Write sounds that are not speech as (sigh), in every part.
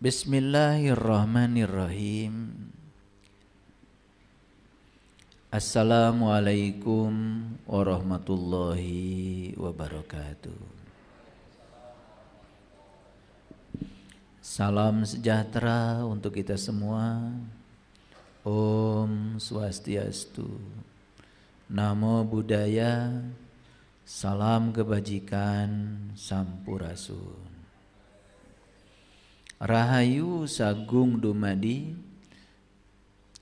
Bismillahirrahmanirrahim Assalamualaikum warahmatullahi wabarakatuh Salam sejahtera untuk kita semua Om Swastiastu Namo Buddhaya Salam kebajikan Sampurasun Rahayu Sagung Dumadi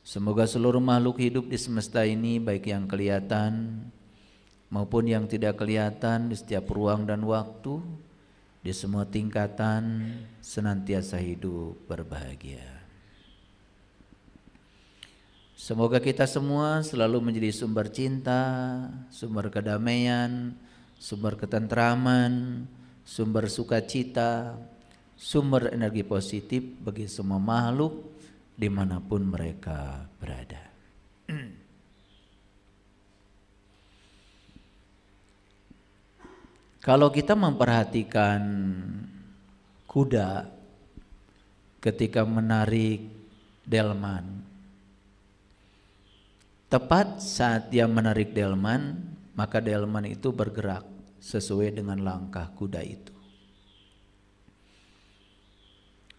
Semoga seluruh makhluk hidup di semesta ini baik yang kelihatan maupun yang tidak kelihatan di setiap ruang dan waktu di semua tingkatan senantiasa hidup berbahagia. Semoga kita semua selalu menjadi sumber cinta, sumber kedamaian, sumber ketentraman, sumber sukacita, sumber energi positif bagi semua makhluk dimanapun mereka berada. (clears throat) Kalau kita memperhatikan kuda ketika menarik delman, tepat saat dia menarik delman, maka delman itu bergerak sesuai dengan langkah kuda itu.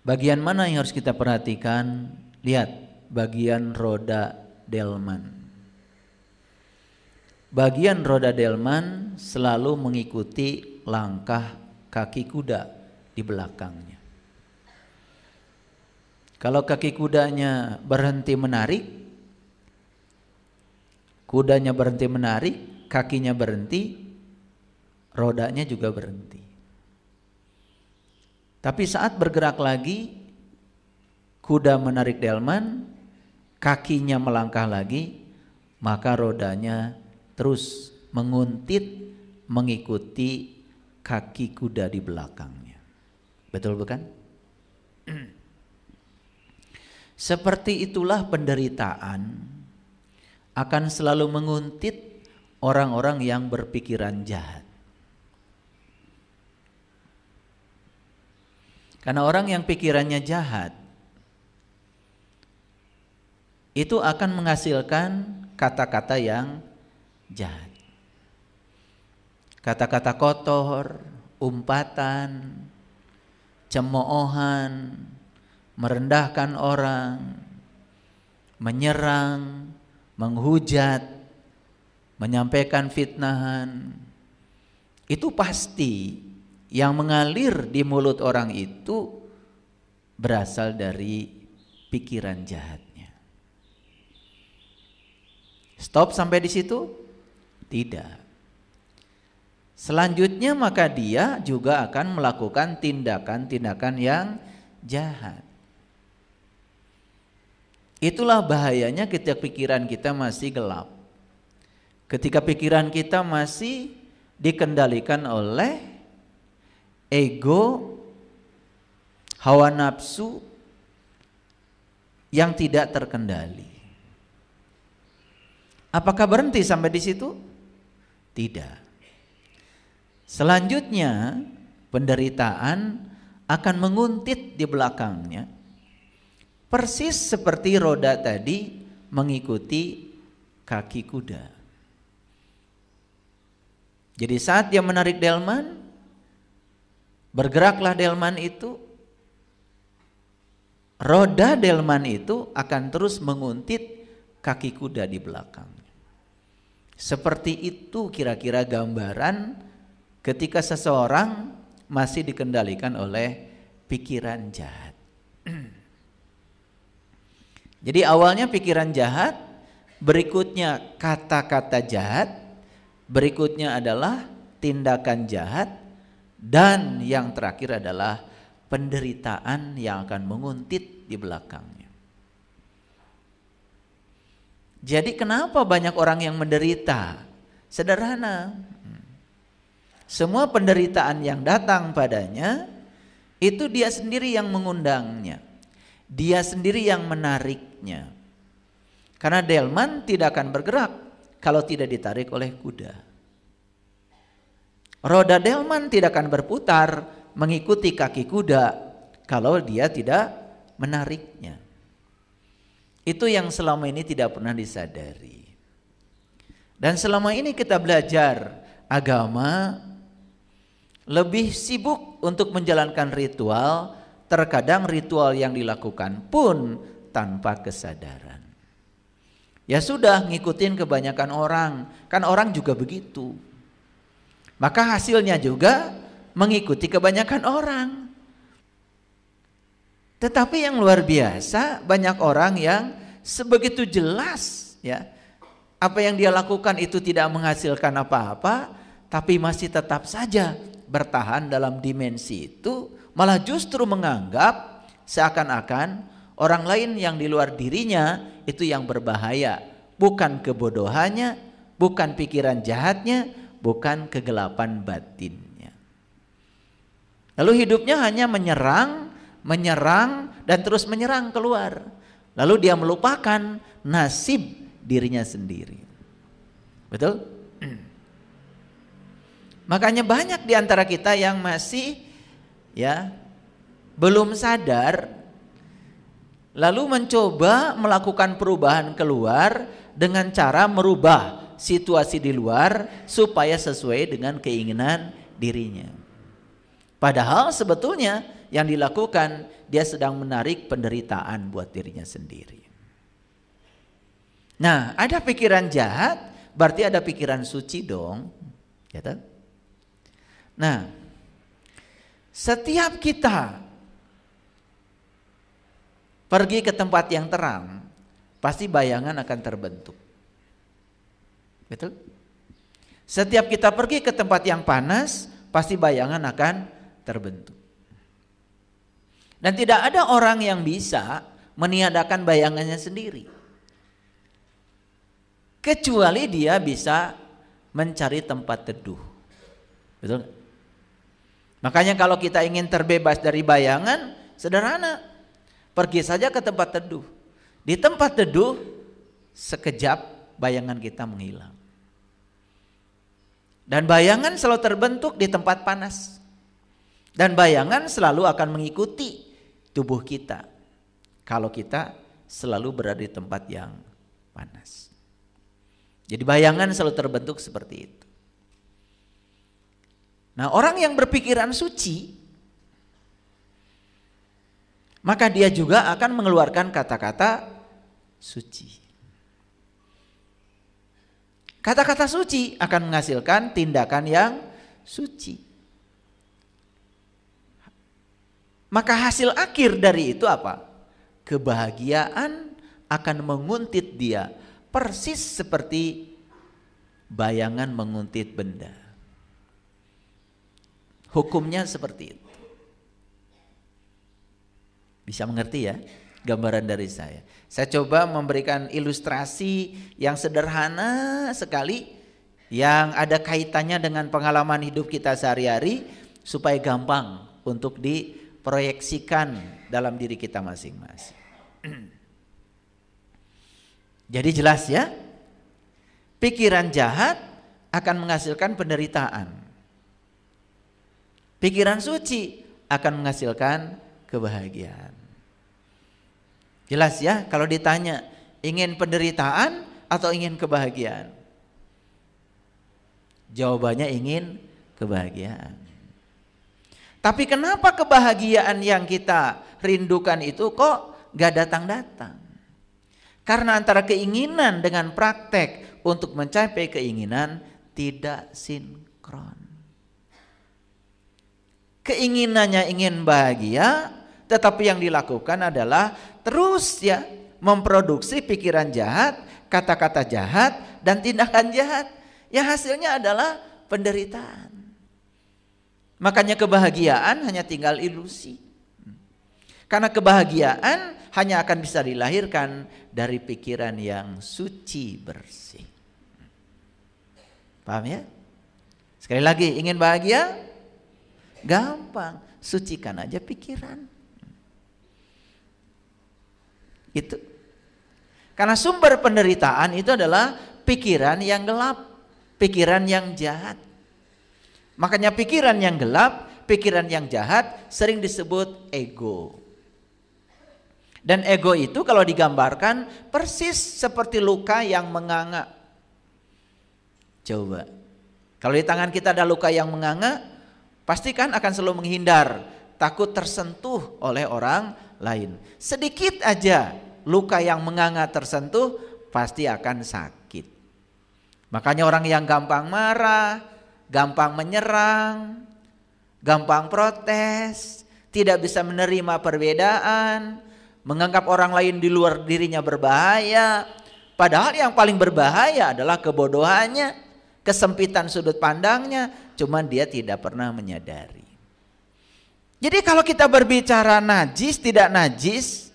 Bagian mana yang harus kita perhatikan? Lihat, bagian roda delman. Bagian roda delman selalu mengikuti langkah kaki kuda di belakangnya. Kalau kaki kudanya berhenti menarik, kudanya berhenti menarik, kakinya berhenti, rodanya juga berhenti. Tapi saat bergerak lagi, kuda menarik delman, kakinya melangkah lagi, maka rodanya terus menguntit mengikuti kaki kuda di belakangnya. Betul bukan? (clears throat) Seperti itulah penderitaan akan selalu menguntit orang-orang yang berpikiran jahat. Karena orang yang pikirannya jahat itu akan menghasilkan kata-kata yang jahat. Kata-kata kotor, umpatan, cemoohan, merendahkan orang, menyerang, menghujat, menyampaikan fitnahan. Itu pasti yang mengalir di mulut orang itu berasal dari pikiran jahatnya. Stop sampai di situ? Tidak. Selanjutnya maka dia juga akan melakukan tindakan-tindakan yang jahat. Itulah bahayanya ketika pikiran kita masih gelap. Ketika pikiran kita masih dikendalikan oleh ego, hawa nafsu yang tidak terkendali. Apakah berhenti sampai di situ? Tidak. Selanjutnya, penderitaan akan menguntit di belakangnya. Persis seperti roda tadi mengikuti kaki kuda. Jadi saat dia menarik delman, Bergeraklah delman itu, roda delman itu akan terus menguntit kaki kuda di belakang. Seperti itu kira-kira gambaran ketika seseorang masih dikendalikan oleh pikiran jahat. (clears throat) Jadi awalnya pikiran jahat, berikutnya kata-kata jahat, berikutnya adalah tindakan jahat, dan yang terakhir adalah penderitaan yang akan menguntit di belakangnya. Jadi kenapa banyak orang yang menderita? Sederhana. Semua penderitaan yang datang padanya itu dia sendiri yang mengundangnya. Dia sendiri yang menariknya. Karena delman tidak akan bergerak kalau tidak ditarik oleh kuda. Roda delman tidak akan berputar mengikuti kaki kuda kalau dia tidak menariknya. Itu yang selama ini tidak pernah disadari. Dan selama ini kita belajar agama lebih sibuk untuk menjalankan ritual, terkadang ritual yang dilakukan pun tanpa kesadaran. Ya sudah ngikutin kebanyakan orang, kan orang juga begitu. Maka hasilnya juga mengikuti kebanyakan orang. Tetapi yang luar biasa banyak orang yang sebegitu jelas ya apa yang dia lakukan itu tidak menghasilkan apa-apa tapi masih tetap saja bertahan dalam dimensi itu malah justru menganggap seakan-akan orang lain yang di luar dirinya itu yang berbahaya bukan kebodohannya bukan pikiran jahatnya bukan kegelapan batinnya. Lalu hidupnya hanya menyerang, menyerang, dan terus menyerang keluar. Lalu dia melupakan nasib dirinya sendiri. Betul? (clears throat) Makanya banyak di antara kita yang masih ya belum sadar lalu mencoba melakukan perubahan keluar dengan cara merubah situasi di luar supaya sesuai dengan keinginan dirinya. Padahal sebetulnya yang dilakukan dia sedang menarik penderitaan buat dirinya sendiri. Nah, ada pikiran jahat berarti ada pikiran suci dong. Ya Nah, setiap kita pergi ke tempat yang terang, pasti bayangan akan terbentuk. Betul? Setiap kita pergi ke tempat yang panas, pasti bayangan akan terbentuk. Dan tidak ada orang yang bisa meniadakan bayangannya sendiri. Kecuali dia bisa mencari tempat teduh. Betul Makanya kalau kita ingin terbebas dari bayangan, sederhana. Pergi saja ke tempat teduh. Di tempat teduh, sekejap bayangan kita menghilang. Dan bayangan selalu terbentuk di tempat panas. Dan bayangan selalu akan mengikuti tubuh kita. Kalau kita selalu berada di tempat yang panas. Jadi bayangan selalu terbentuk seperti itu. Nah orang yang berpikiran suci. Maka dia juga akan mengeluarkan kata-kata suci. Kata-kata suci akan menghasilkan tindakan yang suci. Maka hasil akhir dari itu apa? Kebahagiaan akan menguntit dia persis seperti bayangan menguntit benda. Hukumnya seperti itu. Bisa mengerti ya? gambaran dari saya. Saya coba memberikan ilustrasi yang sederhana sekali yang ada kaitannya dengan pengalaman hidup kita sehari-hari supaya gampang untuk diproyeksikan dalam diri kita masing-masing. (clears throat) Jadi jelas ya, pikiran jahat akan menghasilkan penderitaan. Pikiran suci akan menghasilkan kebahagiaan. Jelas ya kalau ditanya ingin penderitaan atau ingin kebahagiaan? Jawabannya ingin kebahagiaan. Tapi kenapa kebahagiaan yang kita rindukan itu kok gak datang-datang? Karena antara keinginan dengan praktek untuk mencapai keinginan tidak sinkron keinginannya ingin bahagia, tetapi yang dilakukan adalah terus ya memproduksi pikiran jahat, kata-kata jahat dan tindakan jahat yang hasilnya adalah penderitaan. Makanya kebahagiaan hanya tinggal ilusi. Karena kebahagiaan hanya akan bisa dilahirkan dari pikiran yang suci bersih. Paham ya? Sekali lagi, ingin bahagia? Gampang, sucikan aja pikiran. Itu. Karena sumber penderitaan itu adalah pikiran yang gelap, pikiran yang jahat. Makanya pikiran yang gelap, pikiran yang jahat sering disebut ego. Dan ego itu kalau digambarkan persis seperti luka yang menganga. Coba. Kalau di tangan kita ada luka yang menganga, pastikan akan selalu menghindar, takut tersentuh oleh orang lain. Sedikit aja luka yang menganga tersentuh pasti akan sakit. Makanya orang yang gampang marah, gampang menyerang, gampang protes, tidak bisa menerima perbedaan, menganggap orang lain di luar dirinya berbahaya, padahal yang paling berbahaya adalah kebodohannya, kesempitan sudut pandangnya, cuman dia tidak pernah menyadari. Jadi kalau kita berbicara najis tidak najis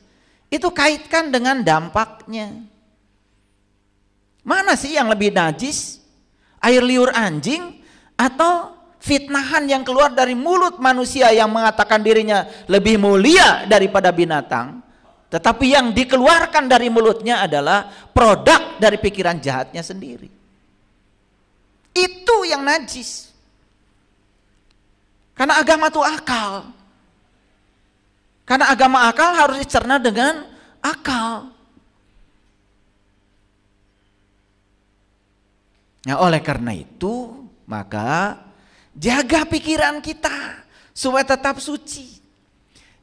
itu kaitkan dengan dampaknya. Mana sih yang lebih najis? Air liur anjing atau fitnahan yang keluar dari mulut manusia yang mengatakan dirinya lebih mulia daripada binatang? Tetapi yang dikeluarkan dari mulutnya adalah produk dari pikiran jahatnya sendiri. Itu yang najis. Karena agama itu akal. Karena agama akal harus dicerna dengan akal. Nah, oleh karena itu, maka jaga pikiran kita supaya tetap suci.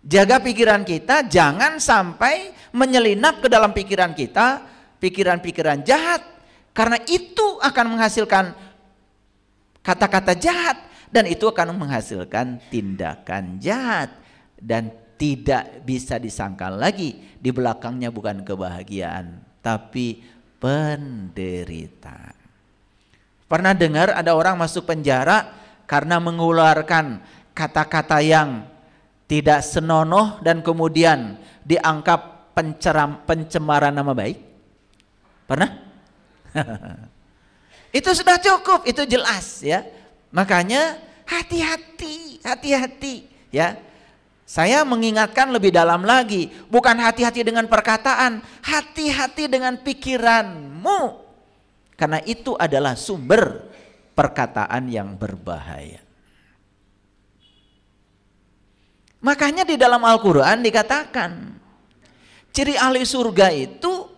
Jaga pikiran kita, jangan sampai menyelinap ke dalam pikiran kita pikiran-pikiran jahat, karena itu akan menghasilkan kata-kata jahat dan itu akan menghasilkan tindakan jahat dan tidak bisa disangkal lagi di belakangnya bukan kebahagiaan tapi penderitaan. Pernah dengar ada orang masuk penjara karena mengeluarkan kata-kata yang tidak senonoh dan kemudian dianggap penceram pencemaran nama baik? Pernah? (laughs) itu sudah cukup, itu jelas ya. Makanya hati-hati, hati-hati ya. Saya mengingatkan lebih dalam lagi, bukan hati-hati dengan perkataan, hati-hati dengan pikiranmu. Karena itu adalah sumber perkataan yang berbahaya. Makanya di dalam Al-Quran dikatakan, ciri ahli surga itu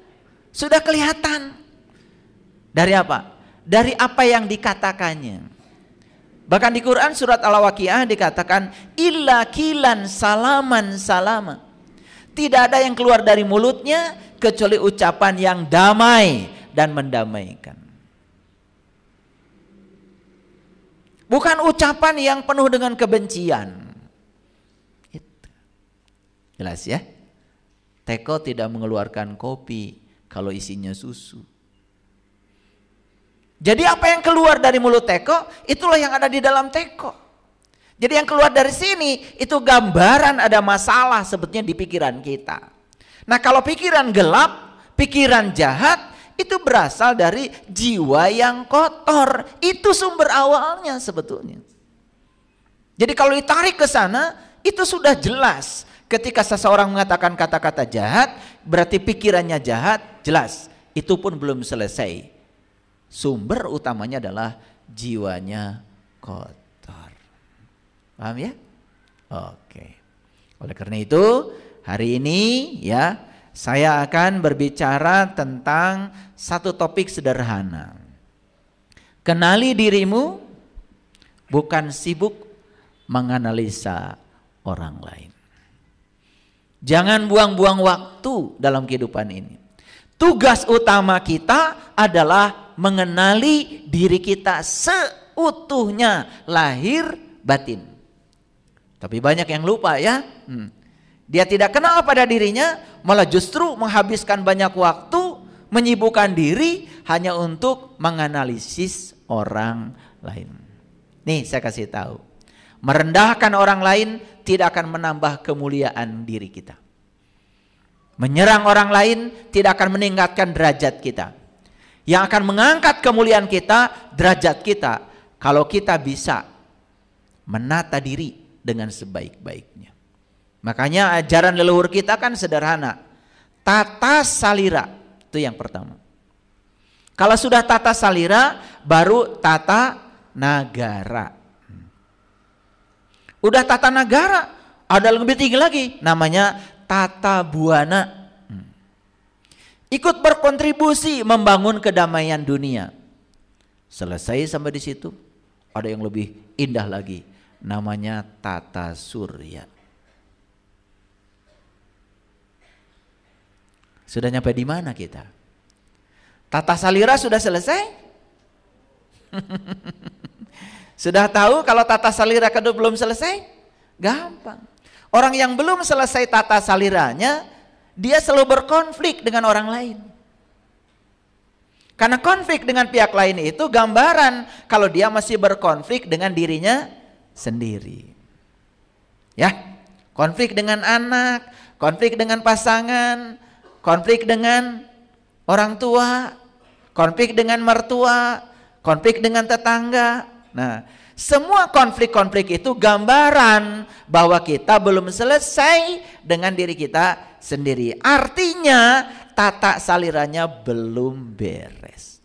sudah kelihatan. Dari apa? Dari apa yang dikatakannya. Bahkan di Quran surat Al-Waqiah dikatakan illa kilan salaman salama. Tidak ada yang keluar dari mulutnya kecuali ucapan yang damai dan mendamaikan. Bukan ucapan yang penuh dengan kebencian. Itu. Jelas ya? Teko tidak mengeluarkan kopi kalau isinya susu. Jadi apa yang keluar dari mulut teko, itulah yang ada di dalam teko. Jadi yang keluar dari sini, itu gambaran ada masalah sebetulnya di pikiran kita. Nah kalau pikiran gelap, pikiran jahat, itu berasal dari jiwa yang kotor. Itu sumber awalnya sebetulnya. Jadi kalau ditarik ke sana, itu sudah jelas. Ketika seseorang mengatakan kata-kata jahat, berarti pikirannya jahat, jelas. Itu pun belum selesai sumber utamanya adalah jiwanya kotor. Paham ya? Oke. Oleh karena itu, hari ini ya saya akan berbicara tentang satu topik sederhana. Kenali dirimu bukan sibuk menganalisa orang lain. Jangan buang-buang waktu dalam kehidupan ini. Tugas utama kita adalah mengenali diri kita seutuhnya lahir batin. Tapi banyak yang lupa ya. Hmm. Dia tidak kenal pada dirinya, malah justru menghabiskan banyak waktu, menyibukkan diri hanya untuk menganalisis orang lain. Nih saya kasih tahu. Merendahkan orang lain tidak akan menambah kemuliaan diri kita. Menyerang orang lain tidak akan meningkatkan derajat kita yang akan mengangkat kemuliaan kita, derajat kita, kalau kita bisa menata diri dengan sebaik-baiknya. Makanya ajaran leluhur kita kan sederhana. Tata salira, itu yang pertama. Kalau sudah tata salira, baru tata negara. Udah tata negara, ada lebih tinggi lagi, namanya tata buana ikut berkontribusi membangun kedamaian dunia. Selesai sampai di situ, ada yang lebih indah lagi, namanya tata surya. Sudah nyampe di mana kita? Tata salira sudah selesai? (laughs) sudah tahu kalau tata salira kedua belum selesai? Gampang. Orang yang belum selesai tata saliranya, dia selalu berkonflik dengan orang lain. Karena konflik dengan pihak lain itu gambaran kalau dia masih berkonflik dengan dirinya sendiri. Ya, konflik dengan anak, konflik dengan pasangan, konflik dengan orang tua, konflik dengan mertua, konflik dengan tetangga. Nah, semua konflik-konflik itu gambaran bahwa kita belum selesai dengan diri kita sendiri. Artinya tata salirannya belum beres.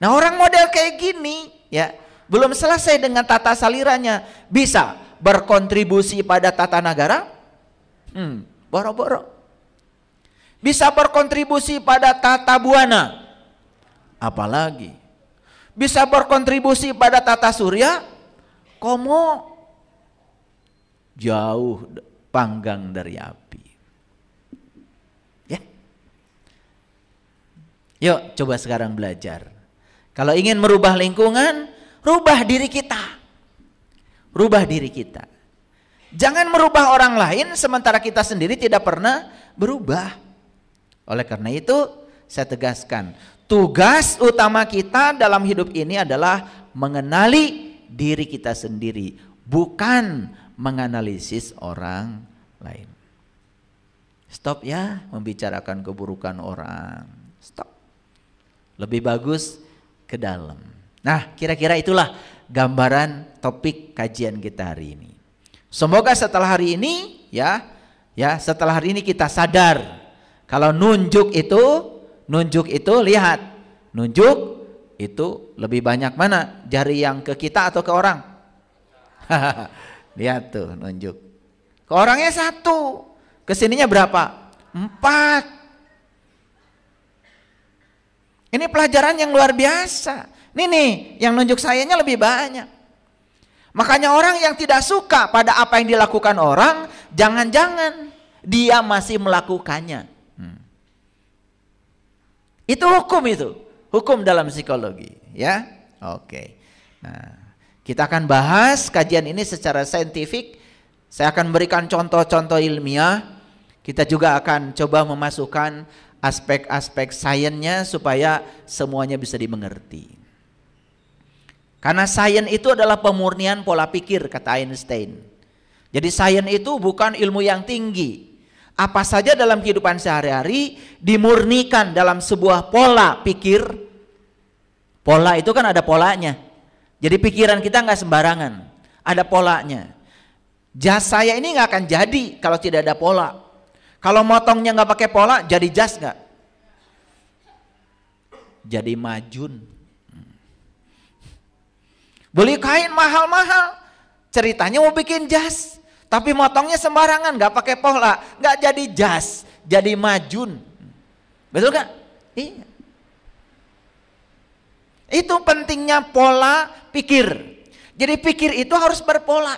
Nah, orang model kayak gini ya, belum selesai dengan tata salirannya, bisa berkontribusi pada tata negara? Hmm, boro-boro. Bisa berkontribusi pada tata buana? Apalagi bisa berkontribusi pada tata surya, komo jauh panggang dari api. Ya. Yuk, coba sekarang belajar. Kalau ingin merubah lingkungan, rubah diri kita. Rubah diri kita. Jangan merubah orang lain sementara kita sendiri tidak pernah berubah. Oleh karena itu, saya tegaskan, tugas utama kita dalam hidup ini adalah mengenali diri kita sendiri, bukan menganalisis orang lain. Stop ya membicarakan keburukan orang. Stop. Lebih bagus ke dalam. Nah, kira-kira itulah gambaran topik kajian kita hari ini. Semoga setelah hari ini ya, ya setelah hari ini kita sadar kalau nunjuk itu Nunjuk itu lihat. Nunjuk itu lebih banyak mana? Jari yang ke kita atau ke orang? (laughs) lihat tuh nunjuk. Ke orangnya satu. Kesininya berapa? Empat. Ini pelajaran yang luar biasa. Ini nih yang nunjuk sayanya lebih banyak. Makanya orang yang tidak suka pada apa yang dilakukan orang, jangan-jangan dia masih melakukannya. Itu hukum itu. Hukum dalam psikologi, ya. Oke. Nah, kita akan bahas kajian ini secara saintifik. Saya akan berikan contoh-contoh ilmiah. Kita juga akan coba memasukkan aspek-aspek sainsnya supaya semuanya bisa dimengerti. Karena sains itu adalah pemurnian pola pikir kata Einstein. Jadi sains itu bukan ilmu yang tinggi, apa saja dalam kehidupan sehari-hari dimurnikan dalam sebuah pola pikir. Pola itu kan ada polanya. Jadi pikiran kita nggak sembarangan. Ada polanya. Jas saya ini nggak akan jadi kalau tidak ada pola. Kalau motongnya nggak pakai pola, jadi jas nggak? Jadi majun. Beli kain mahal-mahal, ceritanya mau bikin jas. Tapi motongnya sembarangan, nggak pakai pola, nggak jadi jas, jadi majun. Betul kan? Iya. Itu pentingnya pola pikir. Jadi pikir itu harus berpola.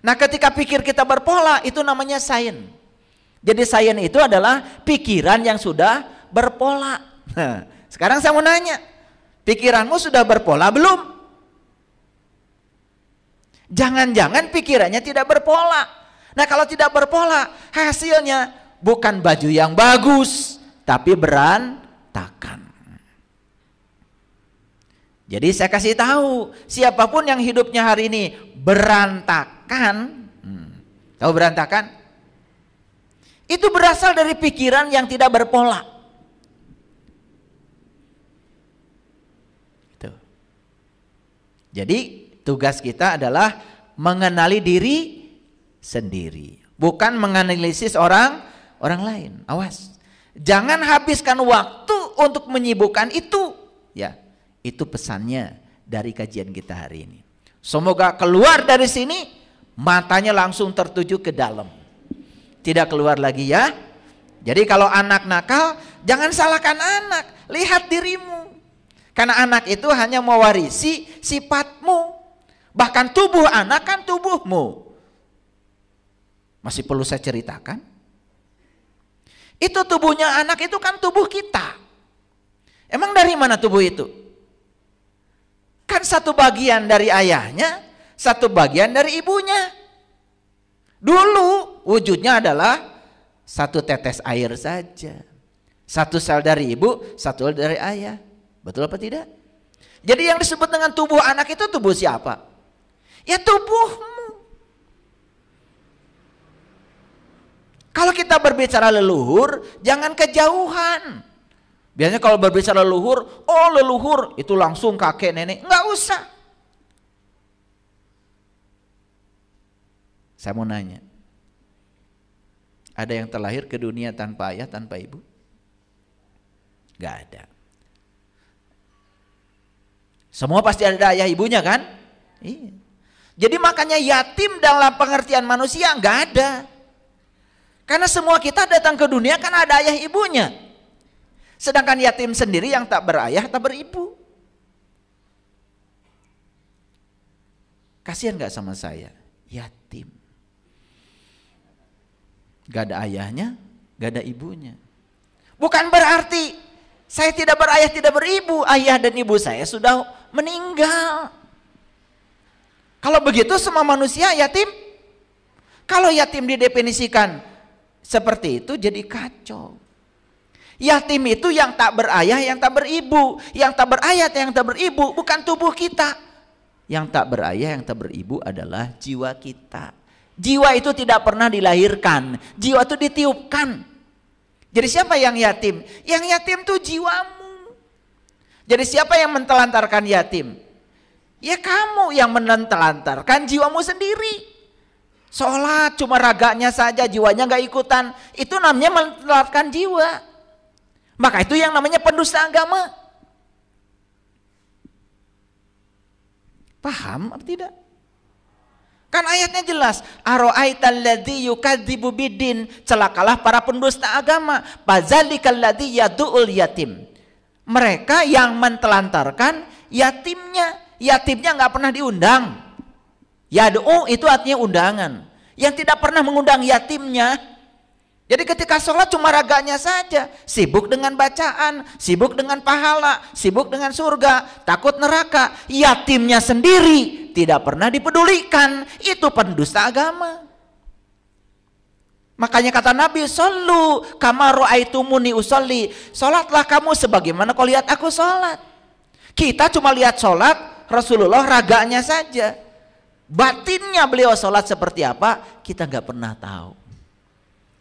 Nah ketika pikir kita berpola itu namanya sain. Jadi sain itu adalah pikiran yang sudah berpola. Nah, sekarang saya mau nanya, pikiranmu sudah berpola belum? Jangan-jangan pikirannya tidak berpola. Nah kalau tidak berpola, hasilnya bukan baju yang bagus, tapi berantakan. Jadi saya kasih tahu, siapapun yang hidupnya hari ini berantakan, hmm, tahu berantakan? Itu berasal dari pikiran yang tidak berpola. Jadi tugas kita adalah mengenali diri sendiri, bukan menganalisis orang orang lain. Awas. Jangan habiskan waktu untuk menyibukkan itu, ya. Itu pesannya dari kajian kita hari ini. Semoga keluar dari sini matanya langsung tertuju ke dalam. Tidak keluar lagi ya. Jadi kalau anak nakal, jangan salahkan anak, lihat dirimu. Karena anak itu hanya mewarisi sifatmu. Bahkan tubuh anak kan tubuhmu. Masih perlu saya ceritakan? Itu tubuhnya anak itu kan tubuh kita. Emang dari mana tubuh itu? Kan satu bagian dari ayahnya, satu bagian dari ibunya. Dulu wujudnya adalah satu tetes air saja. Satu sel dari ibu, satu dari ayah. Betul apa tidak? Jadi yang disebut dengan tubuh anak itu tubuh siapa? Ya tubuhmu. Kalau kita berbicara leluhur, jangan kejauhan. Biasanya kalau berbicara leluhur, oh leluhur, itu langsung kakek nenek. Enggak usah. Saya mau nanya. Ada yang terlahir ke dunia tanpa ayah, tanpa ibu? Enggak ada. Semua pasti ada ayah ibunya kan? Iya. Jadi makanya yatim dalam pengertian manusia nggak ada. Karena semua kita datang ke dunia kan ada ayah ibunya. Sedangkan yatim sendiri yang tak berayah tak beribu. Kasihan nggak sama saya? Yatim. Gak ada ayahnya, gak ada ibunya. Bukan berarti saya tidak berayah, tidak beribu. Ayah dan ibu saya sudah meninggal. Kalau begitu semua manusia yatim. Kalau yatim didefinisikan seperti itu jadi kacau. Yatim itu yang tak berayah, yang tak beribu, yang tak berayat, yang tak beribu, bukan tubuh kita. Yang tak berayah, yang tak beribu adalah jiwa kita. Jiwa itu tidak pernah dilahirkan, jiwa itu ditiupkan. Jadi siapa yang yatim? Yang yatim itu jiwamu. Jadi siapa yang mentelantarkan yatim? Ya kamu yang menelantarkan jiwamu sendiri. Sholat cuma raganya saja, jiwanya nggak ikutan. Itu namanya menentelantarkan jiwa. Maka itu yang namanya pendusta agama. Paham atau tidak? Kan ayatnya jelas, Aroaitan yukadzibu bidin, celakalah para pendusta agama, yatim. Mereka yang mentelantarkan yatimnya yatimnya nggak pernah diundang. Yad'u itu artinya undangan. Yang tidak pernah mengundang yatimnya. Jadi ketika sholat cuma raganya saja. Sibuk dengan bacaan, sibuk dengan pahala, sibuk dengan surga, takut neraka. Yatimnya sendiri tidak pernah dipedulikan. Itu pendusta agama. Makanya kata Nabi, "Solu kamaru aitumuni usolli." Salatlah kamu sebagaimana kau lihat aku sholat. Kita cuma lihat sholat. Rasulullah raganya saja. Batinnya beliau sholat seperti apa, kita nggak pernah tahu.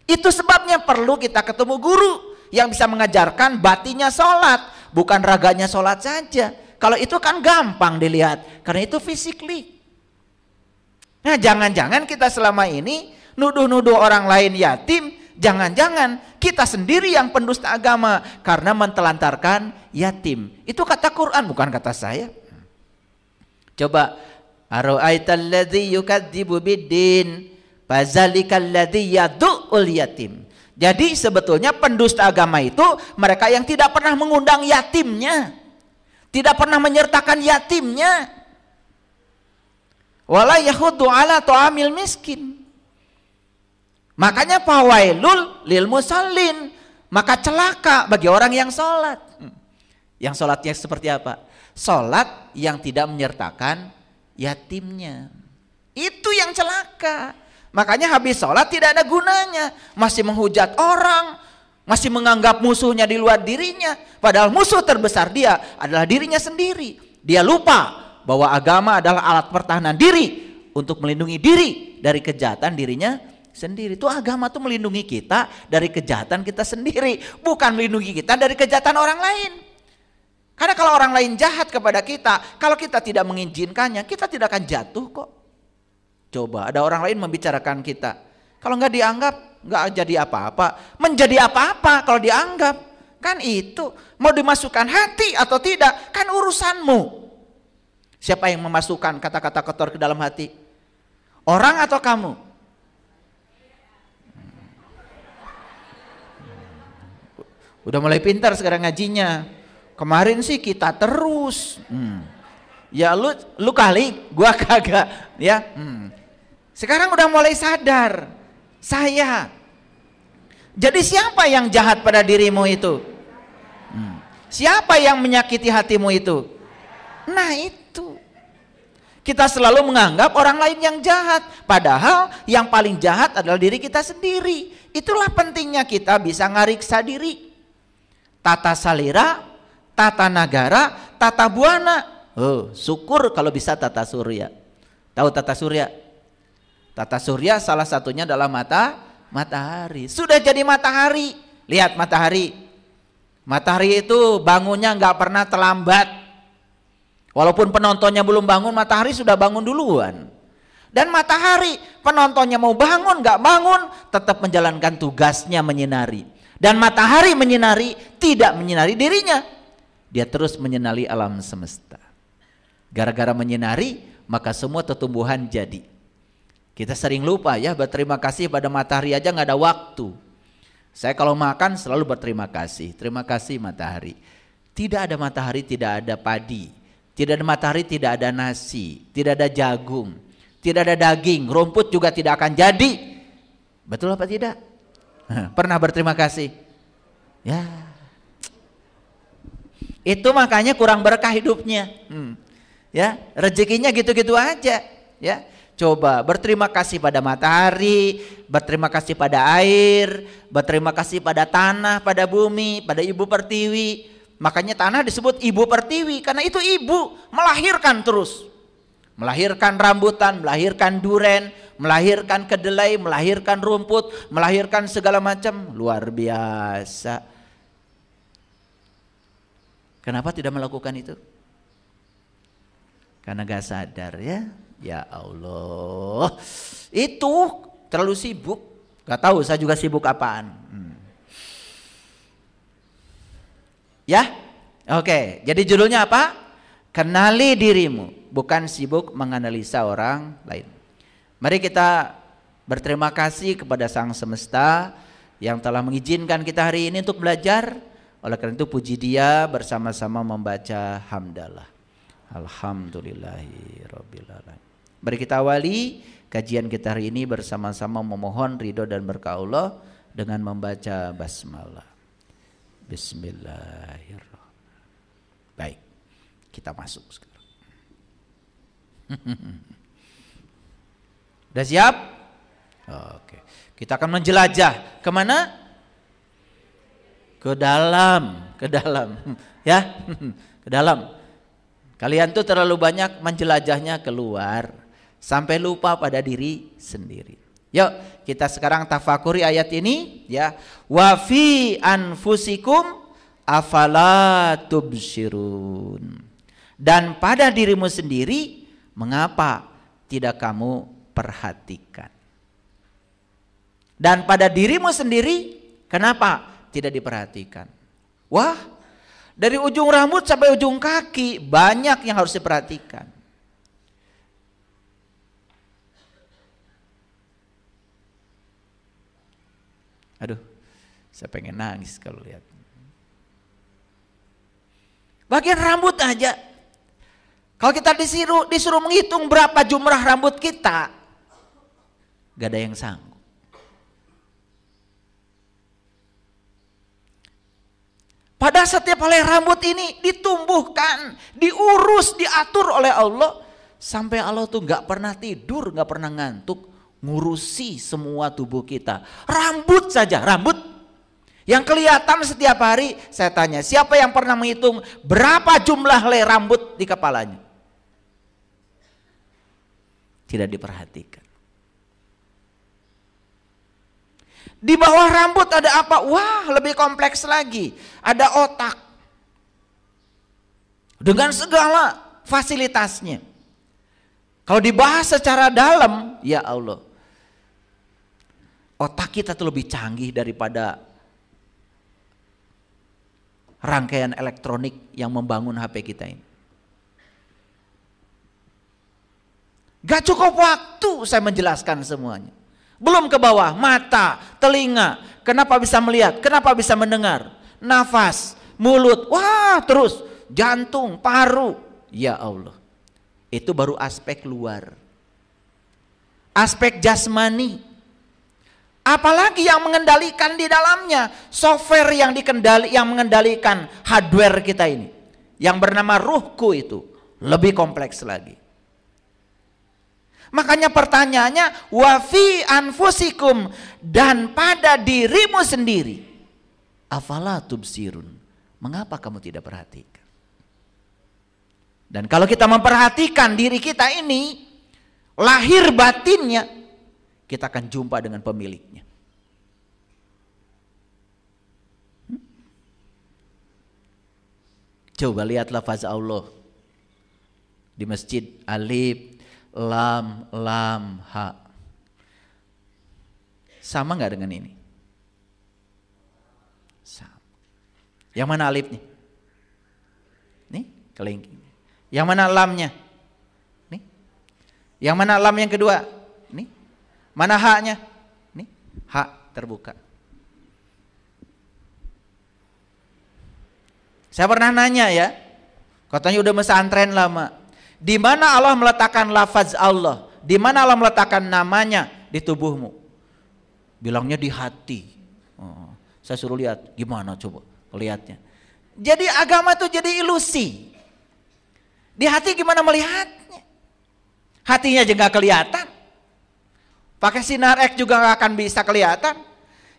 Itu sebabnya perlu kita ketemu guru yang bisa mengajarkan batinnya sholat, bukan raganya sholat saja. Kalau itu kan gampang dilihat, karena itu physically. Nah jangan-jangan kita selama ini nuduh-nuduh orang lain yatim, jangan-jangan kita sendiri yang pendusta agama karena mentelantarkan yatim. Itu kata Quran bukan kata saya. Coba ara'aital ladzi yukadzibu biddin fazalikal ladzi yad'ul yatim. Jadi sebetulnya pendusta agama itu mereka yang tidak pernah mengundang yatimnya. Tidak pernah menyertakan yatimnya. Wala yahudu ala ta'amil miskin. Makanya fawailul lil musallin. Maka celaka bagi orang yang sholat. Hmm. Yang sholatnya seperti apa? Sholat yang tidak menyertakan yatimnya. Itu yang celaka. Makanya habis sholat tidak ada gunanya. Masih menghujat orang, masih menganggap musuhnya di luar dirinya. Padahal musuh terbesar dia adalah dirinya sendiri. Dia lupa bahwa agama adalah alat pertahanan diri untuk melindungi diri dari kejahatan dirinya sendiri. Itu agama tuh melindungi kita dari kejahatan kita sendiri, bukan melindungi kita dari kejahatan orang lain. Karena kalau orang lain jahat kepada kita, kalau kita tidak mengizinkannya, kita tidak akan jatuh kok. Coba ada orang lain membicarakan kita. Kalau nggak dianggap, nggak jadi apa-apa. Menjadi apa-apa kalau dianggap. Kan itu, mau dimasukkan hati atau tidak, kan urusanmu. Siapa yang memasukkan kata-kata kotor ke dalam hati? Orang atau kamu? Udah mulai pintar sekarang ngajinya. Kemarin sih kita terus. Hmm. Ya lu lu kali, gua (laughs) kagak, ya. Hmm. Sekarang udah mulai sadar. Saya. Jadi siapa yang jahat pada dirimu itu? Hmm. Siapa yang menyakiti hatimu itu? Nah, itu. Kita selalu menganggap orang lain yang jahat, padahal yang paling jahat adalah diri kita sendiri. Itulah pentingnya kita bisa ngariksa diri. Tata salira tata negara, tata buana. Oh, syukur kalau bisa tata surya. Tahu tata surya? Tata surya salah satunya adalah mata matahari. Sudah jadi matahari. Lihat matahari. Matahari itu bangunnya nggak pernah terlambat. Walaupun penontonnya belum bangun, matahari sudah bangun duluan. Dan matahari penontonnya mau bangun nggak bangun, tetap menjalankan tugasnya menyinari. Dan matahari menyinari tidak menyinari dirinya, dia terus menyenali alam semesta. Gara-gara menyenari, maka semua tertumbuhan jadi. Kita sering lupa ya berterima kasih pada matahari aja nggak ada waktu. Saya kalau makan selalu berterima kasih. Terima kasih matahari. Tidak ada matahari, tidak ada padi. Tidak ada matahari, tidak ada nasi. Tidak ada jagung. Tidak ada daging. Rumput juga tidak akan jadi. Betul apa tidak? (laughs) Pernah berterima kasih? Ya, itu makanya kurang berkah hidupnya. Hmm. Ya, rezekinya gitu-gitu aja, ya. Coba berterima kasih pada matahari, berterima kasih pada air, berterima kasih pada tanah, pada bumi, pada ibu pertiwi. Makanya tanah disebut ibu pertiwi karena itu ibu melahirkan terus. Melahirkan rambutan, melahirkan duren, melahirkan kedelai, melahirkan rumput, melahirkan segala macam. Luar biasa. Kenapa tidak melakukan itu? Karena gak sadar ya. Ya Allah. Itu terlalu sibuk. Gak tahu saya juga sibuk apaan. Hmm. Ya? Oke, jadi judulnya apa? Kenali dirimu, bukan sibuk menganalisa orang lain. Mari kita berterima kasih kepada sang semesta yang telah mengizinkan kita hari ini untuk belajar oleh karena itu puji dia bersama-sama membaca hamdalah. Alamin. Mari kita awali kajian kita hari ini bersama-sama memohon ridho dan berkah Allah dengan membaca basmalah. Bismillahirrahmanirrahim. Baik, kita masuk sekarang. (laughs) Sudah siap? Oke, kita akan menjelajah kemana? ke dalam, ke dalam, (laughs) ya, (laughs) ke dalam. Kalian tuh terlalu banyak menjelajahnya keluar sampai lupa pada diri sendiri. Yuk, kita sekarang tafakuri ayat ini ya. Wa fi anfusikum afala tubsirun. Dan pada dirimu sendiri mengapa tidak kamu perhatikan? Dan pada dirimu sendiri kenapa tidak diperhatikan. Wah, dari ujung rambut sampai ujung kaki banyak yang harus diperhatikan. Aduh, saya pengen nangis kalau lihat. Bagian rambut aja. Kalau kita disuruh, disuruh menghitung berapa jumlah rambut kita, gak ada yang sanggup. Pada setiap helai rambut ini ditumbuhkan, diurus, diatur oleh Allah. Sampai Allah tuh nggak pernah tidur, nggak pernah ngantuk, ngurusi semua tubuh kita. Rambut saja, rambut yang kelihatan setiap hari. Saya tanya, siapa yang pernah menghitung berapa jumlah helai rambut di kepalanya? Tidak diperhatikan. Di bawah rambut ada apa? Wah, lebih kompleks lagi. Ada otak. Dengan segala fasilitasnya. Kalau dibahas secara dalam, ya Allah. Otak kita tuh lebih canggih daripada rangkaian elektronik yang membangun HP kita ini. Gak cukup waktu saya menjelaskan semuanya belum ke bawah, mata, telinga. Kenapa bisa melihat? Kenapa bisa mendengar? Nafas, mulut, wah terus jantung, paru. Ya Allah. Itu baru aspek luar. Aspek jasmani. Apalagi yang mengendalikan di dalamnya, software yang dikendali yang mengendalikan hardware kita ini yang bernama ruhku itu lebih kompleks lagi. Makanya pertanyaannya wafi anfusikum dan pada dirimu sendiri. Afala tubsirun. Mengapa kamu tidak perhatikan? Dan kalau kita memperhatikan diri kita ini, lahir batinnya, kita akan jumpa dengan pemiliknya. Hmm? Coba lihatlah lafaz Allah di masjid Alif lam, lam, ha. Sama nggak dengan ini? Sama. Yang mana alif Nih, Nih kelingking. Yang mana lamnya? Nih. Yang mana lam yang kedua? Nih. Mana haknya? Nih, hak terbuka. Saya pernah nanya ya, katanya udah mesantren lama di mana Allah meletakkan lafaz Allah, di mana Allah meletakkan namanya di tubuhmu. Bilangnya di hati. Oh, saya suruh lihat, gimana coba lihatnya. Jadi agama itu jadi ilusi. Di hati gimana melihatnya? Hatinya juga kelihatan. Pakai sinar X juga nggak akan bisa kelihatan.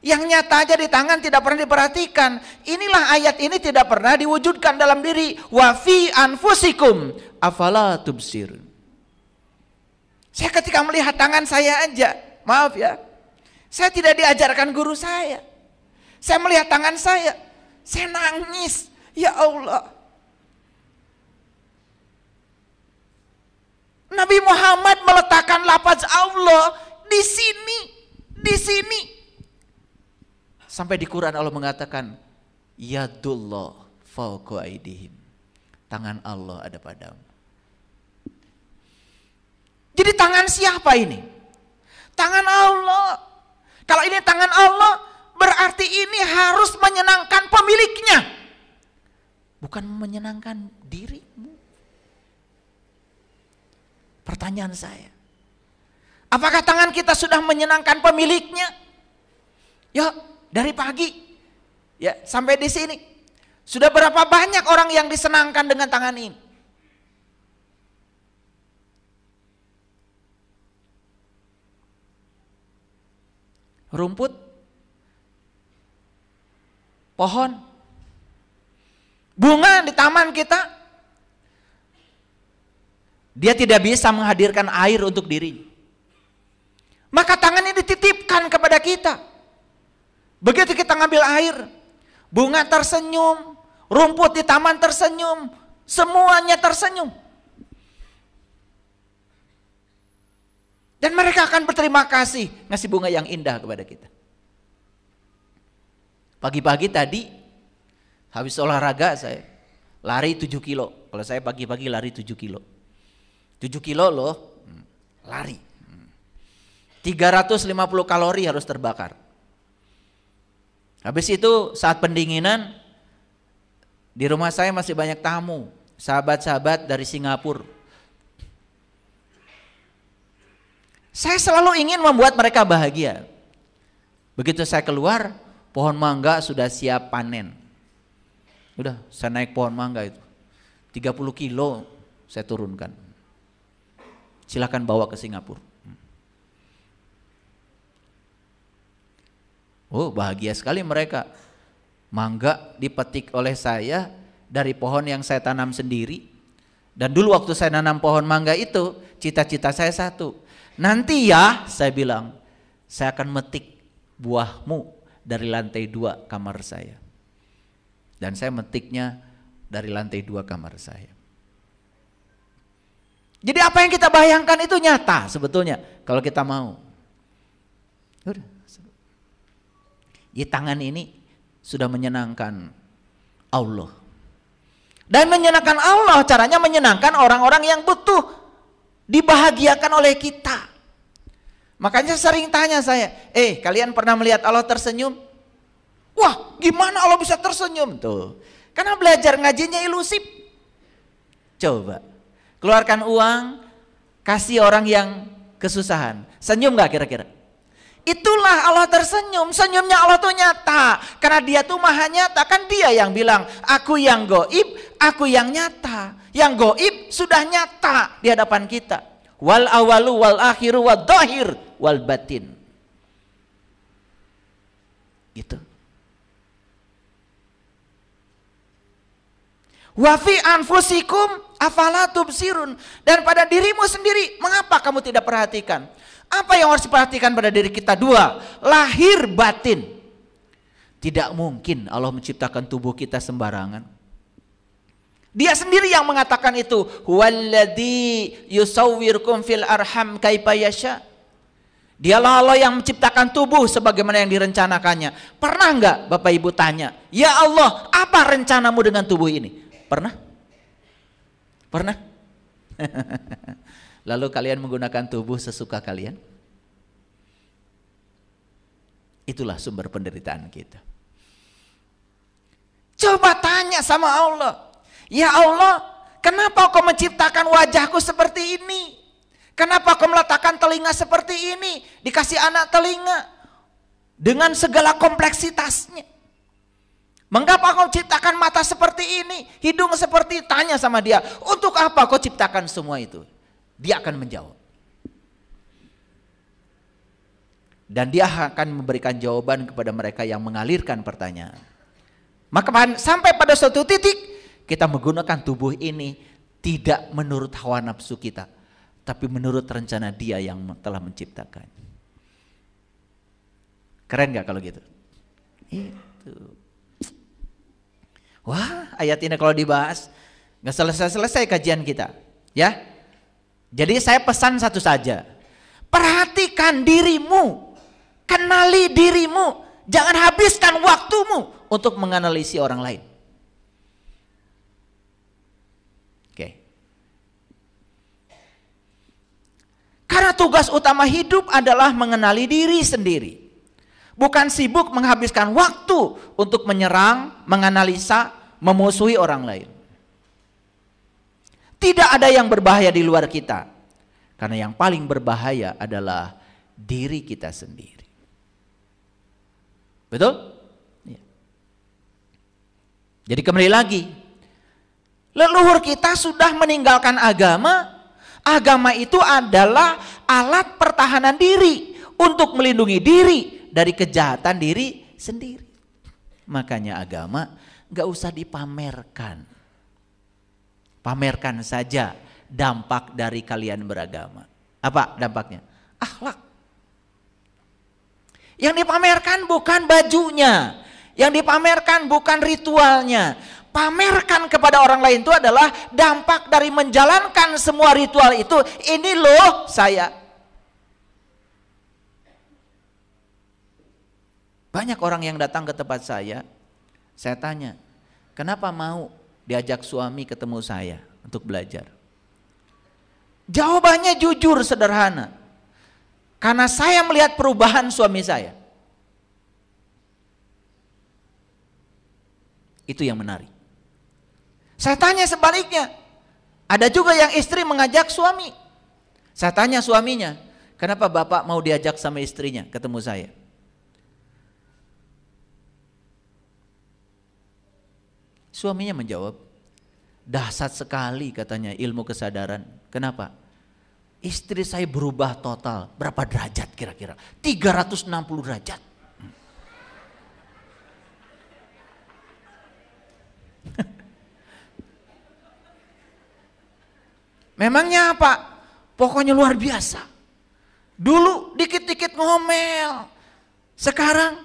Yang nyata aja di tangan tidak pernah diperhatikan. Inilah ayat ini tidak pernah diwujudkan dalam diri. Wafi anfusikum afala tubsir. Saya ketika melihat tangan saya aja, maaf ya. Saya tidak diajarkan guru saya. Saya melihat tangan saya, saya nangis. Ya Allah. Nabi Muhammad meletakkan lapas Allah di sini, di sini, Sampai di Quran Allah mengatakan, Yadullah fauku aidihim. Tangan Allah ada padamu. Jadi tangan siapa ini? Tangan Allah. Kalau ini tangan Allah, berarti ini harus menyenangkan pemiliknya. Bukan menyenangkan dirimu. Pertanyaan saya. Apakah tangan kita sudah menyenangkan pemiliknya? Ya, dari pagi ya sampai di sini. Sudah berapa banyak orang yang disenangkan dengan tangan ini? Rumput, pohon, bunga di taman kita, dia tidak bisa menghadirkan air untuk diri Maka tangan ini dititipkan kepada kita. Begitu kita ngambil air, bunga tersenyum, rumput di taman tersenyum, semuanya tersenyum. Dan mereka akan berterima kasih ngasih bunga yang indah kepada kita. Pagi-pagi tadi habis olahraga saya lari 7 kilo. Kalau saya pagi-pagi lari 7 kilo. 7 kilo loh hmm, lari. 350 kalori harus terbakar. Habis itu saat pendinginan di rumah saya masih banyak tamu, sahabat-sahabat dari Singapura. Saya selalu ingin membuat mereka bahagia. Begitu saya keluar, pohon mangga sudah siap panen. Udah, saya naik pohon mangga itu. 30 kilo saya turunkan. Silahkan bawa ke Singapura. Oh bahagia sekali mereka. Mangga dipetik oleh saya dari pohon yang saya tanam sendiri. Dan dulu waktu saya nanam pohon mangga itu, cita-cita saya satu. Nanti ya, saya bilang, saya akan metik buahmu dari lantai dua kamar saya. Dan saya metiknya dari lantai dua kamar saya. Jadi apa yang kita bayangkan itu nyata sebetulnya kalau kita mau. Udah. Di tangan ini sudah menyenangkan Allah. Dan menyenangkan Allah caranya menyenangkan orang-orang yang butuh dibahagiakan oleh kita. Makanya sering tanya saya, "Eh, kalian pernah melihat Allah tersenyum?" Wah, gimana Allah bisa tersenyum tuh? Karena belajar ngajinya ilusi Coba keluarkan uang, kasih orang yang kesusahan. Senyum gak kira-kira? Itulah Allah tersenyum. Senyumnya Allah tuh nyata. Karena dia tuh maha nyata. Kan dia yang bilang, aku yang goib, aku yang nyata. Yang goib sudah nyata di hadapan kita. Wal awalu wal akhiru wal dohir wal batin. Itu. Wafi anfusikum afalatub sirun. Dan pada dirimu sendiri, mengapa kamu tidak perhatikan? Apa yang harus diperhatikan pada diri kita? Dua, lahir batin. Tidak mungkin Allah menciptakan tubuh kita sembarangan. Dia sendiri yang mengatakan itu. Walladhi yusawwirkum fil arham kaipayasha. Dialah Allah yang menciptakan tubuh sebagaimana yang direncanakannya. Pernah enggak Bapak Ibu tanya, Ya Allah, apa rencanamu dengan tubuh ini? Pernah? Pernah? (laughs) lalu kalian menggunakan tubuh sesuka kalian? Itulah sumber penderitaan kita. Coba tanya sama Allah. Ya Allah, kenapa kau menciptakan wajahku seperti ini? Kenapa kau meletakkan telinga seperti ini? Dikasih anak telinga. Dengan segala kompleksitasnya. Mengapa kau ciptakan mata seperti ini? Hidung seperti tanya sama dia. Untuk apa kau ciptakan semua itu? Dia akan menjawab. Dan dia akan memberikan jawaban kepada mereka yang mengalirkan pertanyaan. Maka sampai pada suatu titik kita menggunakan tubuh ini tidak menurut hawa nafsu kita, tapi menurut rencana dia yang telah menciptakan. Keren gak kalau gitu? Itu. Wah, ayat ini kalau dibahas nggak selesai-selesai kajian kita, ya. Jadi saya pesan satu saja. Perhatikan dirimu. Kenali dirimu. Jangan habiskan waktumu untuk menganalisi orang lain. Oke. Karena tugas utama hidup adalah mengenali diri sendiri. Bukan sibuk menghabiskan waktu untuk menyerang, menganalisa, memusuhi orang lain. Tidak ada yang berbahaya di luar kita. Karena yang paling berbahaya adalah diri kita sendiri. Betul? Ya. Jadi kembali lagi, leluhur kita sudah meninggalkan agama. Agama itu adalah alat pertahanan diri untuk melindungi diri dari kejahatan diri sendiri. Makanya agama gak usah dipamerkan. Pamerkan saja dampak dari kalian beragama. Apa dampaknya? Akhlak. Yang dipamerkan bukan bajunya, yang dipamerkan bukan ritualnya. Pamerkan kepada orang lain itu adalah dampak dari menjalankan semua ritual itu. Ini loh saya. Banyak orang yang datang ke tempat saya, saya tanya, kenapa mau diajak suami ketemu saya untuk belajar. Jawabannya jujur sederhana. Karena saya melihat perubahan suami saya. Itu yang menarik. Saya tanya sebaliknya. Ada juga yang istri mengajak suami. Saya tanya suaminya, kenapa bapak mau diajak sama istrinya ketemu saya? Suaminya menjawab, dahsyat sekali katanya ilmu kesadaran. Kenapa? Istri saya berubah total. Berapa derajat kira-kira? 360 derajat. (laughs) Memangnya apa? Pokoknya luar biasa. Dulu dikit-dikit ngomel. Sekarang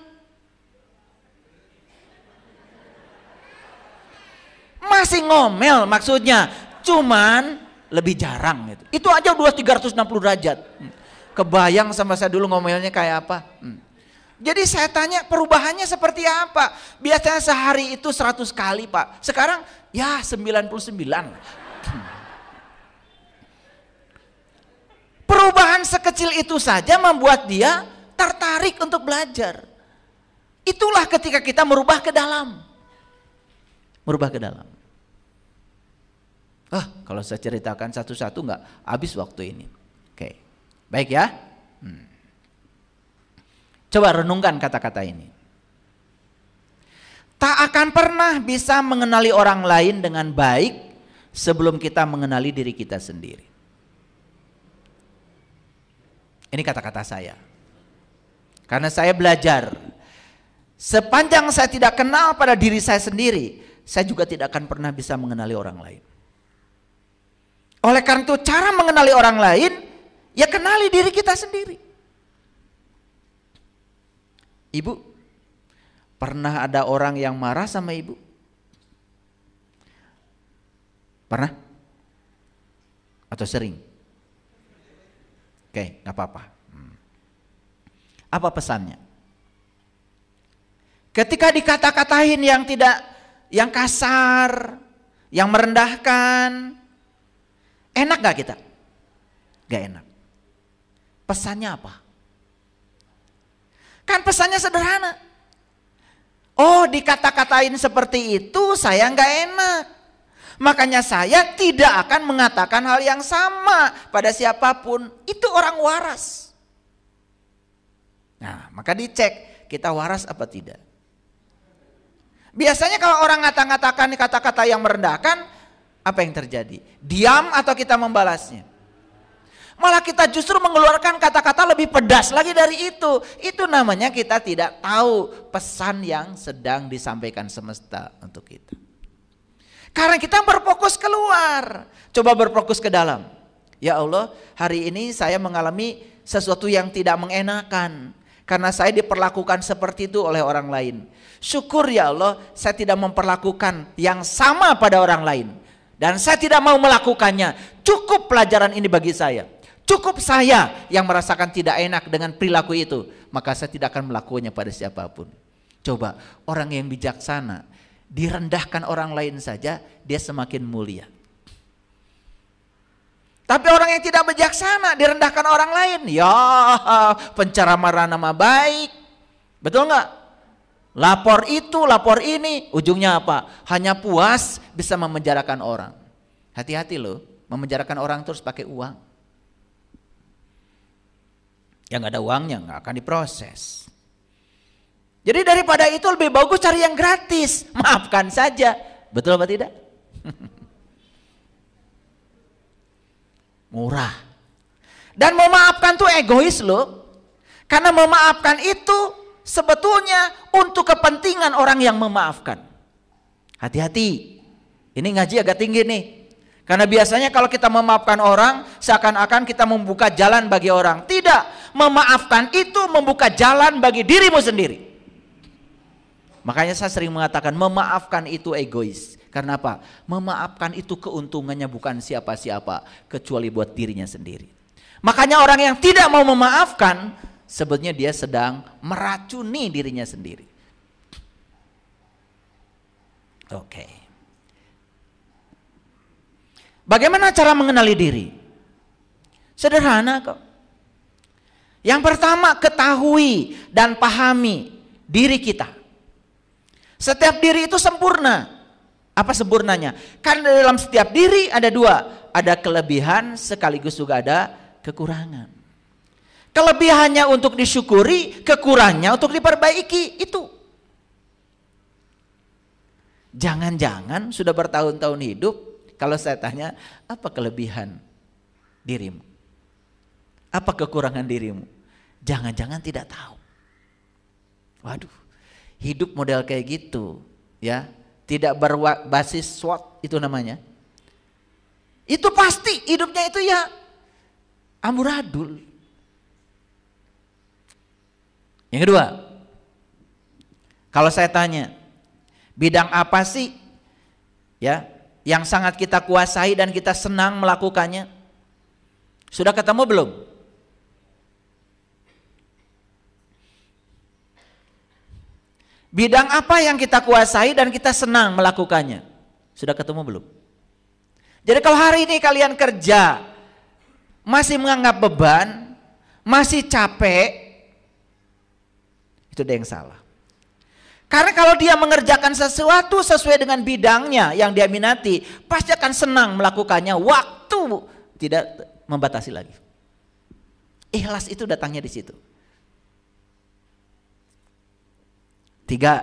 Masih ngomel maksudnya, cuman lebih jarang gitu. Itu aja udah 360 derajat. Hmm. Kebayang sama saya dulu ngomelnya kayak apa? Hmm. Jadi saya tanya perubahannya seperti apa? Biasanya sehari itu 100 kali Pak. Sekarang ya 99. Perubahan sekecil itu saja membuat dia tertarik untuk belajar. Itulah ketika kita merubah ke dalam merubah ke dalam. Ah, kalau saya ceritakan satu-satu nggak habis waktu ini. Oke, baik ya. Hmm. Coba renungkan kata-kata ini. Tak akan pernah bisa mengenali orang lain dengan baik sebelum kita mengenali diri kita sendiri. Ini kata-kata saya. Karena saya belajar. Sepanjang saya tidak kenal pada diri saya sendiri, saya juga tidak akan pernah bisa mengenali orang lain. Oleh karena itu cara mengenali orang lain, ya kenali diri kita sendiri. Ibu, pernah ada orang yang marah sama ibu? Pernah? Atau sering? Oke, nggak apa-apa. Hmm. Apa pesannya? Ketika dikata-katain yang tidak yang kasar, yang merendahkan. Enak gak kita? Gak enak. Pesannya apa? Kan pesannya sederhana. Oh dikata-katain seperti itu saya gak enak. Makanya saya tidak akan mengatakan hal yang sama pada siapapun. Itu orang waras. Nah, maka dicek kita waras apa tidak. Biasanya kalau orang ngata-ngatakan kata-kata yang merendahkan, apa yang terjadi? Diam atau kita membalasnya? Malah kita justru mengeluarkan kata-kata lebih pedas lagi dari itu. Itu namanya kita tidak tahu pesan yang sedang disampaikan semesta untuk kita. Karena kita berfokus keluar. Coba berfokus ke dalam. Ya Allah, hari ini saya mengalami sesuatu yang tidak mengenakan karena saya diperlakukan seperti itu oleh orang lain. Syukur ya Allah, saya tidak memperlakukan yang sama pada orang lain. Dan saya tidak mau melakukannya. Cukup pelajaran ini bagi saya. Cukup saya yang merasakan tidak enak dengan perilaku itu. Maka saya tidak akan melakukannya pada siapapun. Coba orang yang bijaksana, direndahkan orang lain saja, dia semakin mulia. Tapi orang yang tidak bijaksana direndahkan orang lain. Ya, marah nama baik. Betul nggak? Lapor itu, lapor ini. Ujungnya apa? Hanya puas bisa memenjarakan orang. Hati-hati loh, memenjarakan orang terus pakai uang. Yang nggak ada uangnya nggak akan diproses. Jadi daripada itu lebih bagus cari yang gratis. (laughs) Maafkan saja. Betul apa tidak? (laughs) murah. Dan memaafkan tuh egois loh. Karena memaafkan itu sebetulnya untuk kepentingan orang yang memaafkan. Hati-hati. Ini ngaji agak tinggi nih. Karena biasanya kalau kita memaafkan orang, seakan-akan kita membuka jalan bagi orang. Tidak, memaafkan itu membuka jalan bagi dirimu sendiri. Makanya saya sering mengatakan memaafkan itu egois. Karena apa? Memaafkan itu keuntungannya bukan siapa-siapa kecuali buat dirinya sendiri. Makanya orang yang tidak mau memaafkan sebetulnya dia sedang meracuni dirinya sendiri. Oke. Bagaimana cara mengenali diri? Sederhana kok. Yang pertama ketahui dan pahami diri kita. Setiap diri itu sempurna. Apa sempurnanya? Karena dalam setiap diri ada dua, ada kelebihan sekaligus juga ada kekurangan. Kelebihannya untuk disyukuri, kekurangannya untuk diperbaiki, itu. Jangan-jangan sudah bertahun-tahun hidup, kalau saya tanya, apa kelebihan dirimu? Apa kekurangan dirimu? Jangan-jangan tidak tahu. Waduh, hidup model kayak gitu, ya tidak berbasis SWOT itu namanya. Itu pasti hidupnya itu ya amburadul. Yang kedua, kalau saya tanya, bidang apa sih ya yang sangat kita kuasai dan kita senang melakukannya? Sudah ketemu belum? Bidang apa yang kita kuasai dan kita senang melakukannya? Sudah ketemu belum? Jadi kalau hari ini kalian kerja masih menganggap beban, masih capek, itu dia yang salah. Karena kalau dia mengerjakan sesuatu sesuai dengan bidangnya yang dia minati, pasti akan senang melakukannya. Waktu tidak membatasi lagi. Ikhlas itu datangnya di situ. Tiga,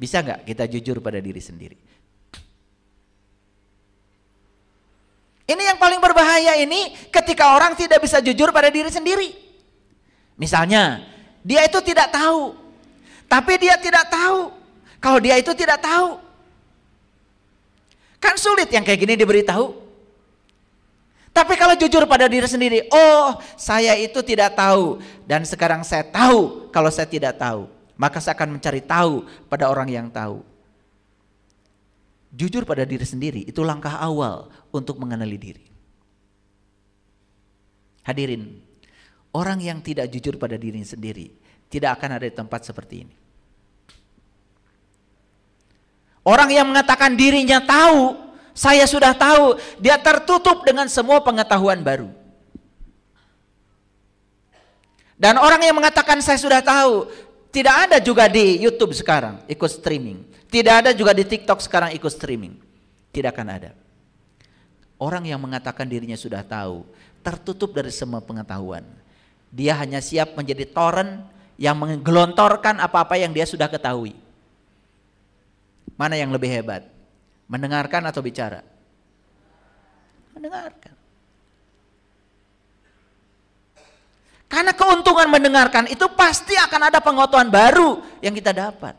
bisa nggak kita jujur pada diri sendiri? Ini yang paling berbahaya ini ketika orang tidak bisa jujur pada diri sendiri. Misalnya, dia itu tidak tahu. Tapi dia tidak tahu kalau dia itu tidak tahu. Kan sulit yang kayak gini diberitahu. Tapi kalau jujur pada diri sendiri, oh saya itu tidak tahu dan sekarang saya tahu kalau saya tidak tahu maka saya akan mencari tahu pada orang yang tahu. Jujur pada diri sendiri itu langkah awal untuk mengenali diri. Hadirin, orang yang tidak jujur pada diri sendiri tidak akan ada di tempat seperti ini. Orang yang mengatakan dirinya tahu, saya sudah tahu, dia tertutup dengan semua pengetahuan baru. Dan orang yang mengatakan saya sudah tahu, tidak ada juga di YouTube sekarang ikut streaming. Tidak ada juga di TikTok sekarang ikut streaming. Tidak akan ada. Orang yang mengatakan dirinya sudah tahu, tertutup dari semua pengetahuan. Dia hanya siap menjadi torrent yang menggelontorkan apa-apa yang dia sudah ketahui. Mana yang lebih hebat? Mendengarkan atau bicara? Mendengarkan. Karena keuntungan mendengarkan itu pasti akan ada pengetahuan baru yang kita dapat.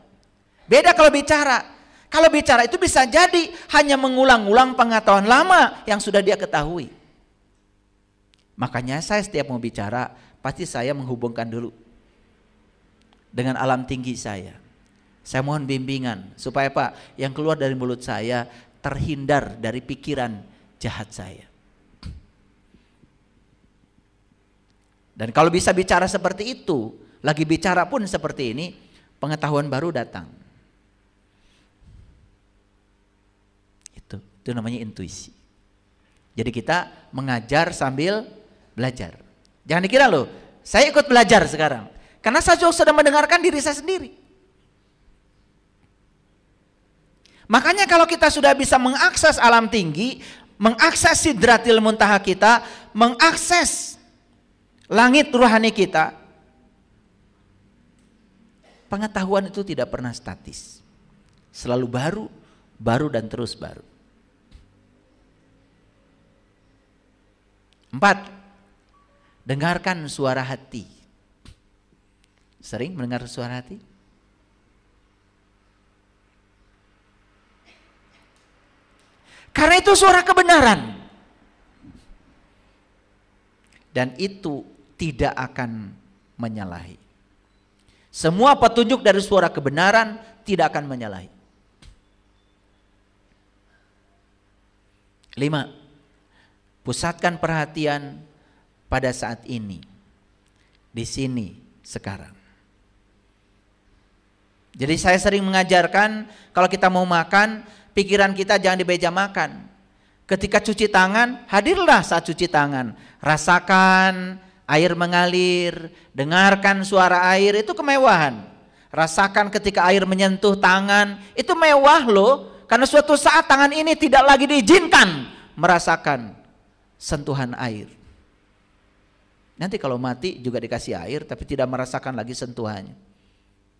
Beda kalau bicara. Kalau bicara itu bisa jadi hanya mengulang-ulang pengetahuan lama yang sudah dia ketahui. Makanya saya setiap mau bicara, pasti saya menghubungkan dulu dengan alam tinggi saya. Saya mohon bimbingan supaya Pak yang keluar dari mulut saya terhindar dari pikiran jahat saya. Dan kalau bisa bicara seperti itu, lagi bicara pun seperti ini, pengetahuan baru datang. Itu, itu namanya intuisi. Jadi kita mengajar sambil belajar. Jangan dikira loh, saya ikut belajar sekarang. Karena saya juga sudah mendengarkan diri saya sendiri. Makanya kalau kita sudah bisa mengakses alam tinggi, mengakses sidratil muntaha kita, mengakses langit rohani kita, pengetahuan itu tidak pernah statis. Selalu baru, baru dan terus baru. Empat, dengarkan suara hati. Sering mendengar suara hati? Karena itu suara kebenaran. Dan itu tidak akan menyalahi. Semua petunjuk dari suara kebenaran tidak akan menyalahi. Lima, pusatkan perhatian pada saat ini, di sini, sekarang. Jadi saya sering mengajarkan kalau kita mau makan, pikiran kita jangan di meja makan. Ketika cuci tangan, hadirlah saat cuci tangan. Rasakan air mengalir, dengarkan suara air itu kemewahan. Rasakan ketika air menyentuh tangan, itu mewah loh. Karena suatu saat tangan ini tidak lagi diizinkan merasakan sentuhan air. Nanti kalau mati juga dikasih air tapi tidak merasakan lagi sentuhannya.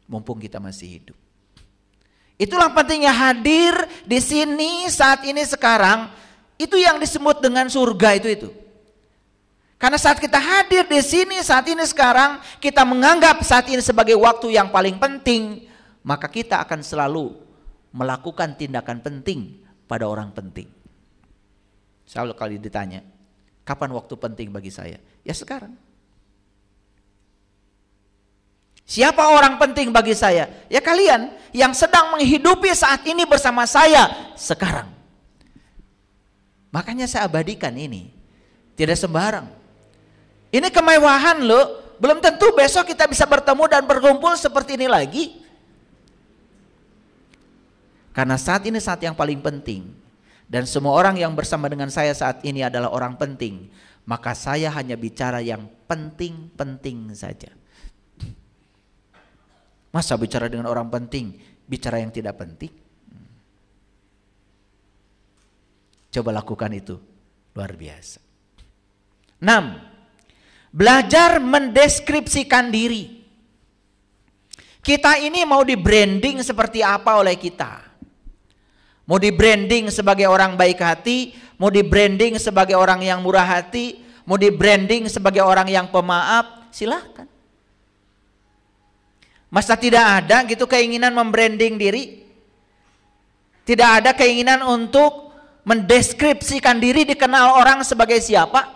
Mumpung kita masih hidup. Itulah pentingnya hadir di sini saat ini sekarang. Itu yang disebut dengan surga itu itu. Karena saat kita hadir di sini, saat ini sekarang, kita menganggap saat ini sebagai waktu yang paling penting, maka kita akan selalu melakukan tindakan penting pada orang penting. Selalu kali ditanya, kapan waktu penting bagi saya? Ya sekarang. Siapa orang penting bagi saya? Ya kalian yang sedang menghidupi saat ini bersama saya sekarang. Makanya saya abadikan ini. Tidak sembarang. Ini kemewahan loh. Belum tentu besok kita bisa bertemu dan berkumpul seperti ini lagi. Karena saat ini saat yang paling penting. Dan semua orang yang bersama dengan saya saat ini adalah orang penting. Maka saya hanya bicara yang penting-penting saja. Masa bicara dengan orang penting, bicara yang tidak penting? Coba lakukan itu. Luar biasa. 6. Belajar mendeskripsikan diri. Kita ini mau di branding seperti apa oleh kita? Mau di branding sebagai orang baik hati, mau di branding sebagai orang yang murah hati, mau di branding sebagai orang yang pemaaf, silahkan. Masa tidak ada gitu keinginan membranding diri? Tidak ada keinginan untuk mendeskripsikan diri dikenal orang sebagai siapa?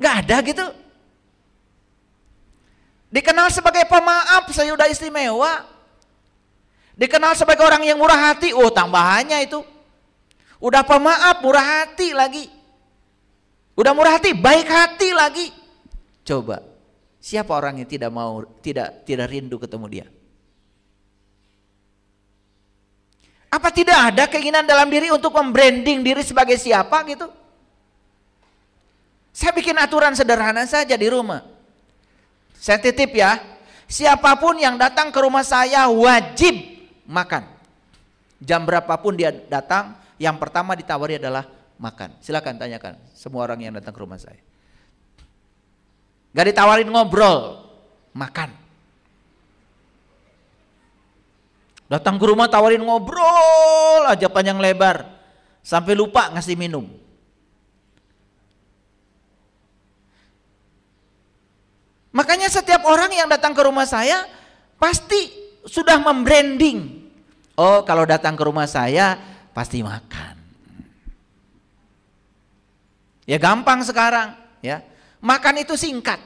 Gak ada gitu. Dikenal sebagai pemaaf, saya udah istimewa. Dikenal sebagai orang yang murah hati, oh tambahannya itu. Udah pemaaf, murah hati lagi. Udah murah hati, baik hati lagi. Coba, siapa orang yang tidak mau, tidak tidak rindu ketemu dia? Apa tidak ada keinginan dalam diri untuk membranding diri sebagai siapa gitu? Saya bikin aturan sederhana saja di rumah. Saya titip ya, siapapun yang datang ke rumah saya wajib makan. Jam berapapun dia datang, yang pertama ditawari adalah makan. Silakan tanyakan semua orang yang datang ke rumah saya. Gak ditawarin ngobrol, makan. Datang ke rumah tawarin ngobrol aja panjang lebar. Sampai lupa ngasih minum. Makanya setiap orang yang datang ke rumah saya pasti sudah membranding. Oh, kalau datang ke rumah saya pasti makan. Ya gampang sekarang, ya. Makan itu singkat.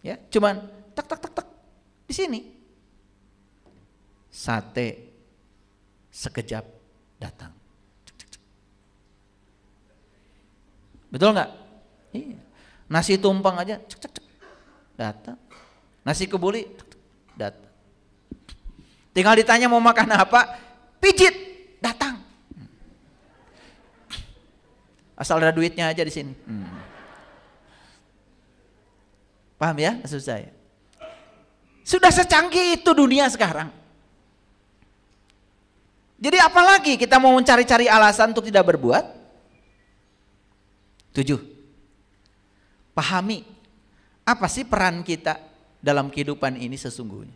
Ya, cuman tak tak tak tak di sini. Sate sekejap datang. Betul nggak? Iya. Nasi tumpang aja cek cek cek datang. Nasi kebuli, datang. Tinggal ditanya mau makan apa, pijit, datang. Hmm. Asal ada duitnya aja di sini. Hmm. Paham ya maksud saya? Sudah secanggih itu dunia sekarang. Jadi apalagi kita mau mencari-cari alasan untuk tidak berbuat? Tujuh. Pahami apa sih peran kita dalam kehidupan ini sesungguhnya?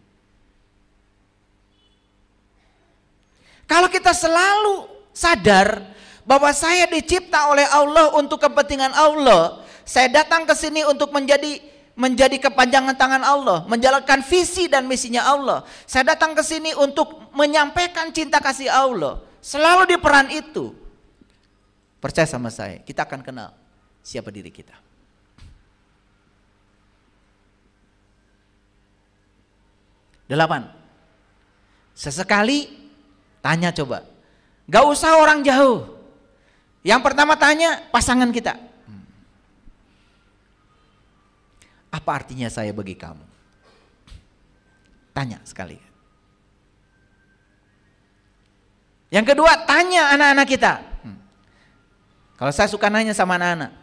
Kalau kita selalu sadar bahwa saya dicipta oleh Allah untuk kepentingan Allah, saya datang ke sini untuk menjadi menjadi kepanjangan tangan Allah, menjalankan visi dan misinya Allah. Saya datang ke sini untuk menyampaikan cinta kasih Allah. Selalu di peran itu. Percaya sama saya, kita akan kenal siapa diri kita. Delapan. Sesekali tanya coba. Gak usah orang jauh. Yang pertama tanya pasangan kita. Hmm. Apa artinya saya bagi kamu? Tanya sekali. Yang kedua, tanya anak-anak kita. Hmm. Kalau saya suka nanya sama anak-anak,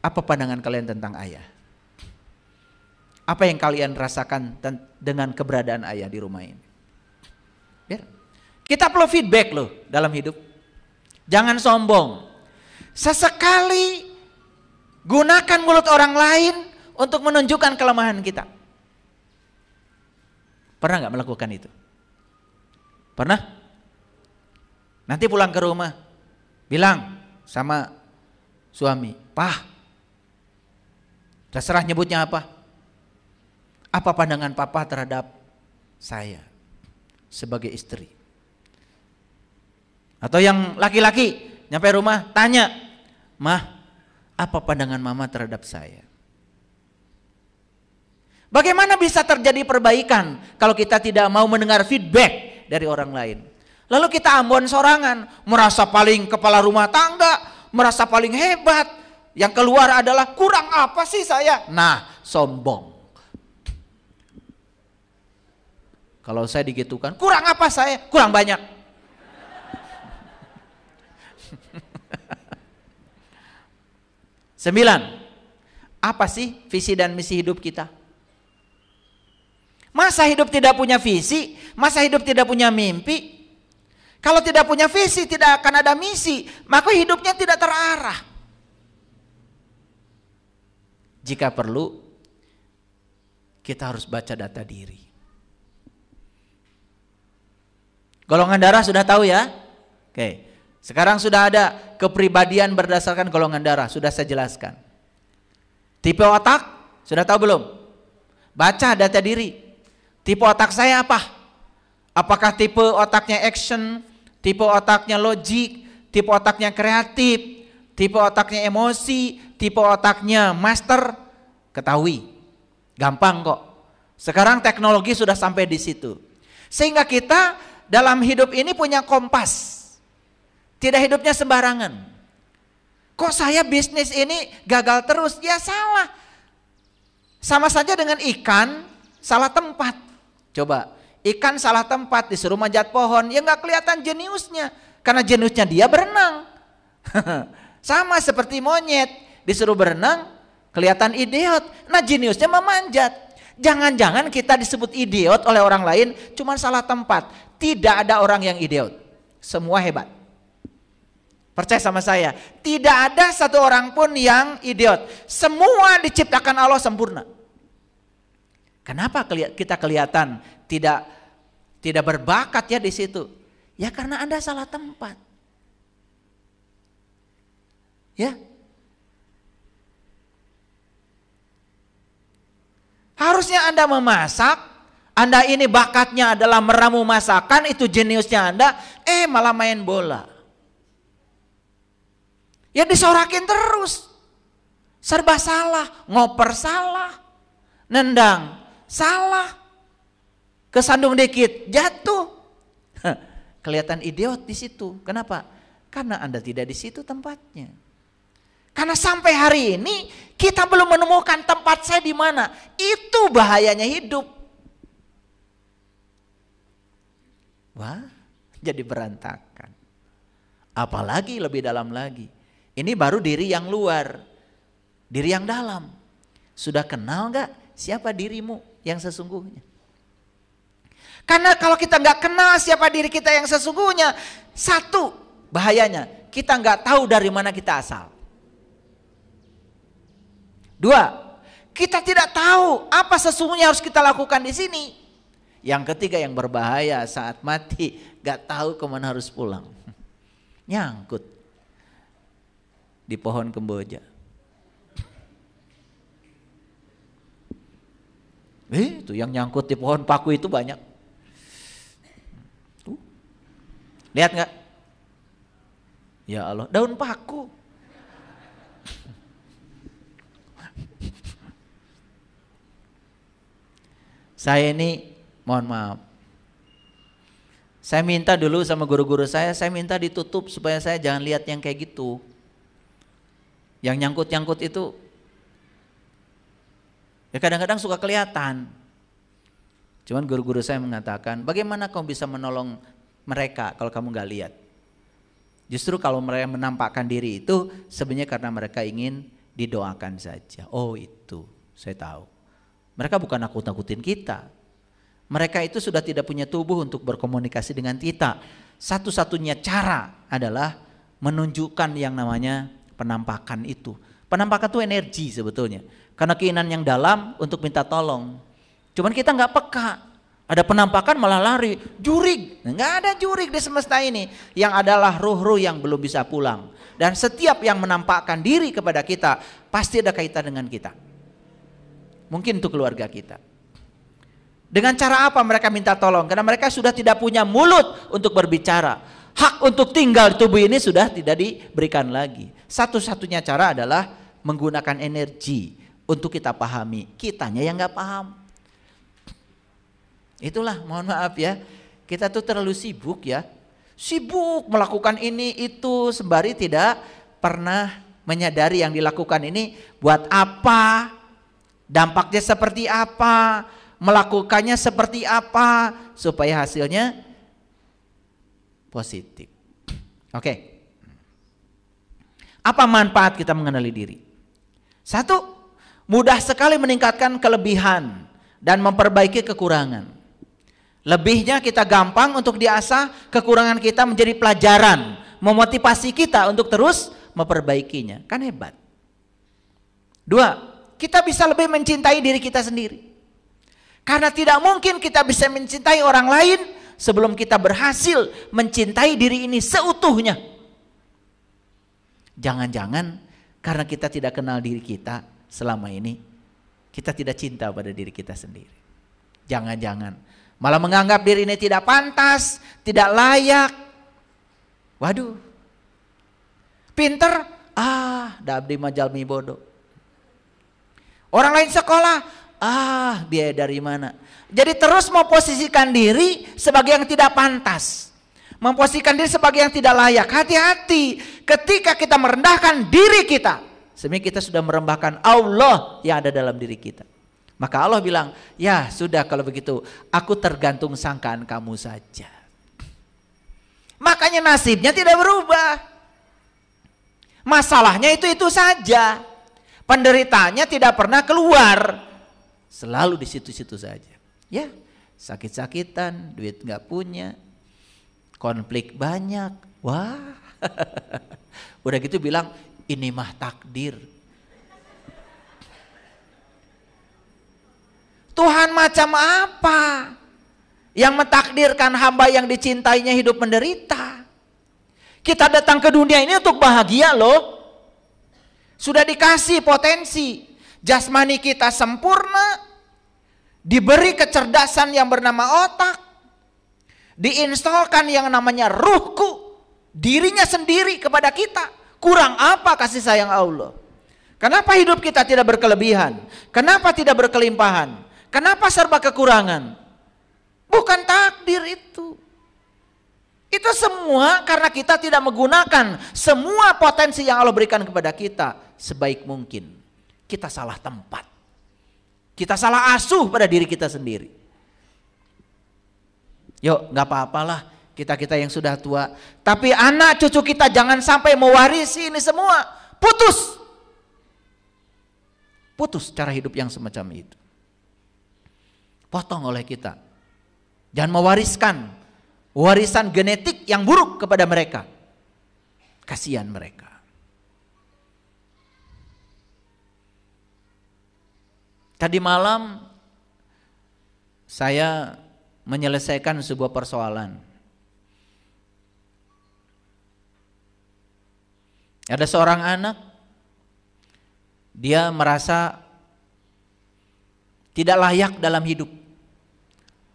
apa pandangan kalian tentang ayah? Apa yang kalian rasakan dengan keberadaan ayah di rumah ini? Biar. Kita perlu feedback loh dalam hidup. Jangan sombong. Sesekali gunakan mulut orang lain untuk menunjukkan kelemahan kita. Pernah nggak melakukan itu? Pernah? Nanti pulang ke rumah, bilang sama suami, Pah, terserah nyebutnya apa, apa pandangan papa terhadap saya sebagai istri? Atau yang laki-laki nyampe rumah tanya, "Mah, apa pandangan mama terhadap saya?" Bagaimana bisa terjadi perbaikan kalau kita tidak mau mendengar feedback dari orang lain? Lalu kita ambon sorangan, merasa paling kepala rumah tangga, merasa paling hebat. Yang keluar adalah kurang apa sih saya? Nah, sombong. Kalau saya digitukan, kurang apa saya? Kurang banyak. Sembilan, apa sih visi dan misi hidup kita? Masa hidup tidak punya visi? Masa hidup tidak punya mimpi? Kalau tidak punya visi, tidak akan ada misi, maka hidupnya tidak terarah. Jika perlu, kita harus baca data diri. Golongan darah sudah tahu ya? Oke. Sekarang sudah ada kepribadian berdasarkan golongan darah, sudah saya jelaskan. Tipe otak sudah tahu belum? Baca data diri. Tipe otak saya apa? Apakah tipe otaknya action, tipe otaknya logik, tipe otaknya kreatif, tipe otaknya emosi, tipe otaknya master? Ketahui. Gampang kok. Sekarang teknologi sudah sampai di situ. Sehingga kita dalam hidup ini punya kompas. Tidak hidupnya sembarangan. Kok saya bisnis ini gagal terus? Ya salah. Sama saja dengan ikan salah tempat. Coba, ikan salah tempat disuruh manjat pohon, ya nggak kelihatan jeniusnya. Karena jeniusnya dia berenang. (laughs) Sama seperti monyet, disuruh berenang, kelihatan idiot. Nah jeniusnya memanjat. Jangan-jangan kita disebut idiot oleh orang lain cuma salah tempat. Tidak ada orang yang idiot. Semua hebat. Percaya sama saya, tidak ada satu orang pun yang idiot. Semua diciptakan Allah sempurna. Kenapa kita kelihatan tidak tidak berbakat ya di situ? Ya karena Anda salah tempat. Ya. Harusnya Anda memasak, anda ini bakatnya adalah meramu masakan, itu jeniusnya Anda, eh malah main bola. Ya disorakin terus. Serba salah, ngoper salah, nendang salah, kesandung dikit, jatuh. Kelihatan idiot di situ. Kenapa? Karena Anda tidak di situ tempatnya. Karena sampai hari ini kita belum menemukan tempat saya di mana. Itu bahayanya hidup. Wah, jadi berantakan. Apalagi lebih dalam lagi. Ini baru diri yang luar, diri yang dalam. Sudah kenal nggak siapa dirimu yang sesungguhnya? Karena kalau kita nggak kenal siapa diri kita yang sesungguhnya, satu bahayanya kita nggak tahu dari mana kita asal. Dua, kita tidak tahu apa sesungguhnya harus kita lakukan di sini. Yang ketiga yang berbahaya saat mati gak tahu kemana harus pulang. Nyangkut di pohon kemboja. Eh, itu yang nyangkut di pohon paku itu banyak. Tuh. Lihat nggak? Ya Allah, daun paku. (laughs) Saya ini Mohon maaf. Saya minta dulu sama guru-guru saya, saya minta ditutup supaya saya jangan lihat yang kayak gitu. Yang nyangkut-nyangkut itu ya kadang-kadang suka kelihatan. Cuman guru-guru saya mengatakan, bagaimana kamu bisa menolong mereka kalau kamu nggak lihat? Justru kalau mereka menampakkan diri itu sebenarnya karena mereka ingin didoakan saja. Oh itu saya tahu. Mereka bukan nakut takutin kita, mereka itu sudah tidak punya tubuh untuk berkomunikasi dengan kita. Satu-satunya cara adalah menunjukkan yang namanya penampakan itu. Penampakan itu energi sebetulnya. Karena keinginan yang dalam untuk minta tolong. Cuman kita nggak peka. Ada penampakan malah lari. Jurig. Nggak ada jurig di semesta ini. Yang adalah ruh-ruh yang belum bisa pulang. Dan setiap yang menampakkan diri kepada kita pasti ada kaitan dengan kita. Mungkin untuk keluarga kita dengan cara apa mereka minta tolong? Karena mereka sudah tidak punya mulut untuk berbicara. Hak untuk tinggal di tubuh ini sudah tidak diberikan lagi. Satu-satunya cara adalah menggunakan energi untuk kita pahami. Kitanya yang nggak paham. Itulah mohon maaf ya. Kita tuh terlalu sibuk ya. Sibuk melakukan ini itu sembari tidak pernah menyadari yang dilakukan ini buat apa? Dampaknya seperti apa? melakukannya seperti apa supaya hasilnya positif. Oke. Okay. Apa manfaat kita mengenali diri? Satu, mudah sekali meningkatkan kelebihan dan memperbaiki kekurangan. Lebihnya kita gampang untuk diasah, kekurangan kita menjadi pelajaran, memotivasi kita untuk terus memperbaikinya. Kan hebat. Dua, kita bisa lebih mencintai diri kita sendiri. Karena tidak mungkin kita bisa mencintai orang lain sebelum kita berhasil mencintai diri ini seutuhnya. Jangan-jangan karena kita tidak kenal diri kita selama ini, kita tidak cinta pada diri kita sendiri. Jangan-jangan malah menganggap diri ini tidak pantas, tidak layak. Waduh, pinter, ah, dabdi majalmi bodoh. Orang lain sekolah, Ah, dia dari mana? Jadi terus memposisikan diri sebagai yang tidak pantas. Memposisikan diri sebagai yang tidak layak. Hati-hati ketika kita merendahkan diri kita. Sebenarnya kita sudah merembahkan Allah yang ada dalam diri kita. Maka Allah bilang, ya sudah kalau begitu aku tergantung sangkaan kamu saja. Makanya nasibnya tidak berubah. Masalahnya itu-itu saja. Penderitanya tidak pernah keluar Selalu di situ-situ saja. Ya, sakit-sakitan, duit nggak punya, konflik banyak. Wah, (laughs) udah gitu bilang ini mah takdir. Tuhan macam apa yang mentakdirkan hamba yang dicintainya hidup menderita? Kita datang ke dunia ini untuk bahagia loh. Sudah dikasih potensi, jasmani kita sempurna, diberi kecerdasan yang bernama otak, diinstalkan yang namanya ruhku, dirinya sendiri kepada kita. Kurang apa kasih sayang Allah? Kenapa hidup kita tidak berkelebihan? Kenapa tidak berkelimpahan? Kenapa serba kekurangan? Bukan takdir itu. Itu semua karena kita tidak menggunakan semua potensi yang Allah berikan kepada kita sebaik mungkin kita salah tempat. Kita salah asuh pada diri kita sendiri. Yuk, nggak apa-apalah kita-kita yang sudah tua. Tapi anak cucu kita jangan sampai mewarisi ini semua. Putus. Putus cara hidup yang semacam itu. Potong oleh kita. Jangan mewariskan warisan genetik yang buruk kepada mereka. Kasihan mereka. Tadi malam saya menyelesaikan sebuah persoalan. Ada seorang anak, dia merasa tidak layak dalam hidup.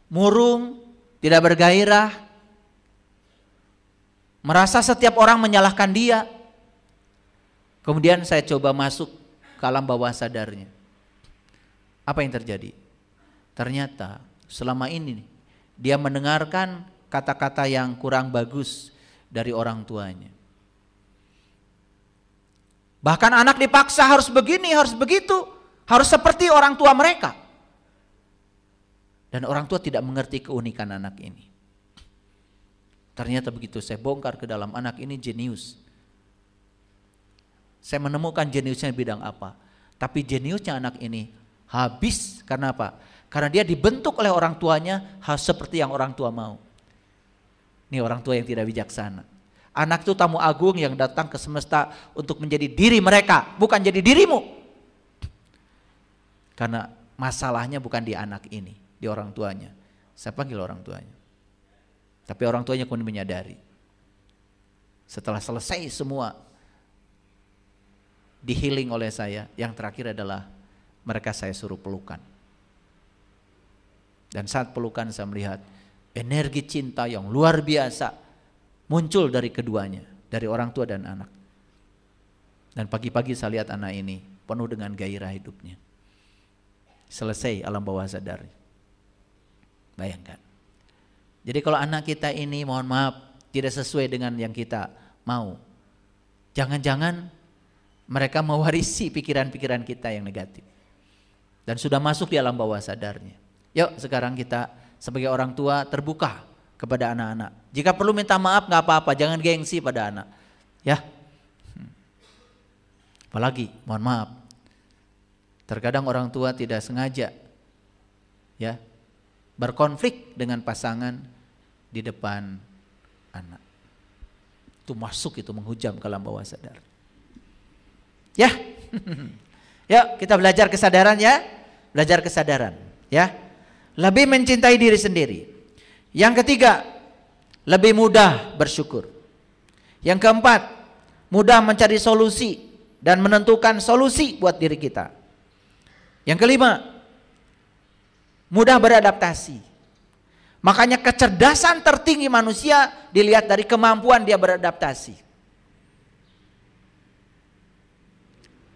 Murung, tidak bergairah, merasa setiap orang menyalahkan dia. Kemudian saya coba masuk ke alam bawah sadarnya. Apa yang terjadi? Ternyata selama ini dia mendengarkan kata-kata yang kurang bagus dari orang tuanya. Bahkan anak dipaksa harus begini, harus begitu, harus seperti orang tua mereka. Dan orang tua tidak mengerti keunikan anak ini. Ternyata begitu saya bongkar ke dalam anak ini jenius. Saya menemukan jeniusnya bidang apa. Tapi jeniusnya anak ini habis karena apa? Karena dia dibentuk oleh orang tuanya seperti yang orang tua mau. Ini orang tua yang tidak bijaksana. Anak itu tamu agung yang datang ke semesta untuk menjadi diri mereka, bukan jadi dirimu. Karena masalahnya bukan di anak ini, di orang tuanya. Saya panggil orang tuanya. Tapi orang tuanya pun menyadari. Setelah selesai semua di healing oleh saya, yang terakhir adalah mereka saya suruh pelukan. Dan saat pelukan saya melihat energi cinta yang luar biasa muncul dari keduanya, dari orang tua dan anak. Dan pagi-pagi saya lihat anak ini penuh dengan gairah hidupnya. Selesai alam bawah sadar. Bayangkan. Jadi kalau anak kita ini mohon maaf tidak sesuai dengan yang kita mau. Jangan-jangan mereka mewarisi pikiran-pikiran kita yang negatif dan sudah masuk di alam bawah sadarnya. Yuk sekarang kita sebagai orang tua terbuka kepada anak-anak. Jika perlu minta maaf nggak apa-apa, jangan gengsi pada anak. Ya. Hmm. Apalagi mohon maaf. Terkadang orang tua tidak sengaja ya berkonflik dengan pasangan di depan anak. Itu masuk itu menghujam ke alam bawah sadar. Ya. (laughs) Yuk kita belajar kesadaran ya belajar kesadaran, ya. Lebih mencintai diri sendiri. Yang ketiga, lebih mudah bersyukur. Yang keempat, mudah mencari solusi dan menentukan solusi buat diri kita. Yang kelima, mudah beradaptasi. Makanya kecerdasan tertinggi manusia dilihat dari kemampuan dia beradaptasi.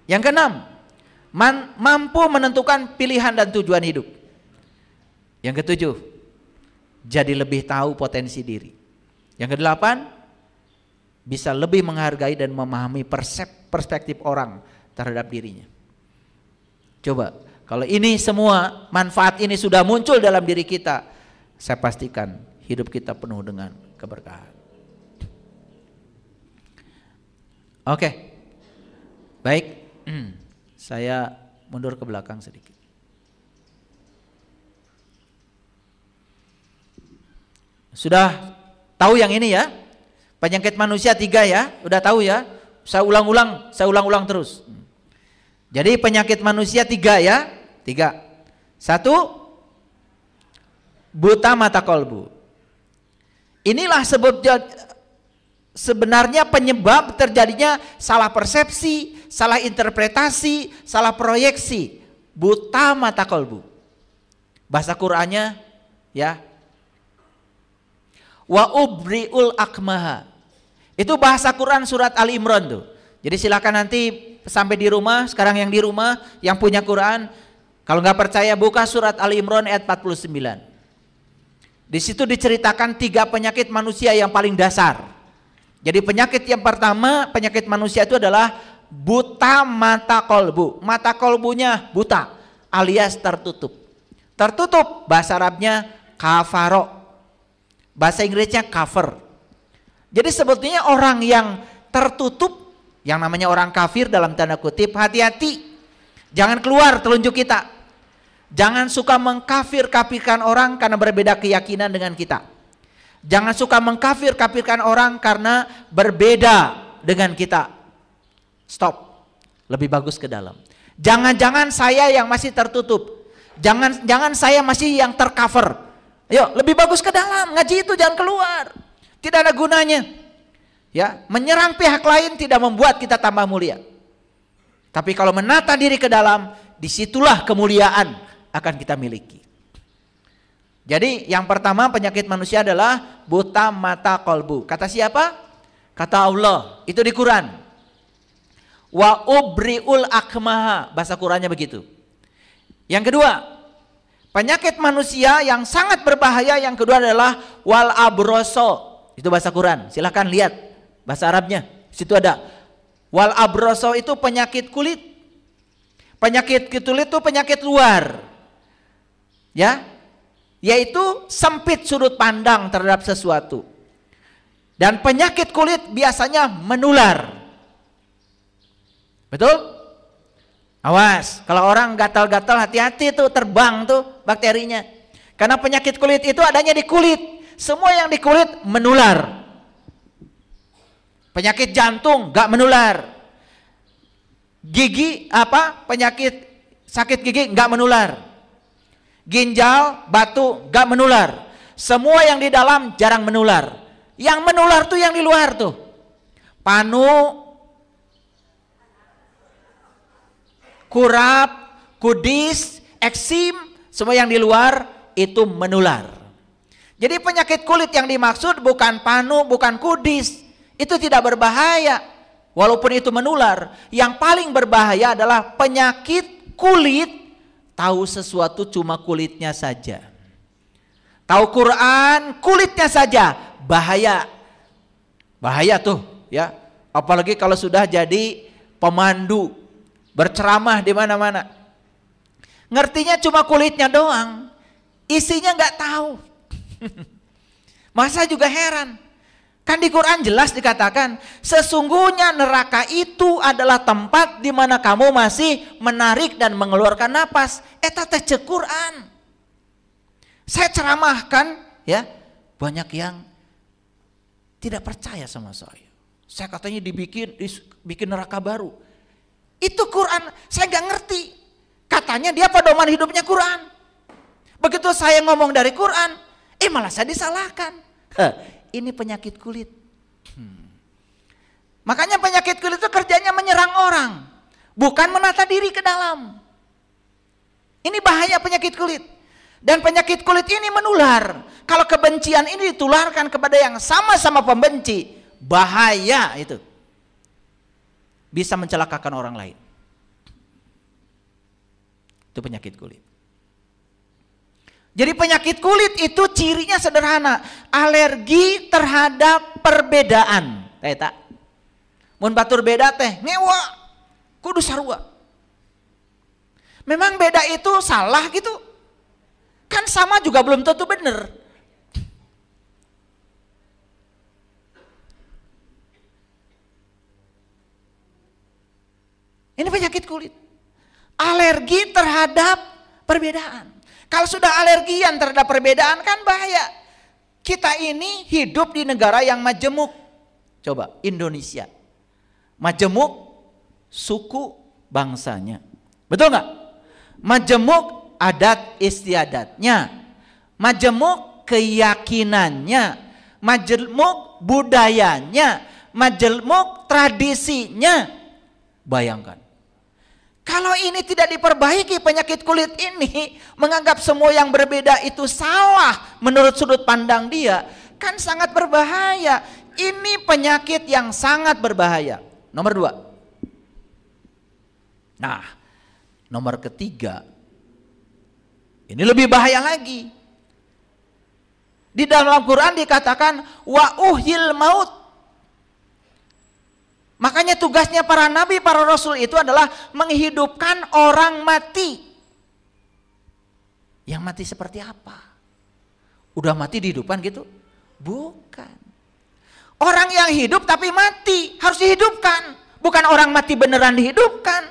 Yang keenam, man, mampu menentukan pilihan dan tujuan hidup. Yang ketujuh, jadi lebih tahu potensi diri. Yang kedelapan, bisa lebih menghargai dan memahami perspektif orang terhadap dirinya. Coba, kalau ini semua manfaat ini sudah muncul dalam diri kita, saya pastikan hidup kita penuh dengan keberkahan. Oke, okay. baik. (clears throat) Saya mundur ke belakang sedikit. Sudah tahu yang ini ya? Penyakit manusia tiga ya, udah tahu ya? Saya ulang-ulang, saya ulang-ulang terus. Jadi penyakit manusia tiga ya, tiga. Satu, buta mata kolbu. Inilah sebab sebenarnya penyebab terjadinya salah persepsi, salah interpretasi, salah proyeksi, buta mata kolbu. Bahasa Qur'annya ya. Wa ubriul akmaha. Itu bahasa Quran surat Ali Imran tuh. Jadi silakan nanti sampai di rumah, sekarang yang di rumah yang punya Quran, kalau nggak percaya buka surat Ali Imran ayat 49. Di situ diceritakan tiga penyakit manusia yang paling dasar. Jadi penyakit yang pertama, penyakit manusia itu adalah buta mata kolbu. Mata kolbunya buta alias tertutup. Tertutup bahasa Arabnya kafaro. Bahasa Inggrisnya cover. Jadi sebetulnya orang yang tertutup yang namanya orang kafir dalam tanda kutip hati-hati. Jangan keluar telunjuk kita. Jangan suka mengkafir-kafirkan orang karena berbeda keyakinan dengan kita. Jangan suka mengkafir-kafirkan orang karena berbeda dengan kita. Stop. Lebih bagus ke dalam. Jangan-jangan saya yang masih tertutup. Jangan jangan saya masih yang tercover. Ayo, lebih bagus ke dalam. Ngaji itu jangan keluar. Tidak ada gunanya. Ya, menyerang pihak lain tidak membuat kita tambah mulia. Tapi kalau menata diri ke dalam, disitulah kemuliaan akan kita miliki. Jadi yang pertama penyakit manusia adalah buta mata kolbu. Kata siapa? Kata Allah. Itu di Quran. Wa ubriul akmaha. Bahasa Qurannya begitu. Yang kedua, penyakit manusia yang sangat berbahaya yang kedua adalah wal abroso. Itu bahasa Quran. Silahkan lihat bahasa Arabnya. Situ ada wal abroso itu penyakit kulit. Penyakit kulit itu penyakit luar. Ya, yaitu sempit sudut pandang terhadap sesuatu. Dan penyakit kulit biasanya menular. Betul? Awas, kalau orang gatal-gatal hati-hati tuh terbang tuh bakterinya. Karena penyakit kulit itu adanya di kulit. Semua yang di kulit menular. Penyakit jantung gak menular. Gigi apa? Penyakit sakit gigi gak menular ginjal, batu, gak menular. Semua yang di dalam jarang menular. Yang menular tuh yang di luar tuh. Panu, kurap, kudis, eksim, semua yang di luar itu menular. Jadi penyakit kulit yang dimaksud bukan panu, bukan kudis. Itu tidak berbahaya. Walaupun itu menular. Yang paling berbahaya adalah penyakit kulit tahu sesuatu cuma kulitnya saja. Tahu Quran kulitnya saja, bahaya. Bahaya tuh, ya. Apalagi kalau sudah jadi pemandu, berceramah di mana-mana. Ngertinya cuma kulitnya doang, isinya nggak tahu. (laughs) Masa juga heran. Kan di Quran jelas dikatakan, sesungguhnya neraka itu adalah tempat di mana kamu masih menarik dan mengeluarkan napas. Eta eh, teh Quran. Saya ceramahkan ya, banyak yang tidak percaya sama saya. Saya katanya dibikin bikin neraka baru. Itu Quran, saya nggak ngerti. Katanya dia pedoman hidupnya Quran. Begitu saya ngomong dari Quran, eh malah saya disalahkan ini penyakit kulit. Hmm. Makanya penyakit kulit itu kerjanya menyerang orang, bukan menata diri ke dalam. Ini bahaya penyakit kulit. Dan penyakit kulit ini menular. Kalau kebencian ini ditularkan kepada yang sama-sama pembenci, bahaya itu. Bisa mencelakakan orang lain. Itu penyakit kulit. Jadi penyakit kulit itu cirinya sederhana, alergi terhadap perbedaan. Eh, tak, Mun batur beda teh, ngewa. Kudu sarua. Memang beda itu salah gitu? Kan sama juga belum tentu benar. Ini penyakit kulit. Alergi terhadap perbedaan. Kalau sudah alergian terhadap perbedaan kan bahaya. Kita ini hidup di negara yang majemuk. Coba Indonesia. Majemuk suku bangsanya. Betul nggak? Majemuk adat istiadatnya. Majemuk keyakinannya. Majemuk budayanya. Majemuk tradisinya. Bayangkan. Kalau ini tidak diperbaiki penyakit kulit ini, menganggap semua yang berbeda itu salah menurut sudut pandang dia, kan sangat berbahaya. Ini penyakit yang sangat berbahaya. Nomor dua. Nah, nomor ketiga. Ini lebih bahaya lagi. Di dalam quran dikatakan, wa uhil maut Makanya tugasnya para nabi, para rasul itu adalah menghidupkan orang mati. Yang mati seperti apa? Udah mati dihidupkan gitu? Bukan. Orang yang hidup tapi mati harus dihidupkan. Bukan orang mati beneran dihidupkan.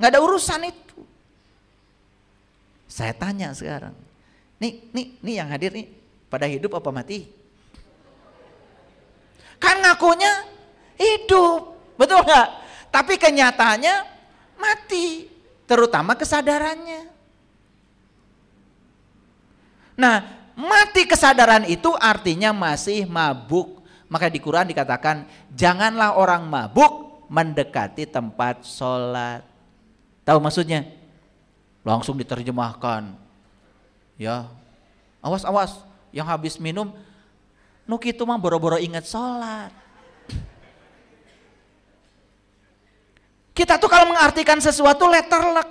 Nggak ada urusan itu. Saya tanya sekarang. Nih, nih, nih yang hadir nih. Pada hidup apa mati? Kan ngakunya hidup. Betul nggak? Tapi kenyataannya mati, terutama kesadarannya. Nah, mati kesadaran itu artinya masih mabuk. Maka di Quran dikatakan, janganlah orang mabuk mendekati tempat sholat. Tahu maksudnya? Langsung diterjemahkan. Ya, awas-awas yang habis minum, nuki itu mah boro-boro ingat sholat. Kita tuh kalau mengartikan sesuatu letter luck.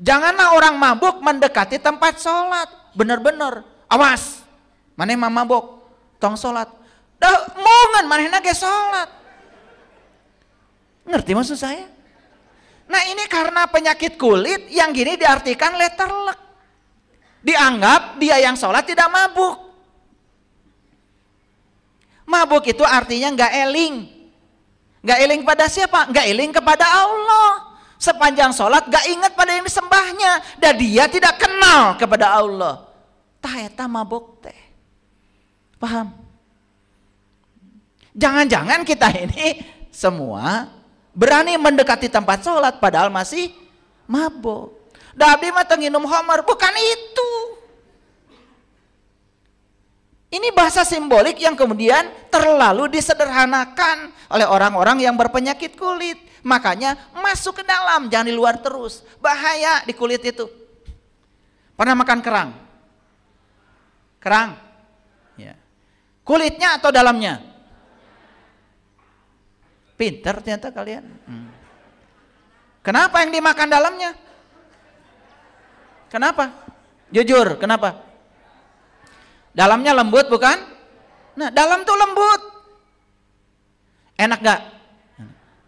Janganlah orang mabuk mendekati tempat sholat. Bener-bener. Awas. Mana yang mabuk. Tong sholat. Dah mungan mana yang nage sholat. Ngerti maksud saya? Nah ini karena penyakit kulit yang gini diartikan letter luck. Dianggap dia yang sholat tidak mabuk. Mabuk itu artinya nggak eling, Gak eling pada siapa? Gak eling kepada Allah. Sepanjang sholat gak ingat pada yang disembahnya. Dan dia tidak kenal kepada Allah. Taheta mabok teh. Paham? Jangan-jangan kita ini semua berani mendekati tempat sholat padahal masih mabok. Dabdi mah tenginum homer, bukan itu. Ini bahasa simbolik yang kemudian terlalu disederhanakan oleh orang-orang yang berpenyakit kulit. Makanya masuk ke dalam, jangan di luar terus. Bahaya di kulit itu. Pernah makan kerang? Kerang? Ya. Kulitnya atau dalamnya? Pinter ternyata kalian. Hmm. Kenapa yang dimakan dalamnya? Kenapa? Jujur, kenapa? Dalamnya lembut bukan? Nah, dalam tuh lembut. Enak gak?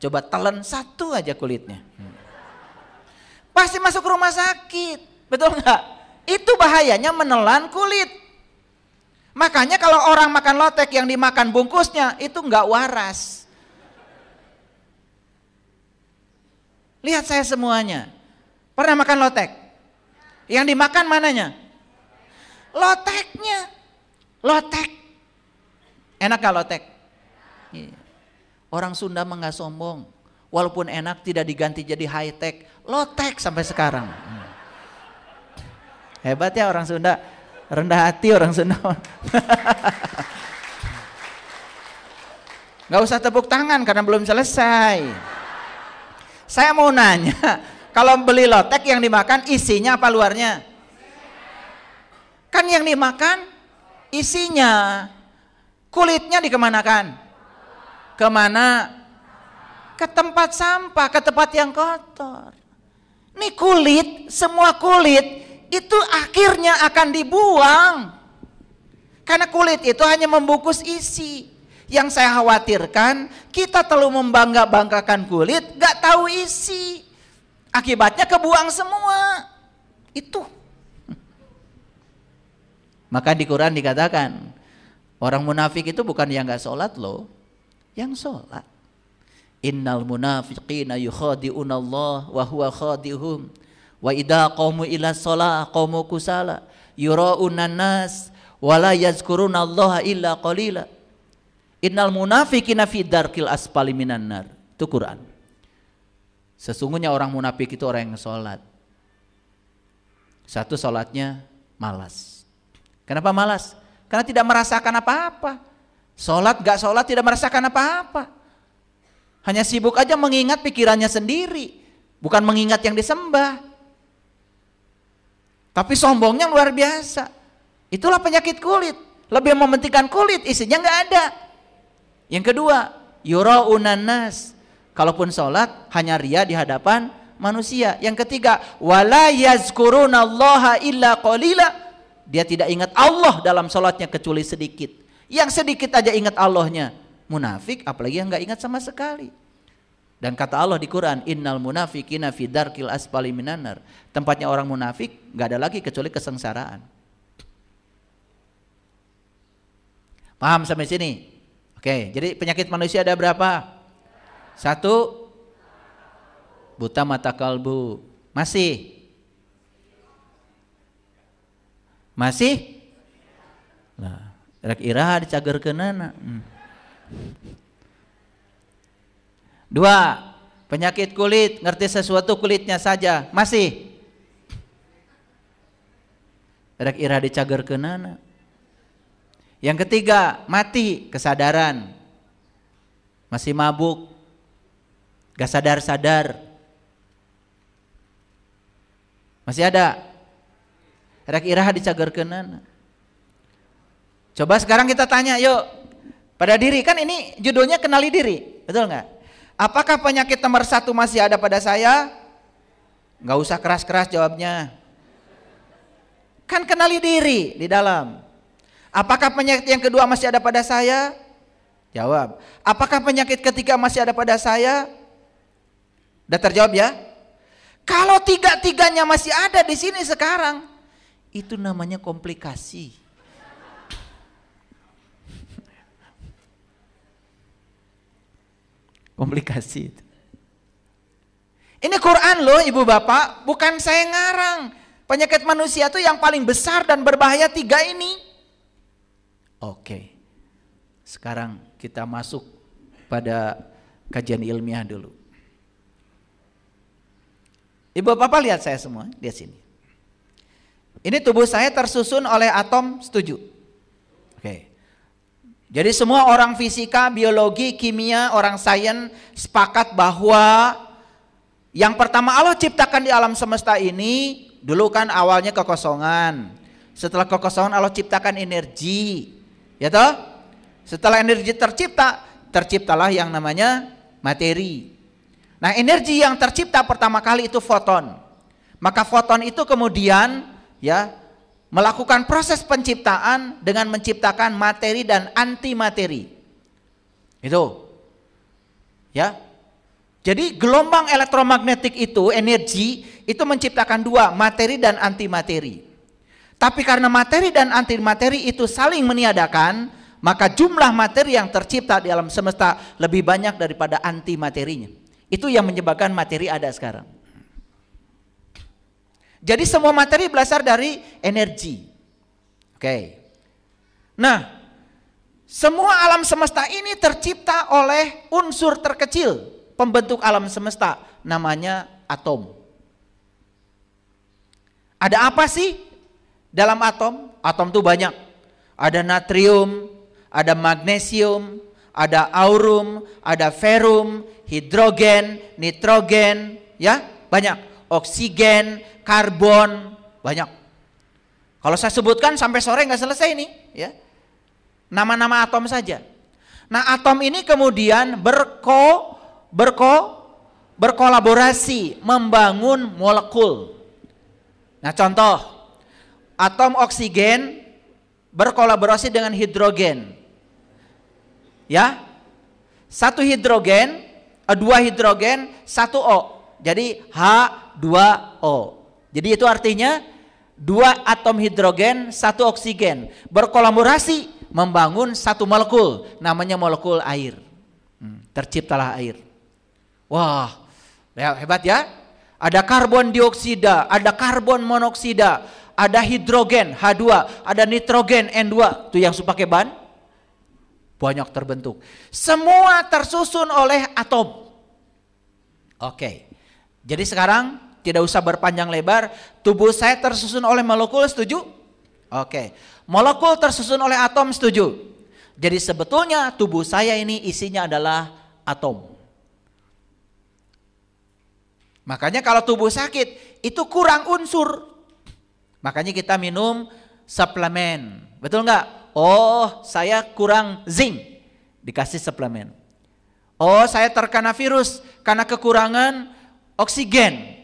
Coba telan satu aja kulitnya. Pasti masuk rumah sakit. Betul gak? Itu bahayanya menelan kulit. Makanya kalau orang makan lotek yang dimakan bungkusnya itu nggak waras. Lihat saya semuanya. Pernah makan lotek? Yang dimakan mananya? Loteknya. Lotek. Enak kalau lotek? Iya. Orang Sunda mah gak sombong. Walaupun enak tidak diganti jadi high tech. Lotek sampai sekarang. Hmm. Hebat ya orang Sunda. Rendah hati orang Sunda. (laughs) Gak usah tepuk tangan karena belum selesai. Saya mau nanya, kalau beli lotek yang dimakan isinya apa luarnya? Kan yang dimakan isinya. Kulitnya dikemanakan? Kemana? Ke tempat sampah, ke tempat yang kotor. Ini kulit, semua kulit itu akhirnya akan dibuang. Karena kulit itu hanya membungkus isi. Yang saya khawatirkan, kita terlalu membangga-banggakan kulit, gak tahu isi. Akibatnya kebuang semua. Itu maka di Quran dikatakan, orang munafik itu bukan yang nggak sholat loh, yang sholat. Innal munafiqina yukhadi'unallah wa huwa khadi'uhum wa idha qamu ila sholah qamu kusala yura'unan nas wa la yazkurunallaha illa qalila. Innal munafiqina fi darkil asfali minan nar. Itu Quran. Sesungguhnya orang munafik itu orang yang sholat. Satu sholatnya malas. Kenapa malas? Karena tidak merasakan apa-apa. Sholat gak sholat tidak merasakan apa-apa. Hanya sibuk aja mengingat pikirannya sendiri. Bukan mengingat yang disembah. Tapi sombongnya luar biasa. Itulah penyakit kulit. Lebih mementingkan kulit, isinya nggak ada. Yang kedua, yuraunan unanas. Kalaupun sholat, hanya ria di hadapan manusia. Yang ketiga, wala yazkurunallaha illa qalila dia tidak ingat Allah dalam sholatnya kecuali sedikit. Yang sedikit aja ingat Allahnya. Munafik apalagi yang nggak ingat sama sekali. Dan kata Allah di Quran, innal munafikina fi darkil asfali minanar. Tempatnya orang munafik nggak ada lagi kecuali kesengsaraan. Paham sampai sini? Oke, jadi penyakit manusia ada berapa? Satu, buta mata kalbu. Masih, masih lah rek iraha dicagerkeunana hmm. dua penyakit kulit ngerti sesuatu kulitnya saja masih rek iraha dicagerkeunana yang ketiga mati kesadaran masih mabuk gak sadar-sadar masih ada rek iraha dicagerkeunan coba sekarang kita tanya yuk pada diri kan ini judulnya kenali diri betul nggak apakah penyakit nomor satu masih ada pada saya nggak usah keras-keras jawabnya kan kenali diri di dalam apakah penyakit yang kedua masih ada pada saya jawab apakah penyakit ketiga masih ada pada saya Udah terjawab ya? Kalau tiga-tiganya masih ada di sini sekarang, itu namanya komplikasi. komplikasi Ini Quran loh ibu bapak, bukan saya ngarang. Penyakit manusia itu yang paling besar dan berbahaya tiga ini. Oke, sekarang kita masuk pada kajian ilmiah dulu. Ibu bapak lihat saya semua, lihat sini. Ini tubuh saya tersusun oleh atom, setuju? Oke. Jadi semua orang fisika, biologi, kimia, orang sains sepakat bahwa yang pertama Allah ciptakan di alam semesta ini dulu kan awalnya kekosongan. Setelah kekosongan Allah ciptakan energi. Ya toh? Setelah energi tercipta, terciptalah yang namanya materi. Nah, energi yang tercipta pertama kali itu foton. Maka foton itu kemudian ya melakukan proses penciptaan dengan menciptakan materi dan antimateri. Itu. Ya. Jadi gelombang elektromagnetik itu energi itu menciptakan dua, materi dan antimateri. Tapi karena materi dan antimateri itu saling meniadakan, maka jumlah materi yang tercipta di alam semesta lebih banyak daripada antimaterinya. Itu yang menyebabkan materi ada sekarang. Jadi semua materi berasal dari energi. Oke. Nah, semua alam semesta ini tercipta oleh unsur terkecil pembentuk alam semesta namanya atom. Ada apa sih dalam atom? Atom itu banyak. Ada natrium, ada magnesium, ada aurum, ada ferum, hidrogen, nitrogen, ya, banyak oksigen, karbon, banyak. Kalau saya sebutkan sampai sore nggak selesai ini, ya. Nama-nama atom saja. Nah, atom ini kemudian berko berko berkolaborasi membangun molekul. Nah, contoh atom oksigen berkolaborasi dengan hidrogen. Ya. Satu hidrogen, eh, dua hidrogen, satu O jadi H2O. Jadi itu artinya dua atom hidrogen, satu oksigen berkolaborasi membangun satu molekul, namanya molekul air. Hmm, terciptalah air. Wah, ya, hebat ya. Ada karbon dioksida, ada karbon monoksida, ada hidrogen H2, ada nitrogen N2. Itu yang suka pakai ban. Banyak terbentuk. Semua tersusun oleh atom. Oke. Okay. Jadi sekarang tidak usah berpanjang lebar, tubuh saya tersusun oleh molekul, setuju? Oke. Molekul tersusun oleh atom, setuju? Jadi sebetulnya tubuh saya ini isinya adalah atom. Makanya kalau tubuh sakit itu kurang unsur. Makanya kita minum suplemen. Betul nggak? Oh, saya kurang zinc. Dikasih suplemen. Oh, saya terkena virus karena kekurangan oksigen.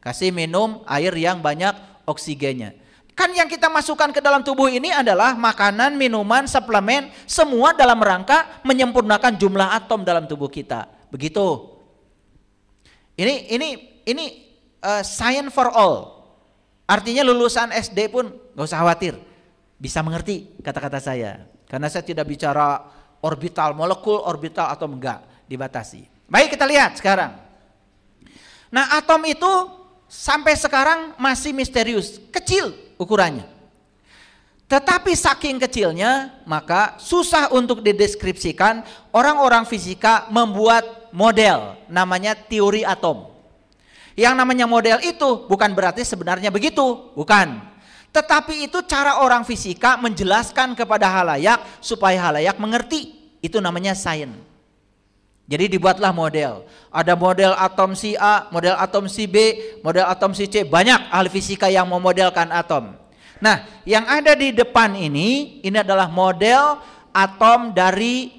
Kasih minum air yang banyak oksigennya. Kan yang kita masukkan ke dalam tubuh ini adalah makanan, minuman, suplemen, semua dalam rangka menyempurnakan jumlah atom dalam tubuh kita. Begitu. Ini ini ini uh, science for all. Artinya lulusan SD pun nggak usah khawatir, bisa mengerti kata-kata saya. Karena saya tidak bicara orbital molekul, orbital atom enggak dibatasi. Baik kita lihat sekarang. Nah atom itu sampai sekarang masih misterius, kecil ukurannya. Tetapi saking kecilnya maka susah untuk dideskripsikan orang-orang fisika membuat model namanya teori atom. Yang namanya model itu bukan berarti sebenarnya begitu, bukan. Tetapi itu cara orang fisika menjelaskan kepada halayak supaya halayak mengerti. Itu namanya sains. Jadi dibuatlah model. Ada model atom si A, model atom si B, model atom si C. Banyak ahli fisika yang memodelkan atom. Nah, yang ada di depan ini, ini adalah model atom dari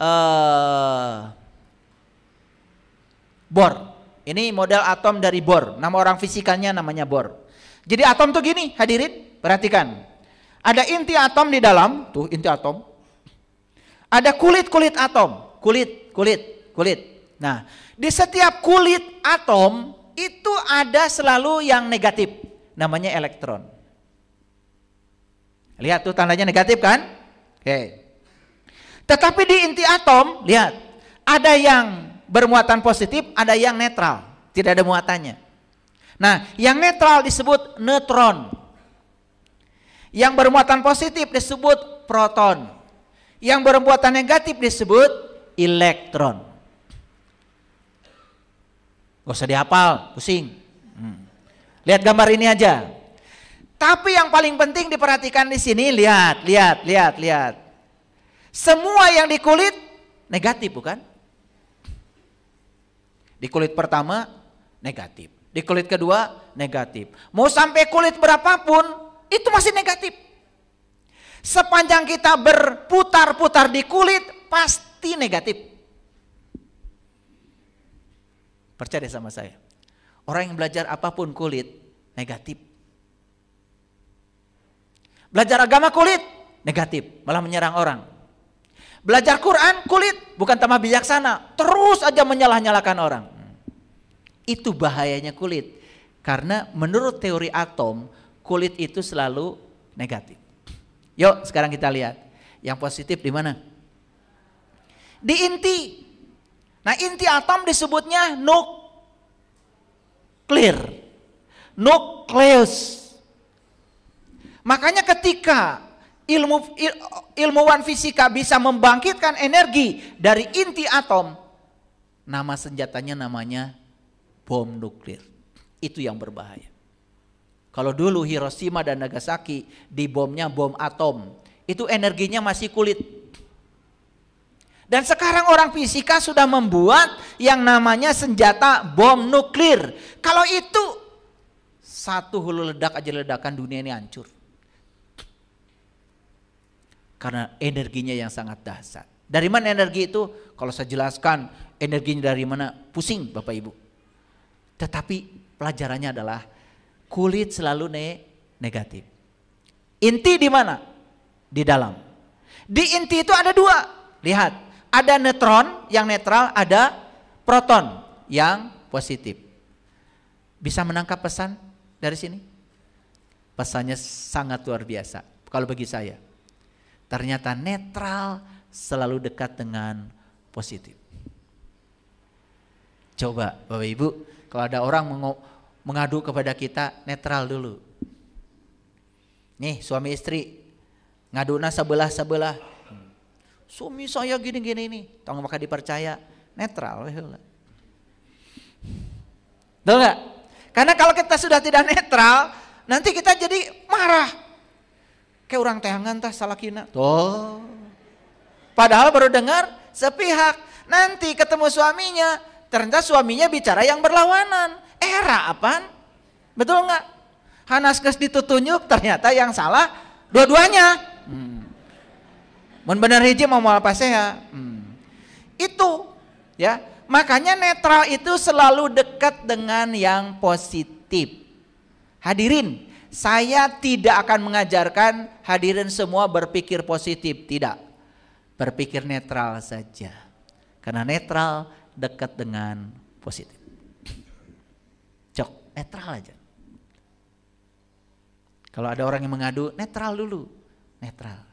uh, Bohr. Ini model atom dari Bor. Nama orang fisikanya namanya Bor. Jadi atom tuh gini, hadirin, perhatikan. Ada inti atom di dalam, tuh inti atom. Ada kulit-kulit atom, kulit kulit, kulit. Nah, di setiap kulit atom itu ada selalu yang negatif, namanya elektron. Lihat tuh tandanya negatif kan? Oke. Tetapi di inti atom, lihat, ada yang bermuatan positif, ada yang netral, tidak ada muatannya. Nah, yang netral disebut neutron. Yang bermuatan positif disebut proton. Yang bermuatan negatif disebut elektron. Gak usah dihafal, pusing. Hmm. Lihat gambar ini aja. Tapi yang paling penting diperhatikan di sini, lihat, lihat, lihat, lihat. Semua yang di kulit negatif bukan? Di kulit pertama negatif, di kulit kedua negatif. Mau sampai kulit berapapun itu masih negatif. Sepanjang kita berputar-putar di kulit pasti pasti negatif. Percaya sama saya. Orang yang belajar apapun kulit, negatif. Belajar agama kulit, negatif, malah menyerang orang. Belajar Quran kulit, bukan tambah bijaksana, terus aja menyalah-nyalakan orang. Itu bahayanya kulit. Karena menurut teori atom, kulit itu selalu negatif. Yuk, sekarang kita lihat yang positif di mana? di inti. Nah inti atom disebutnya nuklir. Nukleus. Makanya ketika ilmu il, ilmuwan fisika bisa membangkitkan energi dari inti atom, nama senjatanya namanya bom nuklir. Itu yang berbahaya. Kalau dulu Hiroshima dan Nagasaki dibomnya bom atom, itu energinya masih kulit. Dan sekarang orang fisika sudah membuat yang namanya senjata bom nuklir. Kalau itu satu hulu ledak aja ledakan dunia ini hancur. Karena energinya yang sangat dahsyat. Dari mana energi itu? Kalau saya jelaskan energinya dari mana, pusing Bapak Ibu. Tetapi pelajarannya adalah kulit selalu ne negatif. Inti di mana? Di dalam. Di inti itu ada dua. Lihat, ada neutron yang netral, ada proton yang positif. Bisa menangkap pesan dari sini? Pesannya sangat luar biasa. Kalau bagi saya, ternyata netral selalu dekat dengan positif. Coba Bapak Ibu, kalau ada orang mengadu kepada kita, netral dulu. Nih suami istri, ngadu sebelah-sebelah Suami saya gini-gini ini. tolong maka dipercaya. Netral. Tahu nggak? Karena kalau kita sudah tidak netral, nanti kita jadi marah. Kayak orang tehangan tah salah kina. Tuh. Padahal baru dengar sepihak. Nanti ketemu suaminya, ternyata suaminya bicara yang berlawanan. Era eh, apaan? Betul nggak? Hanaskes ditutunjuk ternyata yang salah dua-duanya. Hmm. Mun bener hiji mau moal saya, Hmm. Itu ya. Makanya netral itu selalu dekat dengan yang positif. Hadirin, saya tidak akan mengajarkan hadirin semua berpikir positif, tidak. Berpikir netral saja. Karena netral dekat dengan positif. Cok, netral aja. Kalau ada orang yang mengadu, netral dulu. Netral.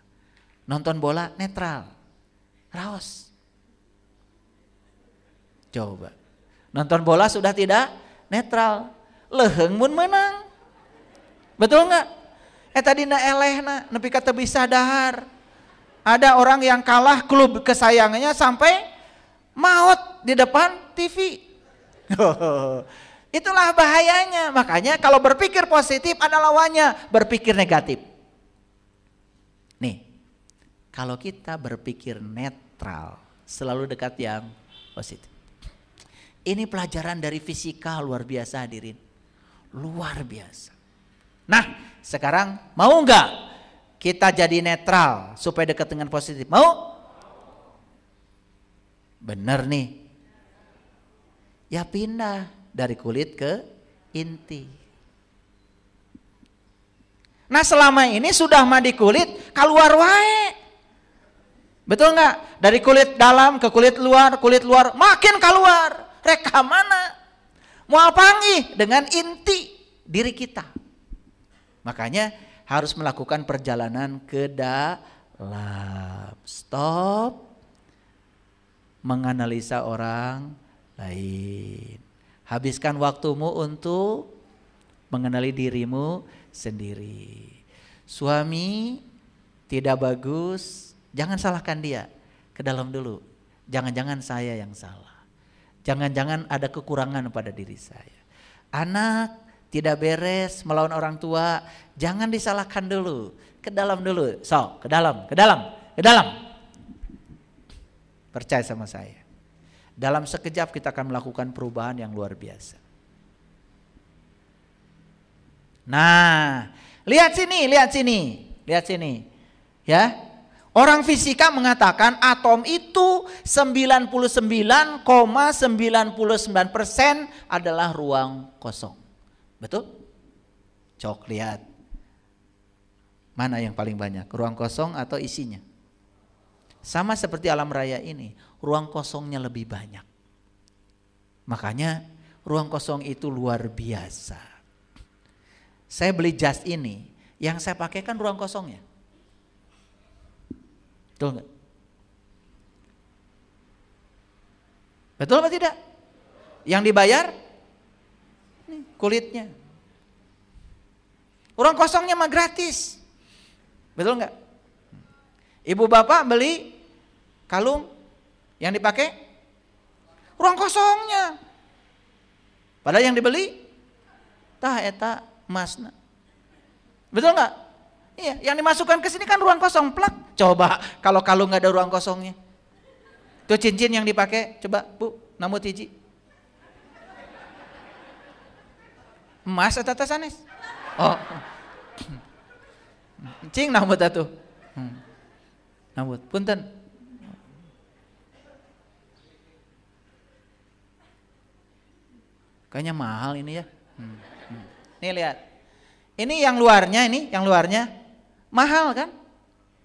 Nonton bola netral. Raos. Coba. Nonton bola sudah tidak netral. Leheng pun menang. Betul nggak? Eh tadi na eleh na, nepi kata bisa dahar. Ada orang yang kalah klub kesayangannya sampai maut di depan TV. (laughs) Itulah bahayanya. Makanya kalau berpikir positif ada lawannya, berpikir negatif. Kalau kita berpikir netral, selalu dekat yang positif. Ini pelajaran dari fisika luar biasa hadirin. Luar biasa. Nah, sekarang mau nggak kita jadi netral supaya dekat dengan positif? Mau? Bener nih. Ya pindah dari kulit ke inti. Nah selama ini sudah mandi kulit keluar wae. Betul nggak? Dari kulit dalam ke kulit luar, kulit luar makin keluar. Reka mana? Mau pangi dengan inti diri kita. Makanya harus melakukan perjalanan ke dalam. Stop menganalisa orang lain. Habiskan waktumu untuk mengenali dirimu sendiri. Suami tidak bagus Jangan salahkan dia. Ke dalam dulu. Jangan-jangan saya yang salah. Jangan-jangan ada kekurangan pada diri saya. Anak tidak beres melawan orang tua, jangan disalahkan dulu. Ke dalam dulu. So, ke dalam, ke dalam, ke dalam. Percaya sama saya. Dalam sekejap kita akan melakukan perubahan yang luar biasa. Nah, lihat sini, lihat sini, lihat sini. Ya, Orang fisika mengatakan atom itu 99,99% adalah ruang kosong. Betul? Cok lihat. Mana yang paling banyak? Ruang kosong atau isinya? Sama seperti alam raya ini, ruang kosongnya lebih banyak. Makanya ruang kosong itu luar biasa. Saya beli jas ini, yang saya pakai kan ruang kosongnya. Betul nggak? Betul apa tidak? Yang dibayar kulitnya. Orang kosongnya mah gratis. Betul nggak? Ibu bapak beli kalung yang dipakai ruang kosongnya. Padahal yang dibeli tah eta emasna. Betul nggak? Iya, yang dimasukkan ke sini kan ruang kosong, plak. Coba kalau kalau nggak ada ruang kosongnya. Itu cincin yang dipakai, coba bu, namu tiji. Emas atau sanes? Oh. Cing namu tatu. Hmm. Namu, punten. Kayaknya mahal ini ya. Hmm. Hmm. Nih lihat. Ini yang luarnya ini, yang luarnya Mahal kan?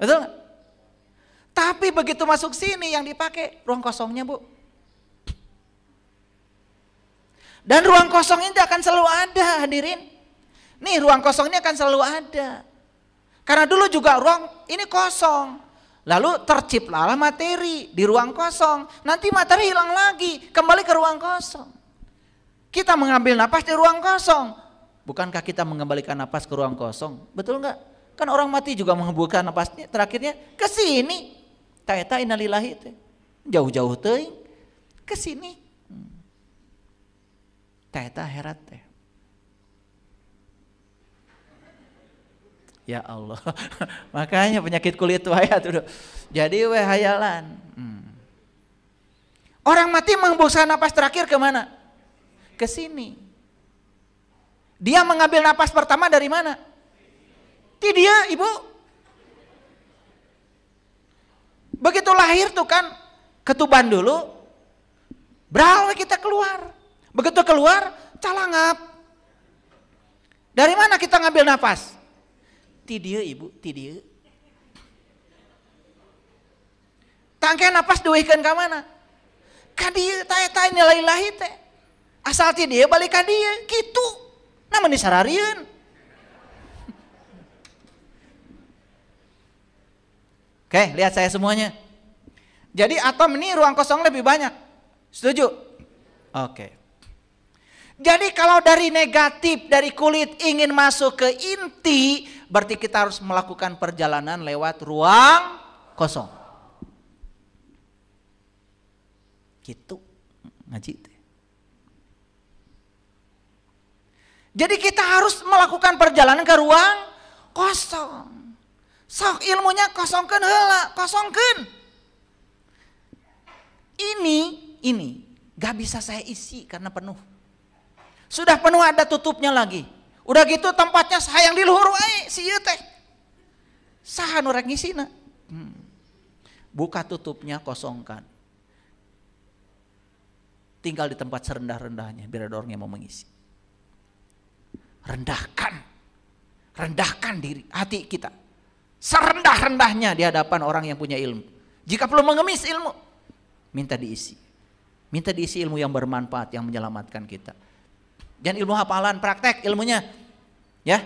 Betul gak? Tapi begitu masuk sini yang dipakai ruang kosongnya bu. Dan ruang kosong ini akan selalu ada hadirin. Nih ruang kosong ini akan selalu ada. Karena dulu juga ruang ini kosong. Lalu terciptalah materi di ruang kosong. Nanti materi hilang lagi, kembali ke ruang kosong. Kita mengambil napas di ruang kosong. Bukankah kita mengembalikan napas ke ruang kosong? Betul nggak? Kan orang mati juga menghembuskan napasnya, terakhirnya ke sini. Taeta innalillahi itu. Jauh-jauh teuing ke sini. Hmm. Taeta herat teh. Ya Allah. (laughs) Makanya penyakit kulit waya tuh. Jadi we hayalan. Hmm. Orang mati mengembuskan napas terakhir kemana? Ke sini. Dia mengambil napas pertama dari mana? Ti dia ibu. Begitu lahir tuh kan ketuban dulu. Berawal kita keluar. Begitu keluar calangap. Dari mana kita ngambil nafas? Ti dia ibu, ti dia. Tangkai nafas duwekan ke mana? Kadieu tae tae nilai lahi teh. Asal ti dia balik ka dia, gitu. Namun disararian. Oke, lihat saya semuanya. Jadi atom ini ruang kosong lebih banyak. Setuju? Oke. Jadi kalau dari negatif dari kulit ingin masuk ke inti, berarti kita harus melakukan perjalanan lewat ruang kosong. Gitu ngaji. Jadi kita harus melakukan perjalanan ke ruang kosong. Sok ilmunya kosongkan hela, kosongkan. Ini, ini gak bisa saya isi karena penuh. Sudah penuh ada tutupnya lagi. Udah gitu tempatnya sayang di luhur wae si teh. Saha orang ngisi Hmm. Buka tutupnya kosongkan. Tinggal di tempat serendah-rendahnya biar ada orang yang mau mengisi. Rendahkan. Rendahkan diri hati kita Serendah-rendahnya di hadapan orang yang punya ilmu. Jika perlu mengemis ilmu, minta diisi. Minta diisi ilmu yang bermanfaat, yang menyelamatkan kita. Dan ilmu hafalan, praktek ilmunya. Ya.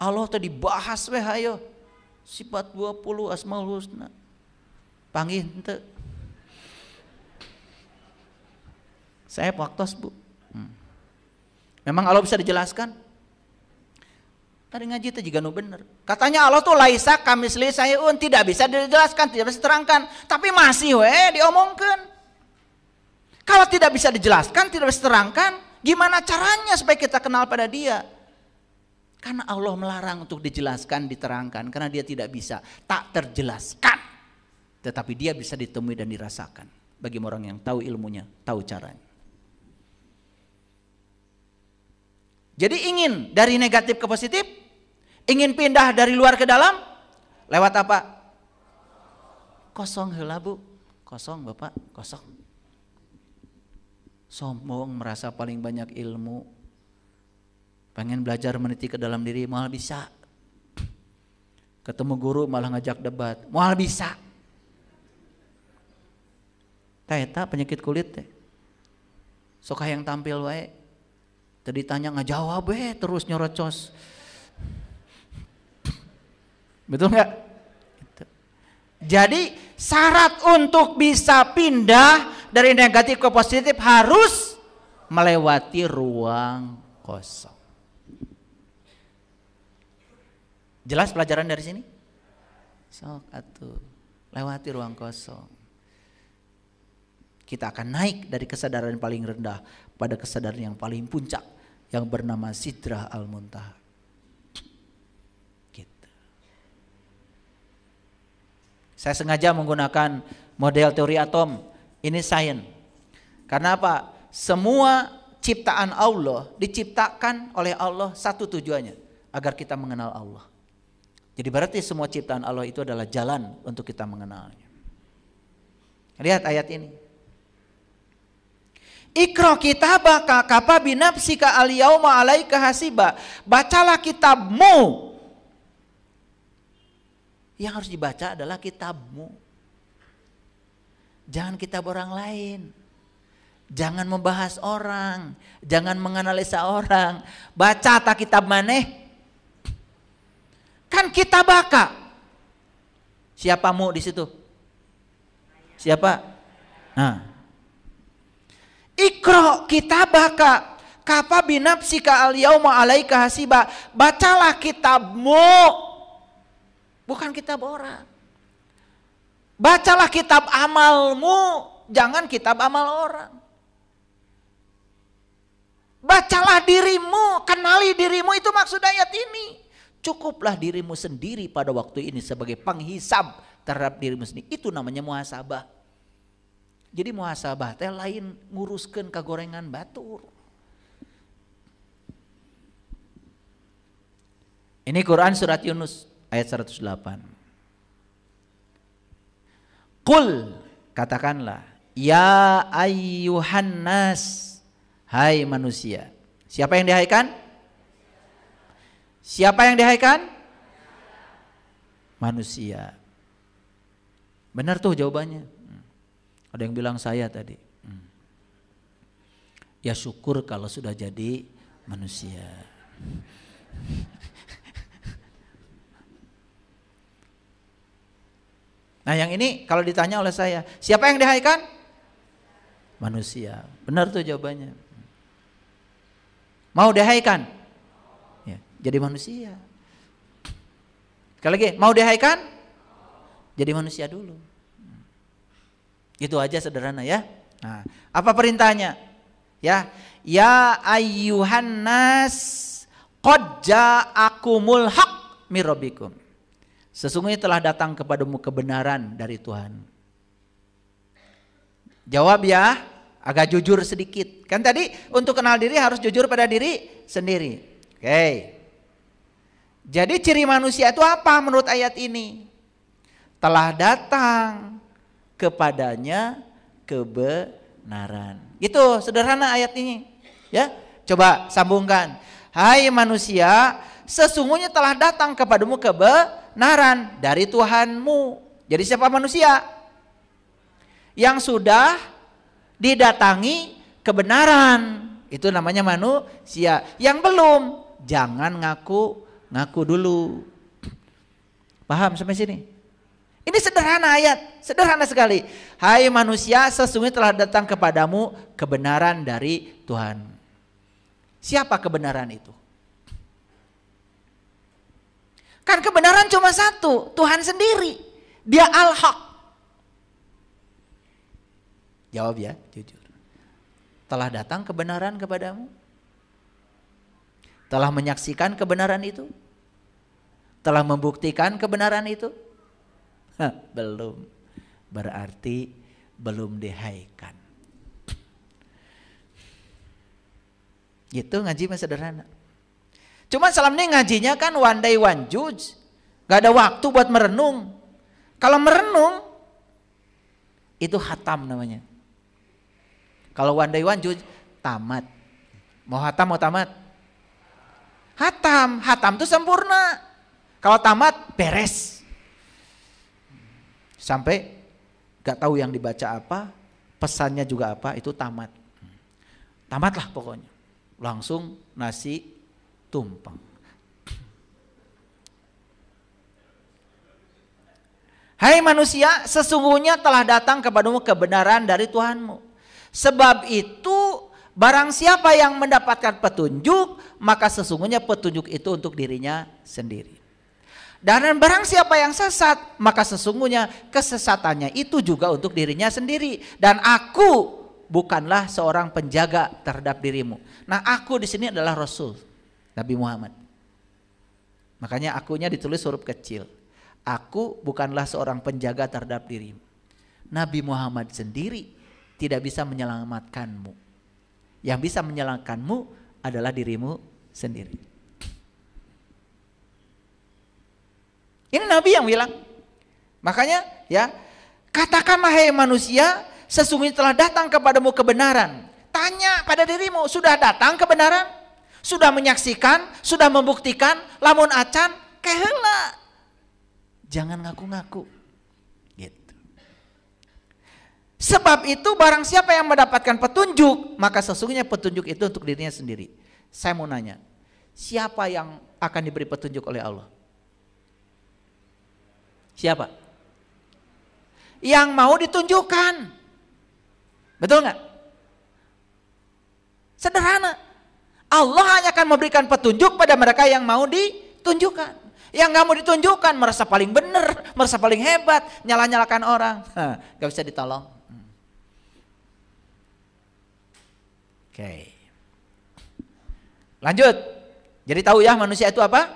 Allah tadi bahas weh ayo. Sifat 20 asmaul husna. Panggil ente. Saya waktu bu. Hmm. Memang Allah bisa dijelaskan? Tadi ngaji itu juga nu bener. Katanya Allah tuh laisa kamis sayun tidak bisa dijelaskan, tidak bisa diterangkan, tapi masih we diomongkan. Kalau tidak bisa dijelaskan, tidak bisa diterangkan, gimana caranya supaya kita kenal pada dia? Karena Allah melarang untuk dijelaskan, diterangkan, karena dia tidak bisa, tak terjelaskan. Tetapi dia bisa ditemui dan dirasakan. Bagi orang yang tahu ilmunya, tahu caranya. Jadi ingin dari negatif ke positif, Ingin pindah dari luar ke dalam? Lewat apa? Kosong hela bu. Kosong bapak, kosong. Sombong merasa paling banyak ilmu. Pengen belajar meniti ke dalam diri, malah bisa. Ketemu guru malah ngajak debat, malah bisa. Teta penyakit kulit teh. suka yang tampil wae. Tadi tanya ngajawab we terus nyorocos. Betul nggak? Gitu. Jadi syarat untuk bisa pindah dari negatif ke positif harus melewati ruang kosong. Jelas pelajaran dari sini? Sok atuh, lewati ruang kosong. Kita akan naik dari kesadaran yang paling rendah pada kesadaran yang paling puncak yang bernama Sidra Al-Muntaha. Saya sengaja menggunakan model teori atom. Ini sains. Karena apa? Semua ciptaan Allah diciptakan oleh Allah satu tujuannya, agar kita mengenal Allah. Jadi berarti semua ciptaan Allah itu adalah jalan untuk kita mengenalnya. Lihat ayat ini. Ikro kitabaka kapabinapsika ma alaika hasiba. Bacalah kitabmu yang harus dibaca adalah kitabmu. Jangan kitab orang lain. Jangan membahas orang, jangan menganalisa orang. Baca tak kitab maneh? Kan kita baca. Siapa mu di situ? Siapa? Nah. Ikro kita baka. Kapa binapsika al yauma alaika hasiba. Bacalah kitabmu bukan kitab orang. Bacalah kitab amalmu, jangan kitab amal orang. Bacalah dirimu, kenali dirimu itu maksud ayat ini. Cukuplah dirimu sendiri pada waktu ini sebagai penghisab terhadap dirimu sendiri. Itu namanya muhasabah. Jadi muhasabah teh lain nguruskan kegorengan batur. Ini Quran surat Yunus ayat 108. Kul katakanlah ya ayuhan nas hai manusia. Siapa yang dihaikan? Siapa yang dihaikan? Manusia. Benar tuh jawabannya. Hmm. Ada yang bilang saya tadi. Hmm. Ya syukur kalau sudah jadi manusia. Nah yang ini kalau ditanya oleh saya, siapa yang dihaikan? Manusia. Benar tuh jawabannya. Mau dihaikan? Ya, jadi manusia. Sekali lagi, mau dihaikan? Jadi manusia dulu. Itu aja sederhana ya. Nah, apa perintahnya? Ya, ya ayyuhan nas qad ja'akumul haq Sesungguhnya telah datang kepadamu kebenaran dari Tuhan. Jawab ya, agak jujur sedikit. Kan tadi untuk kenal diri harus jujur pada diri sendiri. Oke. Jadi ciri manusia itu apa menurut ayat ini? Telah datang kepadanya kebenaran. Itu sederhana ayat ini. Ya, coba sambungkan. Hai manusia, sesungguhnya telah datang kepadamu kebenaran dari Tuhanmu. Jadi siapa manusia? Yang sudah didatangi kebenaran. Itu namanya manusia. Yang belum, jangan ngaku ngaku dulu. Paham sampai sini? Ini sederhana ayat, sederhana sekali. Hai manusia, sesungguhnya telah datang kepadamu kebenaran dari Tuhan. Siapa kebenaran itu? Kan kebenaran cuma satu, Tuhan sendiri. Dia al-haq. Jawab ya, jujur. Telah datang kebenaran kepadamu? Telah menyaksikan kebenaran itu? Telah membuktikan kebenaran itu? Hah, belum. Berarti belum dihaikan. Gitu ngaji mas sederhana. Cuma salam ini ngajinya kan one day one judge. Gak ada waktu buat merenung. Kalau merenung, itu hatam namanya. Kalau one day one judge, tamat. Mau hatam, mau tamat? Hatam, hatam itu sempurna. Kalau tamat, beres. Sampai gak tahu yang dibaca apa, pesannya juga apa, itu tamat. Tamatlah pokoknya. Langsung nasi tumpang. Hai manusia, sesungguhnya telah datang kepadamu kebenaran dari Tuhanmu. Sebab itu barang siapa yang mendapatkan petunjuk, maka sesungguhnya petunjuk itu untuk dirinya sendiri. Dan barang siapa yang sesat, maka sesungguhnya kesesatannya itu juga untuk dirinya sendiri. Dan aku bukanlah seorang penjaga terhadap dirimu. Nah, aku di sini adalah rasul. Nabi Muhammad. Makanya akunya ditulis huruf kecil. Aku bukanlah seorang penjaga terhadap dirimu. Nabi Muhammad sendiri tidak bisa menyelamatkanmu. Yang bisa menyelamatkanmu adalah dirimu sendiri. Ini Nabi yang bilang. Makanya ya, katakanlah hai manusia, sesungguhnya telah datang kepadamu kebenaran. Tanya pada dirimu, sudah datang kebenaran? sudah menyaksikan, sudah membuktikan, lamun acan, kehela. Jangan ngaku-ngaku. Gitu. Sebab itu barang siapa yang mendapatkan petunjuk, maka sesungguhnya petunjuk itu untuk dirinya sendiri. Saya mau nanya, siapa yang akan diberi petunjuk oleh Allah? Siapa? Yang mau ditunjukkan. Betul nggak? Sederhana. Allah hanya akan memberikan petunjuk pada mereka yang mau ditunjukkan. Yang nggak mau ditunjukkan merasa paling benar, merasa paling hebat, nyala-nyalakan orang, (laughs) nggak bisa ditolong. Hmm. Oke, okay. lanjut. Jadi tahu ya manusia itu apa?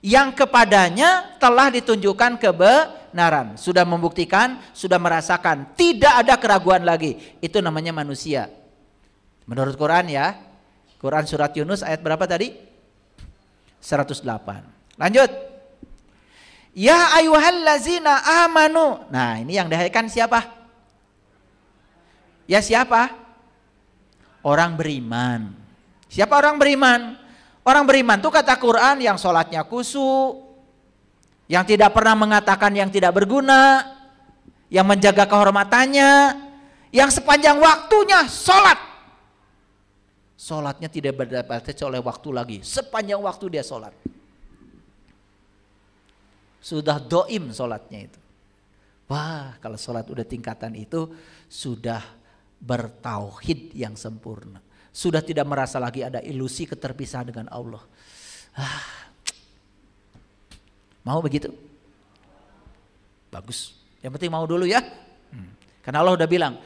Yang kepadanya telah ditunjukkan kebenaran, sudah membuktikan, sudah merasakan, tidak ada keraguan lagi. Itu namanya manusia. Menurut Quran ya, Quran surat Yunus ayat berapa tadi? 108. Lanjut. Ya ayyuhallazina amanu. Nah, ini yang dihayatkan siapa? Ya siapa? Orang beriman. Siapa orang beriman? Orang beriman itu kata Quran yang sholatnya kusu, yang tidak pernah mengatakan yang tidak berguna, yang menjaga kehormatannya, yang sepanjang waktunya sholat. Sholatnya tidak berbatasi oleh waktu lagi. Sepanjang waktu dia sholat. Sudah doim sholatnya itu. Wah kalau sholat udah tingkatan itu sudah bertauhid yang sempurna. Sudah tidak merasa lagi ada ilusi keterpisahan dengan Allah. Ah, mau begitu? Bagus. Yang penting mau dulu ya. Hmm. Karena Allah udah bilang,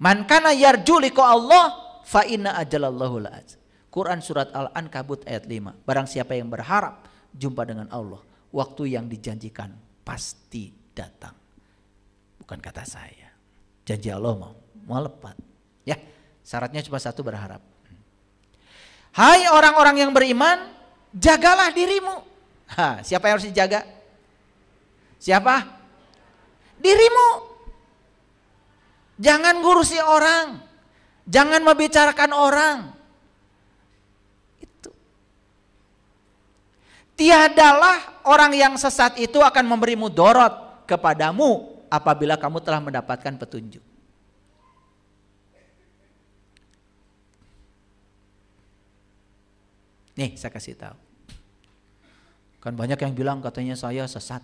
Man kana yarju Allah fa inna ajalallahu Quran surat Al-Ankabut ayat 5. Barang siapa yang berharap jumpa dengan Allah, waktu yang dijanjikan pasti datang. Bukan kata saya. Janji Allah mau mau lepat Ya, syaratnya cuma satu berharap. Hai orang-orang yang beriman, jagalah dirimu. Ha, siapa yang harus dijaga? Siapa? Dirimu. Jangan ngurusi orang. Jangan membicarakan orang. Itu. Tiadalah orang yang sesat itu akan memberimu dorot kepadamu apabila kamu telah mendapatkan petunjuk. Nih saya kasih tahu. Kan banyak yang bilang katanya saya sesat.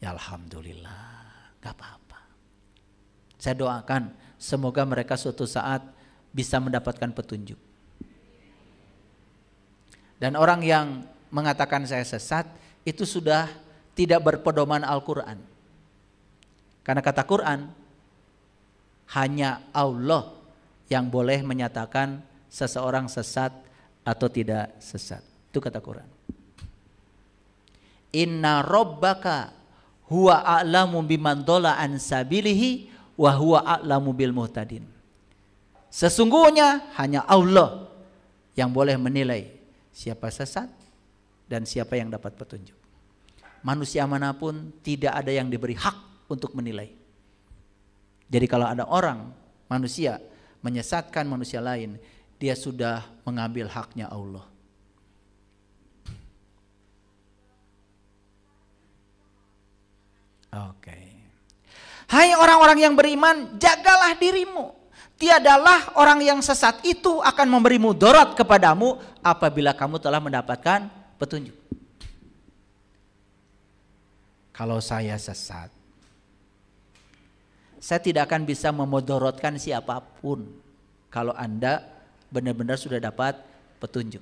Ya Alhamdulillah, gak apa-apa. Saya doakan Semoga mereka suatu saat bisa mendapatkan petunjuk. Dan orang yang mengatakan saya sesat itu sudah tidak berpedoman Al-Quran. Karena kata Quran hanya Allah yang boleh menyatakan seseorang sesat atau tidak sesat. Itu kata Quran. Inna rabbaka huwa a'lamu biman dola an sabilihi wa huwa a'lamu bil muhtadin. Sesungguhnya hanya Allah yang boleh menilai siapa sesat dan siapa yang dapat petunjuk. Manusia manapun tidak ada yang diberi hak untuk menilai. Jadi kalau ada orang, manusia menyesatkan manusia lain, dia sudah mengambil haknya Allah. Oke. Okay. Hai orang-orang yang beriman, jagalah dirimu. Tiadalah orang yang sesat itu akan memberimu dorot kepadamu apabila kamu telah mendapatkan petunjuk. Kalau saya sesat, saya tidak akan bisa memodorotkan siapapun kalau Anda benar-benar sudah dapat petunjuk.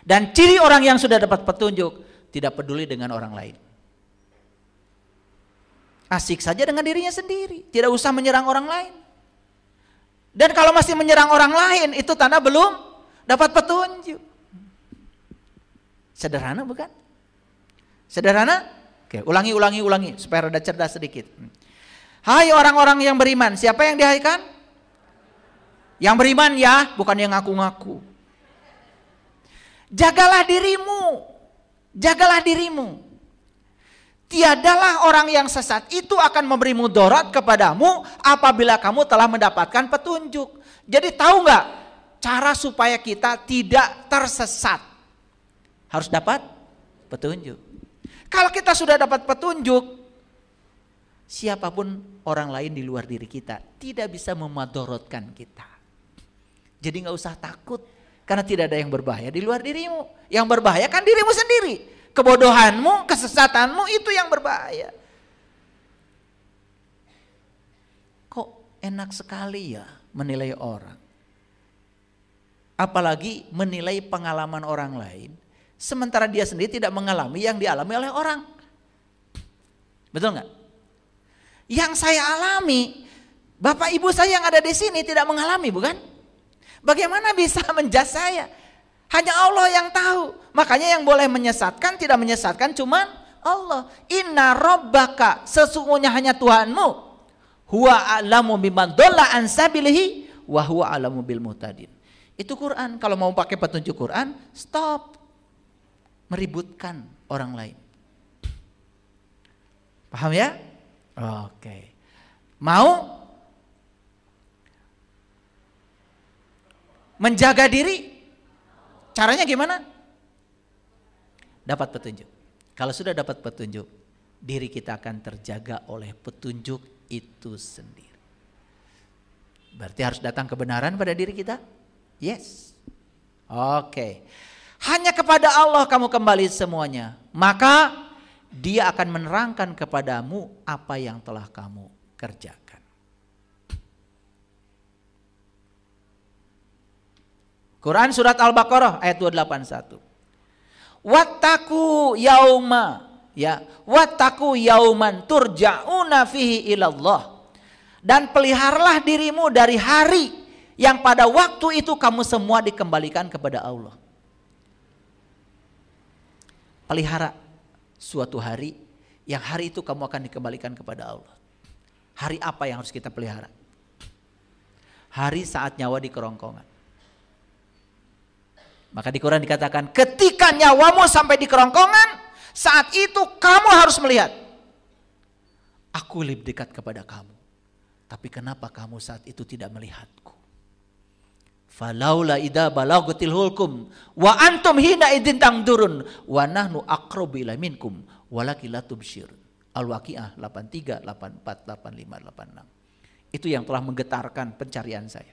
Dan ciri orang yang sudah dapat petunjuk tidak peduli dengan orang lain. Asik saja dengan dirinya sendiri, tidak usah menyerang orang lain. Dan kalau masih menyerang orang lain, itu tanda belum dapat petunjuk. Sederhana bukan? Sederhana? Oke, ulangi, ulangi, ulangi, supaya rada cerdas sedikit. Hai orang-orang yang beriman, siapa yang dihaikan? Yang beriman ya, bukan yang ngaku-ngaku. Jagalah dirimu, jagalah dirimu. Tiadalah orang yang sesat itu akan memberi mudarat kepadamu apabila kamu telah mendapatkan petunjuk. Jadi tahu nggak cara supaya kita tidak tersesat? Harus dapat petunjuk. Kalau kita sudah dapat petunjuk, siapapun orang lain di luar diri kita tidak bisa memadorotkan kita. Jadi nggak usah takut karena tidak ada yang berbahaya di luar dirimu. Yang berbahaya kan dirimu sendiri kebodohanmu, kesesatanmu itu yang berbahaya. Kok enak sekali ya menilai orang. Apalagi menilai pengalaman orang lain. Sementara dia sendiri tidak mengalami yang dialami oleh orang. Betul nggak? Yang saya alami, Bapak Ibu saya yang ada di sini tidak mengalami bukan? Bagaimana bisa (laughs) menjas saya? Hanya Allah yang tahu. Makanya yang boleh menyesatkan tidak menyesatkan cuman Allah. Inna robbaka sesungguhnya hanya Tuhanmu. Huwa alamu biman dola ansabilihi wa huwa alamu bil mutadin. Itu Quran. Kalau mau pakai petunjuk Quran, stop. Meributkan orang lain. Paham ya? Oke. Mau menjaga diri Caranya gimana? Dapat petunjuk. Kalau sudah dapat petunjuk, diri kita akan terjaga oleh petunjuk itu sendiri. Berarti harus datang kebenaran pada diri kita? Yes. Oke. Hanya kepada Allah kamu kembali semuanya. Maka dia akan menerangkan kepadamu apa yang telah kamu kerjakan. Quran surat Al-Baqarah ayat 281. Wattaku yauma ya wattaku yauman turja'una fihi ilallah dan peliharalah dirimu dari hari yang pada waktu itu kamu semua dikembalikan kepada Allah. Pelihara suatu hari yang hari itu kamu akan dikembalikan kepada Allah. Hari apa yang harus kita pelihara? Hari saat nyawa di kerongkongan maka di Quran dikatakan, ketika nyawamu sampai di kerongkongan, saat itu kamu harus melihat. Aku lebih dekat kepada kamu. Tapi kenapa kamu saat itu tidak melihatku? Falaula idza balagutil hulkum wa antum hina idin tangdurun wa nahnu aqrabu ila minkum walaki la Al-Waqiah 83, 84, 85, 86. Itu yang telah menggetarkan pencarian saya.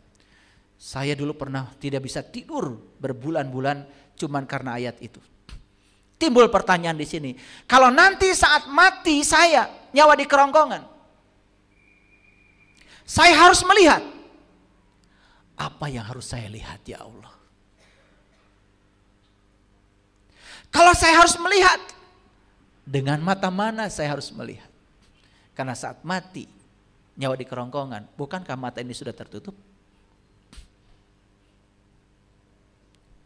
Saya dulu pernah tidak bisa tidur berbulan-bulan cuman karena ayat itu. Timbul pertanyaan di sini, kalau nanti saat mati saya nyawa di kerongkongan, saya harus melihat apa yang harus saya lihat ya Allah. Kalau saya harus melihat, dengan mata mana saya harus melihat? Karena saat mati, nyawa di kerongkongan, bukankah mata ini sudah tertutup?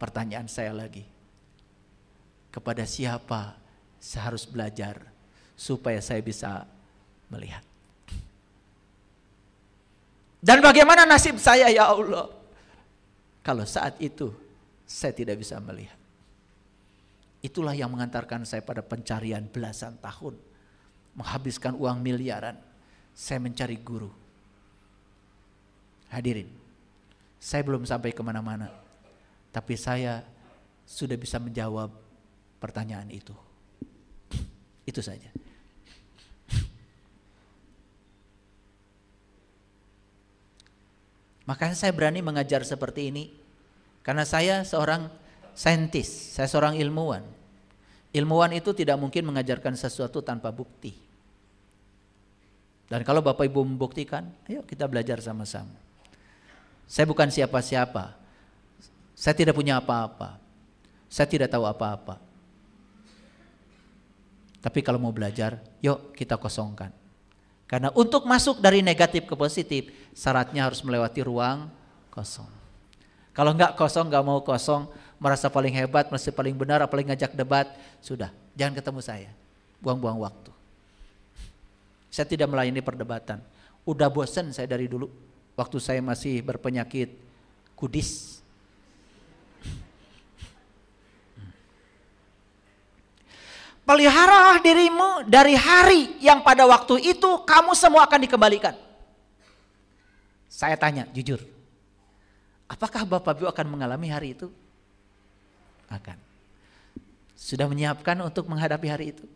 Pertanyaan saya lagi, kepada siapa saya harus belajar supaya saya bisa melihat? Dan bagaimana nasib saya ya Allah? Kalau saat itu saya tidak bisa melihat. Itulah yang mengantarkan saya pada pencarian belasan tahun. Menghabiskan uang miliaran. Saya mencari guru. Hadirin, saya belum sampai kemana-mana. Tapi saya sudah bisa menjawab pertanyaan itu. Itu saja. Makanya saya berani mengajar seperti ini karena saya seorang saintis, saya seorang ilmuwan. Ilmuwan itu tidak mungkin mengajarkan sesuatu tanpa bukti. Dan kalau Bapak Ibu membuktikan, ayo kita belajar sama-sama. Saya bukan siapa-siapa, saya tidak punya apa-apa. Saya tidak tahu apa-apa. Tapi kalau mau belajar, yuk kita kosongkan. Karena untuk masuk dari negatif ke positif, syaratnya harus melewati ruang kosong. Kalau nggak kosong, nggak mau kosong, merasa paling hebat, merasa paling benar, apalagi ngajak debat, sudah, jangan ketemu saya. Buang-buang waktu. Saya tidak melayani perdebatan. Udah bosen saya dari dulu, waktu saya masih berpenyakit kudis. Peliharalah dirimu dari hari yang pada waktu itu kamu semua akan dikembalikan. Saya tanya jujur, apakah Bapak Ibu akan mengalami hari itu? Akan. Sudah menyiapkan untuk menghadapi hari itu?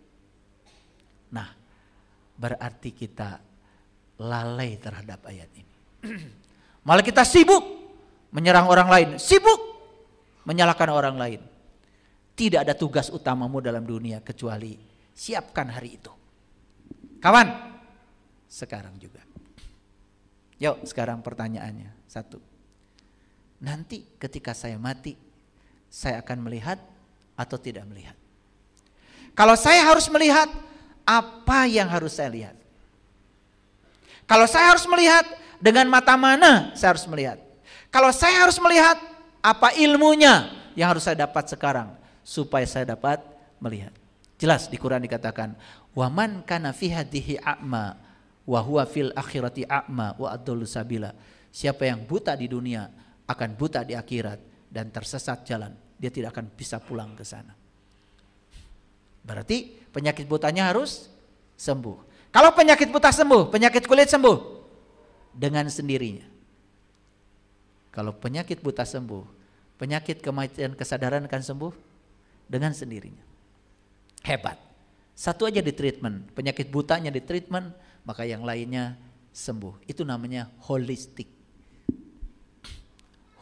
Nah, berarti kita lalai terhadap ayat ini. (clears throat) Malah kita sibuk menyerang orang lain, sibuk menyalahkan orang lain. Tidak ada tugas utamamu dalam dunia kecuali siapkan hari itu. Kawan, sekarang juga. Yuk sekarang pertanyaannya. Satu. Nanti ketika saya mati, saya akan melihat atau tidak melihat. Kalau saya harus melihat, apa yang harus saya lihat? Kalau saya harus melihat, dengan mata mana saya harus melihat? Kalau saya harus melihat, apa ilmunya yang harus saya dapat sekarang? supaya saya dapat melihat. Jelas di Quran dikatakan, "Waman kana fi hadhihi a'ma wa huwa fil akhirati a'ma wa adullu sabila." Siapa yang buta di dunia akan buta di akhirat dan tersesat jalan. Dia tidak akan bisa pulang ke sana. Berarti penyakit butanya harus sembuh. Kalau penyakit buta sembuh, penyakit kulit sembuh dengan sendirinya. Kalau penyakit buta sembuh, penyakit kematian kesadaran akan sembuh dengan sendirinya. Hebat. Satu aja di treatment, penyakit butanya di treatment, maka yang lainnya sembuh. Itu namanya holistik.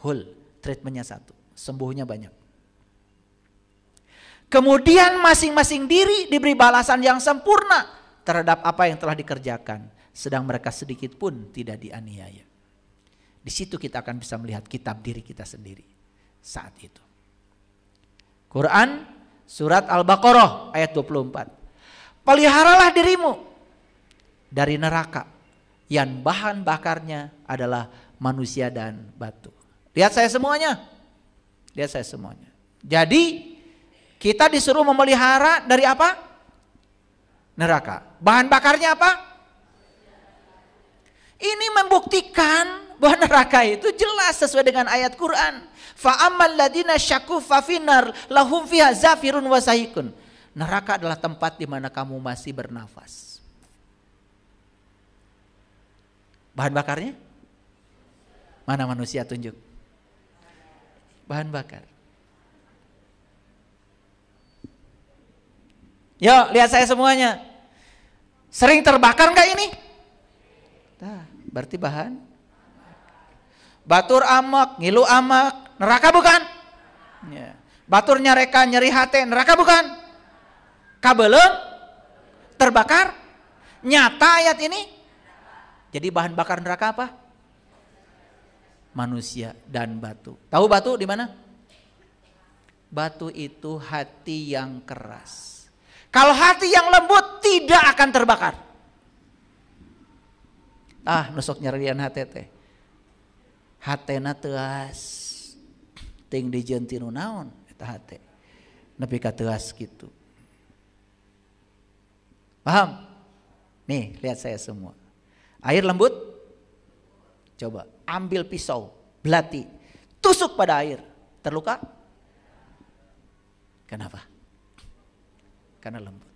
Whole, treatmentnya satu, sembuhnya banyak. Kemudian masing-masing diri diberi balasan yang sempurna terhadap apa yang telah dikerjakan. Sedang mereka sedikit pun tidak dianiaya. Di situ kita akan bisa melihat kitab diri kita sendiri saat itu. Quran surat Al-Baqarah ayat 24. Peliharalah dirimu dari neraka yang bahan bakarnya adalah manusia dan batu. Lihat saya semuanya. Lihat saya semuanya. Jadi kita disuruh memelihara dari apa? Neraka. Bahan bakarnya apa? Ini membuktikan bahwa neraka itu jelas sesuai dengan ayat Quran. Fa'amal ladina syaku fafinar lahum fiha zafirun wasahikun. Neraka adalah tempat di mana kamu masih bernafas. Bahan bakarnya? Mana manusia tunjuk? Bahan bakar. Yuk, lihat saya semuanya. Sering terbakar nggak ini? Nah, berarti bahan Batur amak, ngilu amak, neraka bukan? Ya. Batur nyareka nyeri hati, neraka bukan? Kabeleng, terbakar, nyata ayat ini. Jadi bahan bakar neraka apa? Manusia dan batu. Tahu batu di mana? Batu itu hati yang keras. Kalau hati yang lembut tidak akan terbakar. Ah, nusuk nyerian hati teh hatena teas ting di jentinu naon eta hate nepi ka teas kitu paham nih lihat saya semua air lembut coba ambil pisau belati tusuk pada air terluka kenapa karena lembut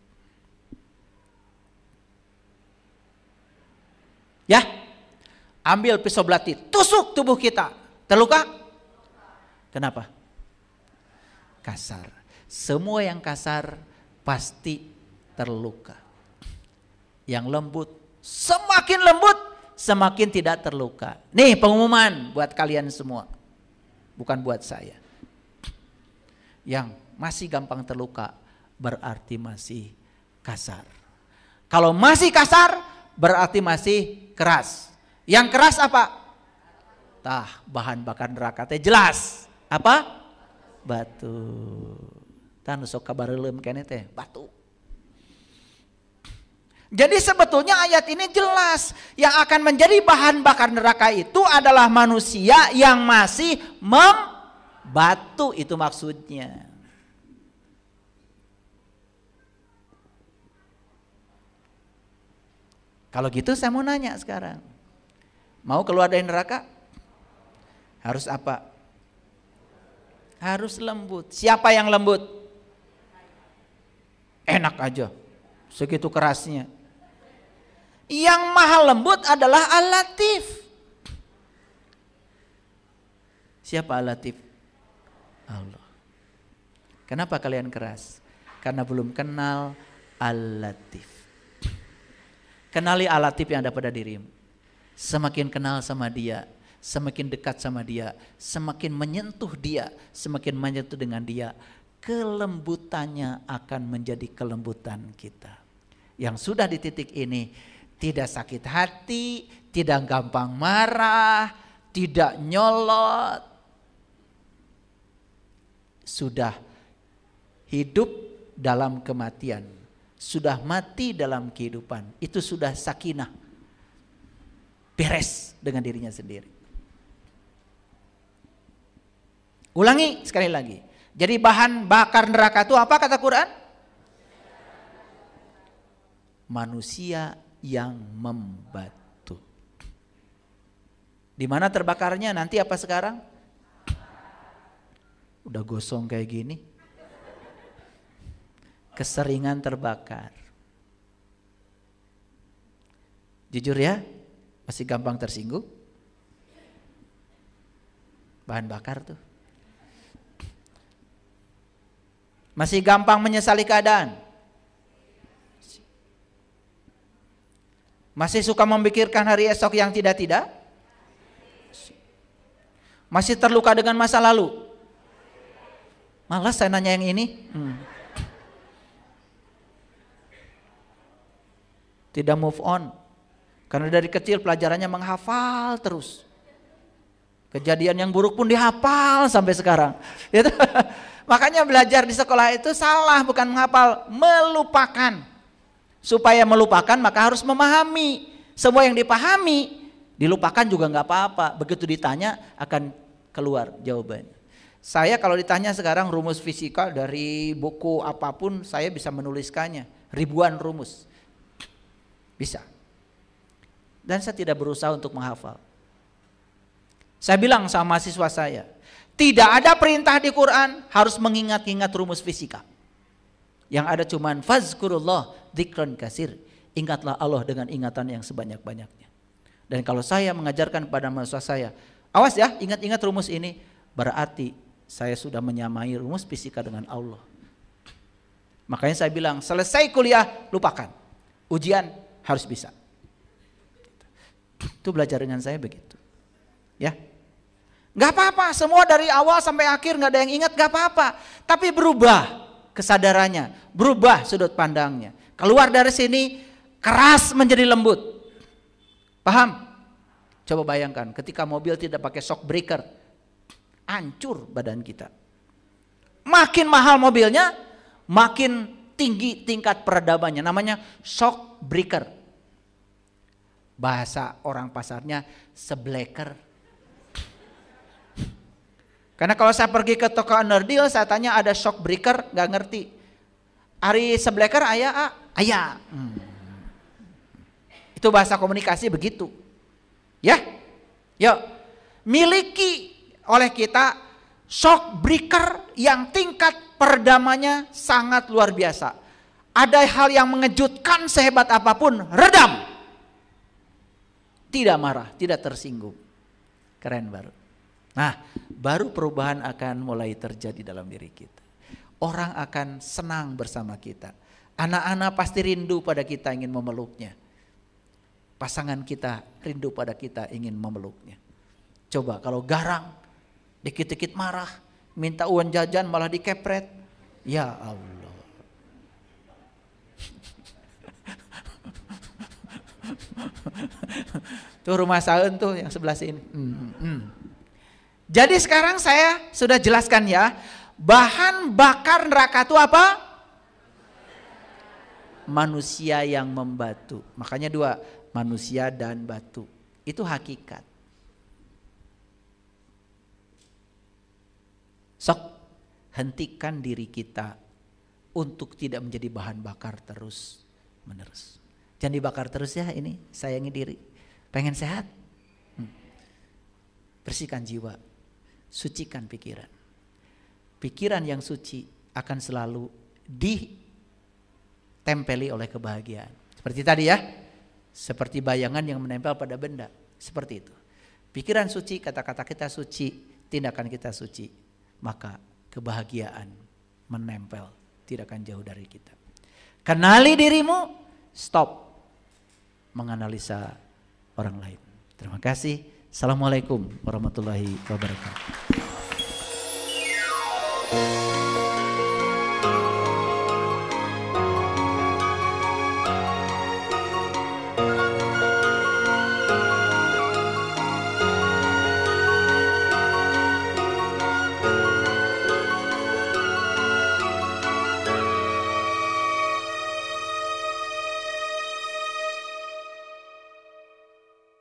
ya Ambil pisau belati, tusuk tubuh kita. Terluka? Kenapa? Kasar. Semua yang kasar pasti terluka. Yang lembut, semakin lembut, semakin tidak terluka. Nih pengumuman buat kalian semua. Bukan buat saya. Yang masih gampang terluka berarti masih kasar. Kalau masih kasar berarti masih keras. Yang keras apa? Tah, bahan bakar neraka teh jelas. Apa? Batu. Tan sok kabareulem kene teh, batu. Jadi sebetulnya ayat ini jelas yang akan menjadi bahan bakar neraka itu adalah manusia yang masih membatu itu maksudnya. Kalau gitu saya mau nanya sekarang. Mau keluar dari neraka? Harus apa? Harus lembut. Siapa yang lembut? Enak aja. Segitu kerasnya. Yang maha lembut adalah Al-Latif. Siapa Al-Latif? Allah. Kenapa kalian keras? Karena belum kenal Al-Latif. Kenali Al-Latif yang ada pada dirimu semakin kenal sama dia, semakin dekat sama dia, semakin menyentuh dia, semakin menyentuh dengan dia, kelembutannya akan menjadi kelembutan kita. Yang sudah di titik ini tidak sakit hati, tidak gampang marah, tidak nyolot. Sudah hidup dalam kematian, sudah mati dalam kehidupan. Itu sudah sakinah beres dengan dirinya sendiri. Ulangi sekali lagi. Jadi bahan bakar neraka itu apa kata Quran? Manusia yang membatu. Di mana terbakarnya nanti apa sekarang? Udah gosong kayak gini. Keseringan terbakar. Jujur ya, masih gampang tersinggung? Bahan bakar tuh. Masih gampang menyesali keadaan? Masih suka memikirkan hari esok yang tidak-tidak? Masih terluka dengan masa lalu? Malas saya nanya yang ini. Hmm. Tidak move on. Karena dari kecil pelajarannya menghafal terus. Kejadian yang buruk pun dihafal sampai sekarang. (laughs) Gitu. Makanya belajar di sekolah itu salah, bukan menghafal, melupakan. Supaya melupakan maka harus memahami. Semua yang dipahami, dilupakan juga nggak apa-apa. Begitu ditanya akan keluar jawabannya. Saya kalau ditanya sekarang rumus fisika dari buku apapun saya bisa menuliskannya, ribuan rumus. Bisa. Dan saya tidak berusaha untuk menghafal. Saya bilang sama mahasiswa saya, tidak ada perintah di Quran harus mengingat-ingat rumus fisika. Yang ada cuman fazkurullah dikron kasir. Ingatlah Allah dengan ingatan yang sebanyak-banyaknya. Dan kalau saya mengajarkan pada mahasiswa saya, awas ya ingat-ingat rumus ini, berarti saya sudah menyamai rumus fisika dengan Allah. Makanya saya bilang, selesai kuliah, lupakan. Ujian harus bisa. Itu belajar dengan saya begitu. Ya. Gak apa-apa, semua dari awal sampai akhir gak ada yang ingat, gak apa-apa. Tapi berubah kesadarannya, berubah sudut pandangnya. Keluar dari sini keras menjadi lembut. Paham? Coba bayangkan ketika mobil tidak pakai shock breaker, hancur badan kita. Makin mahal mobilnya, makin tinggi tingkat peradabannya. Namanya shock breaker bahasa orang pasarnya sebleker. Karena kalau saya pergi ke toko deal, saya tanya ada shock breaker, nggak ngerti. Ari sebleker ayah, ah. ayah. Hmm. Itu bahasa komunikasi begitu. Ya, yuk miliki oleh kita shock breaker yang tingkat perdamanya sangat luar biasa. Ada hal yang mengejutkan sehebat apapun, redam. Tidak marah, tidak tersinggung. Keren baru. Nah, baru perubahan akan mulai terjadi dalam diri kita. Orang akan senang bersama kita. Anak-anak pasti rindu pada kita ingin memeluknya. Pasangan kita rindu pada kita ingin memeluknya. Coba kalau garang, dikit-dikit marah, minta uang jajan malah dikepret. Ya Allah. (laughs) tuh rumah saun tuh yang sebelah sini. Hmm, hmm, hmm. Jadi sekarang saya sudah jelaskan ya, bahan bakar neraka itu apa? Manusia yang membatu. Makanya dua, manusia dan batu. Itu hakikat. Sok, hentikan diri kita untuk tidak menjadi bahan bakar terus menerus. Jangan dibakar terus ya ini, sayangi diri. Pengen sehat? Hmm. Bersihkan jiwa, sucikan pikiran. Pikiran yang suci akan selalu ditempeli oleh kebahagiaan. Seperti tadi ya, seperti bayangan yang menempel pada benda, seperti itu. Pikiran suci, kata-kata kita suci, tindakan kita suci, maka kebahagiaan menempel tidak akan jauh dari kita. Kenali dirimu, stop menganalisa orang lain. Terima kasih. Assalamualaikum warahmatullahi wabarakatuh.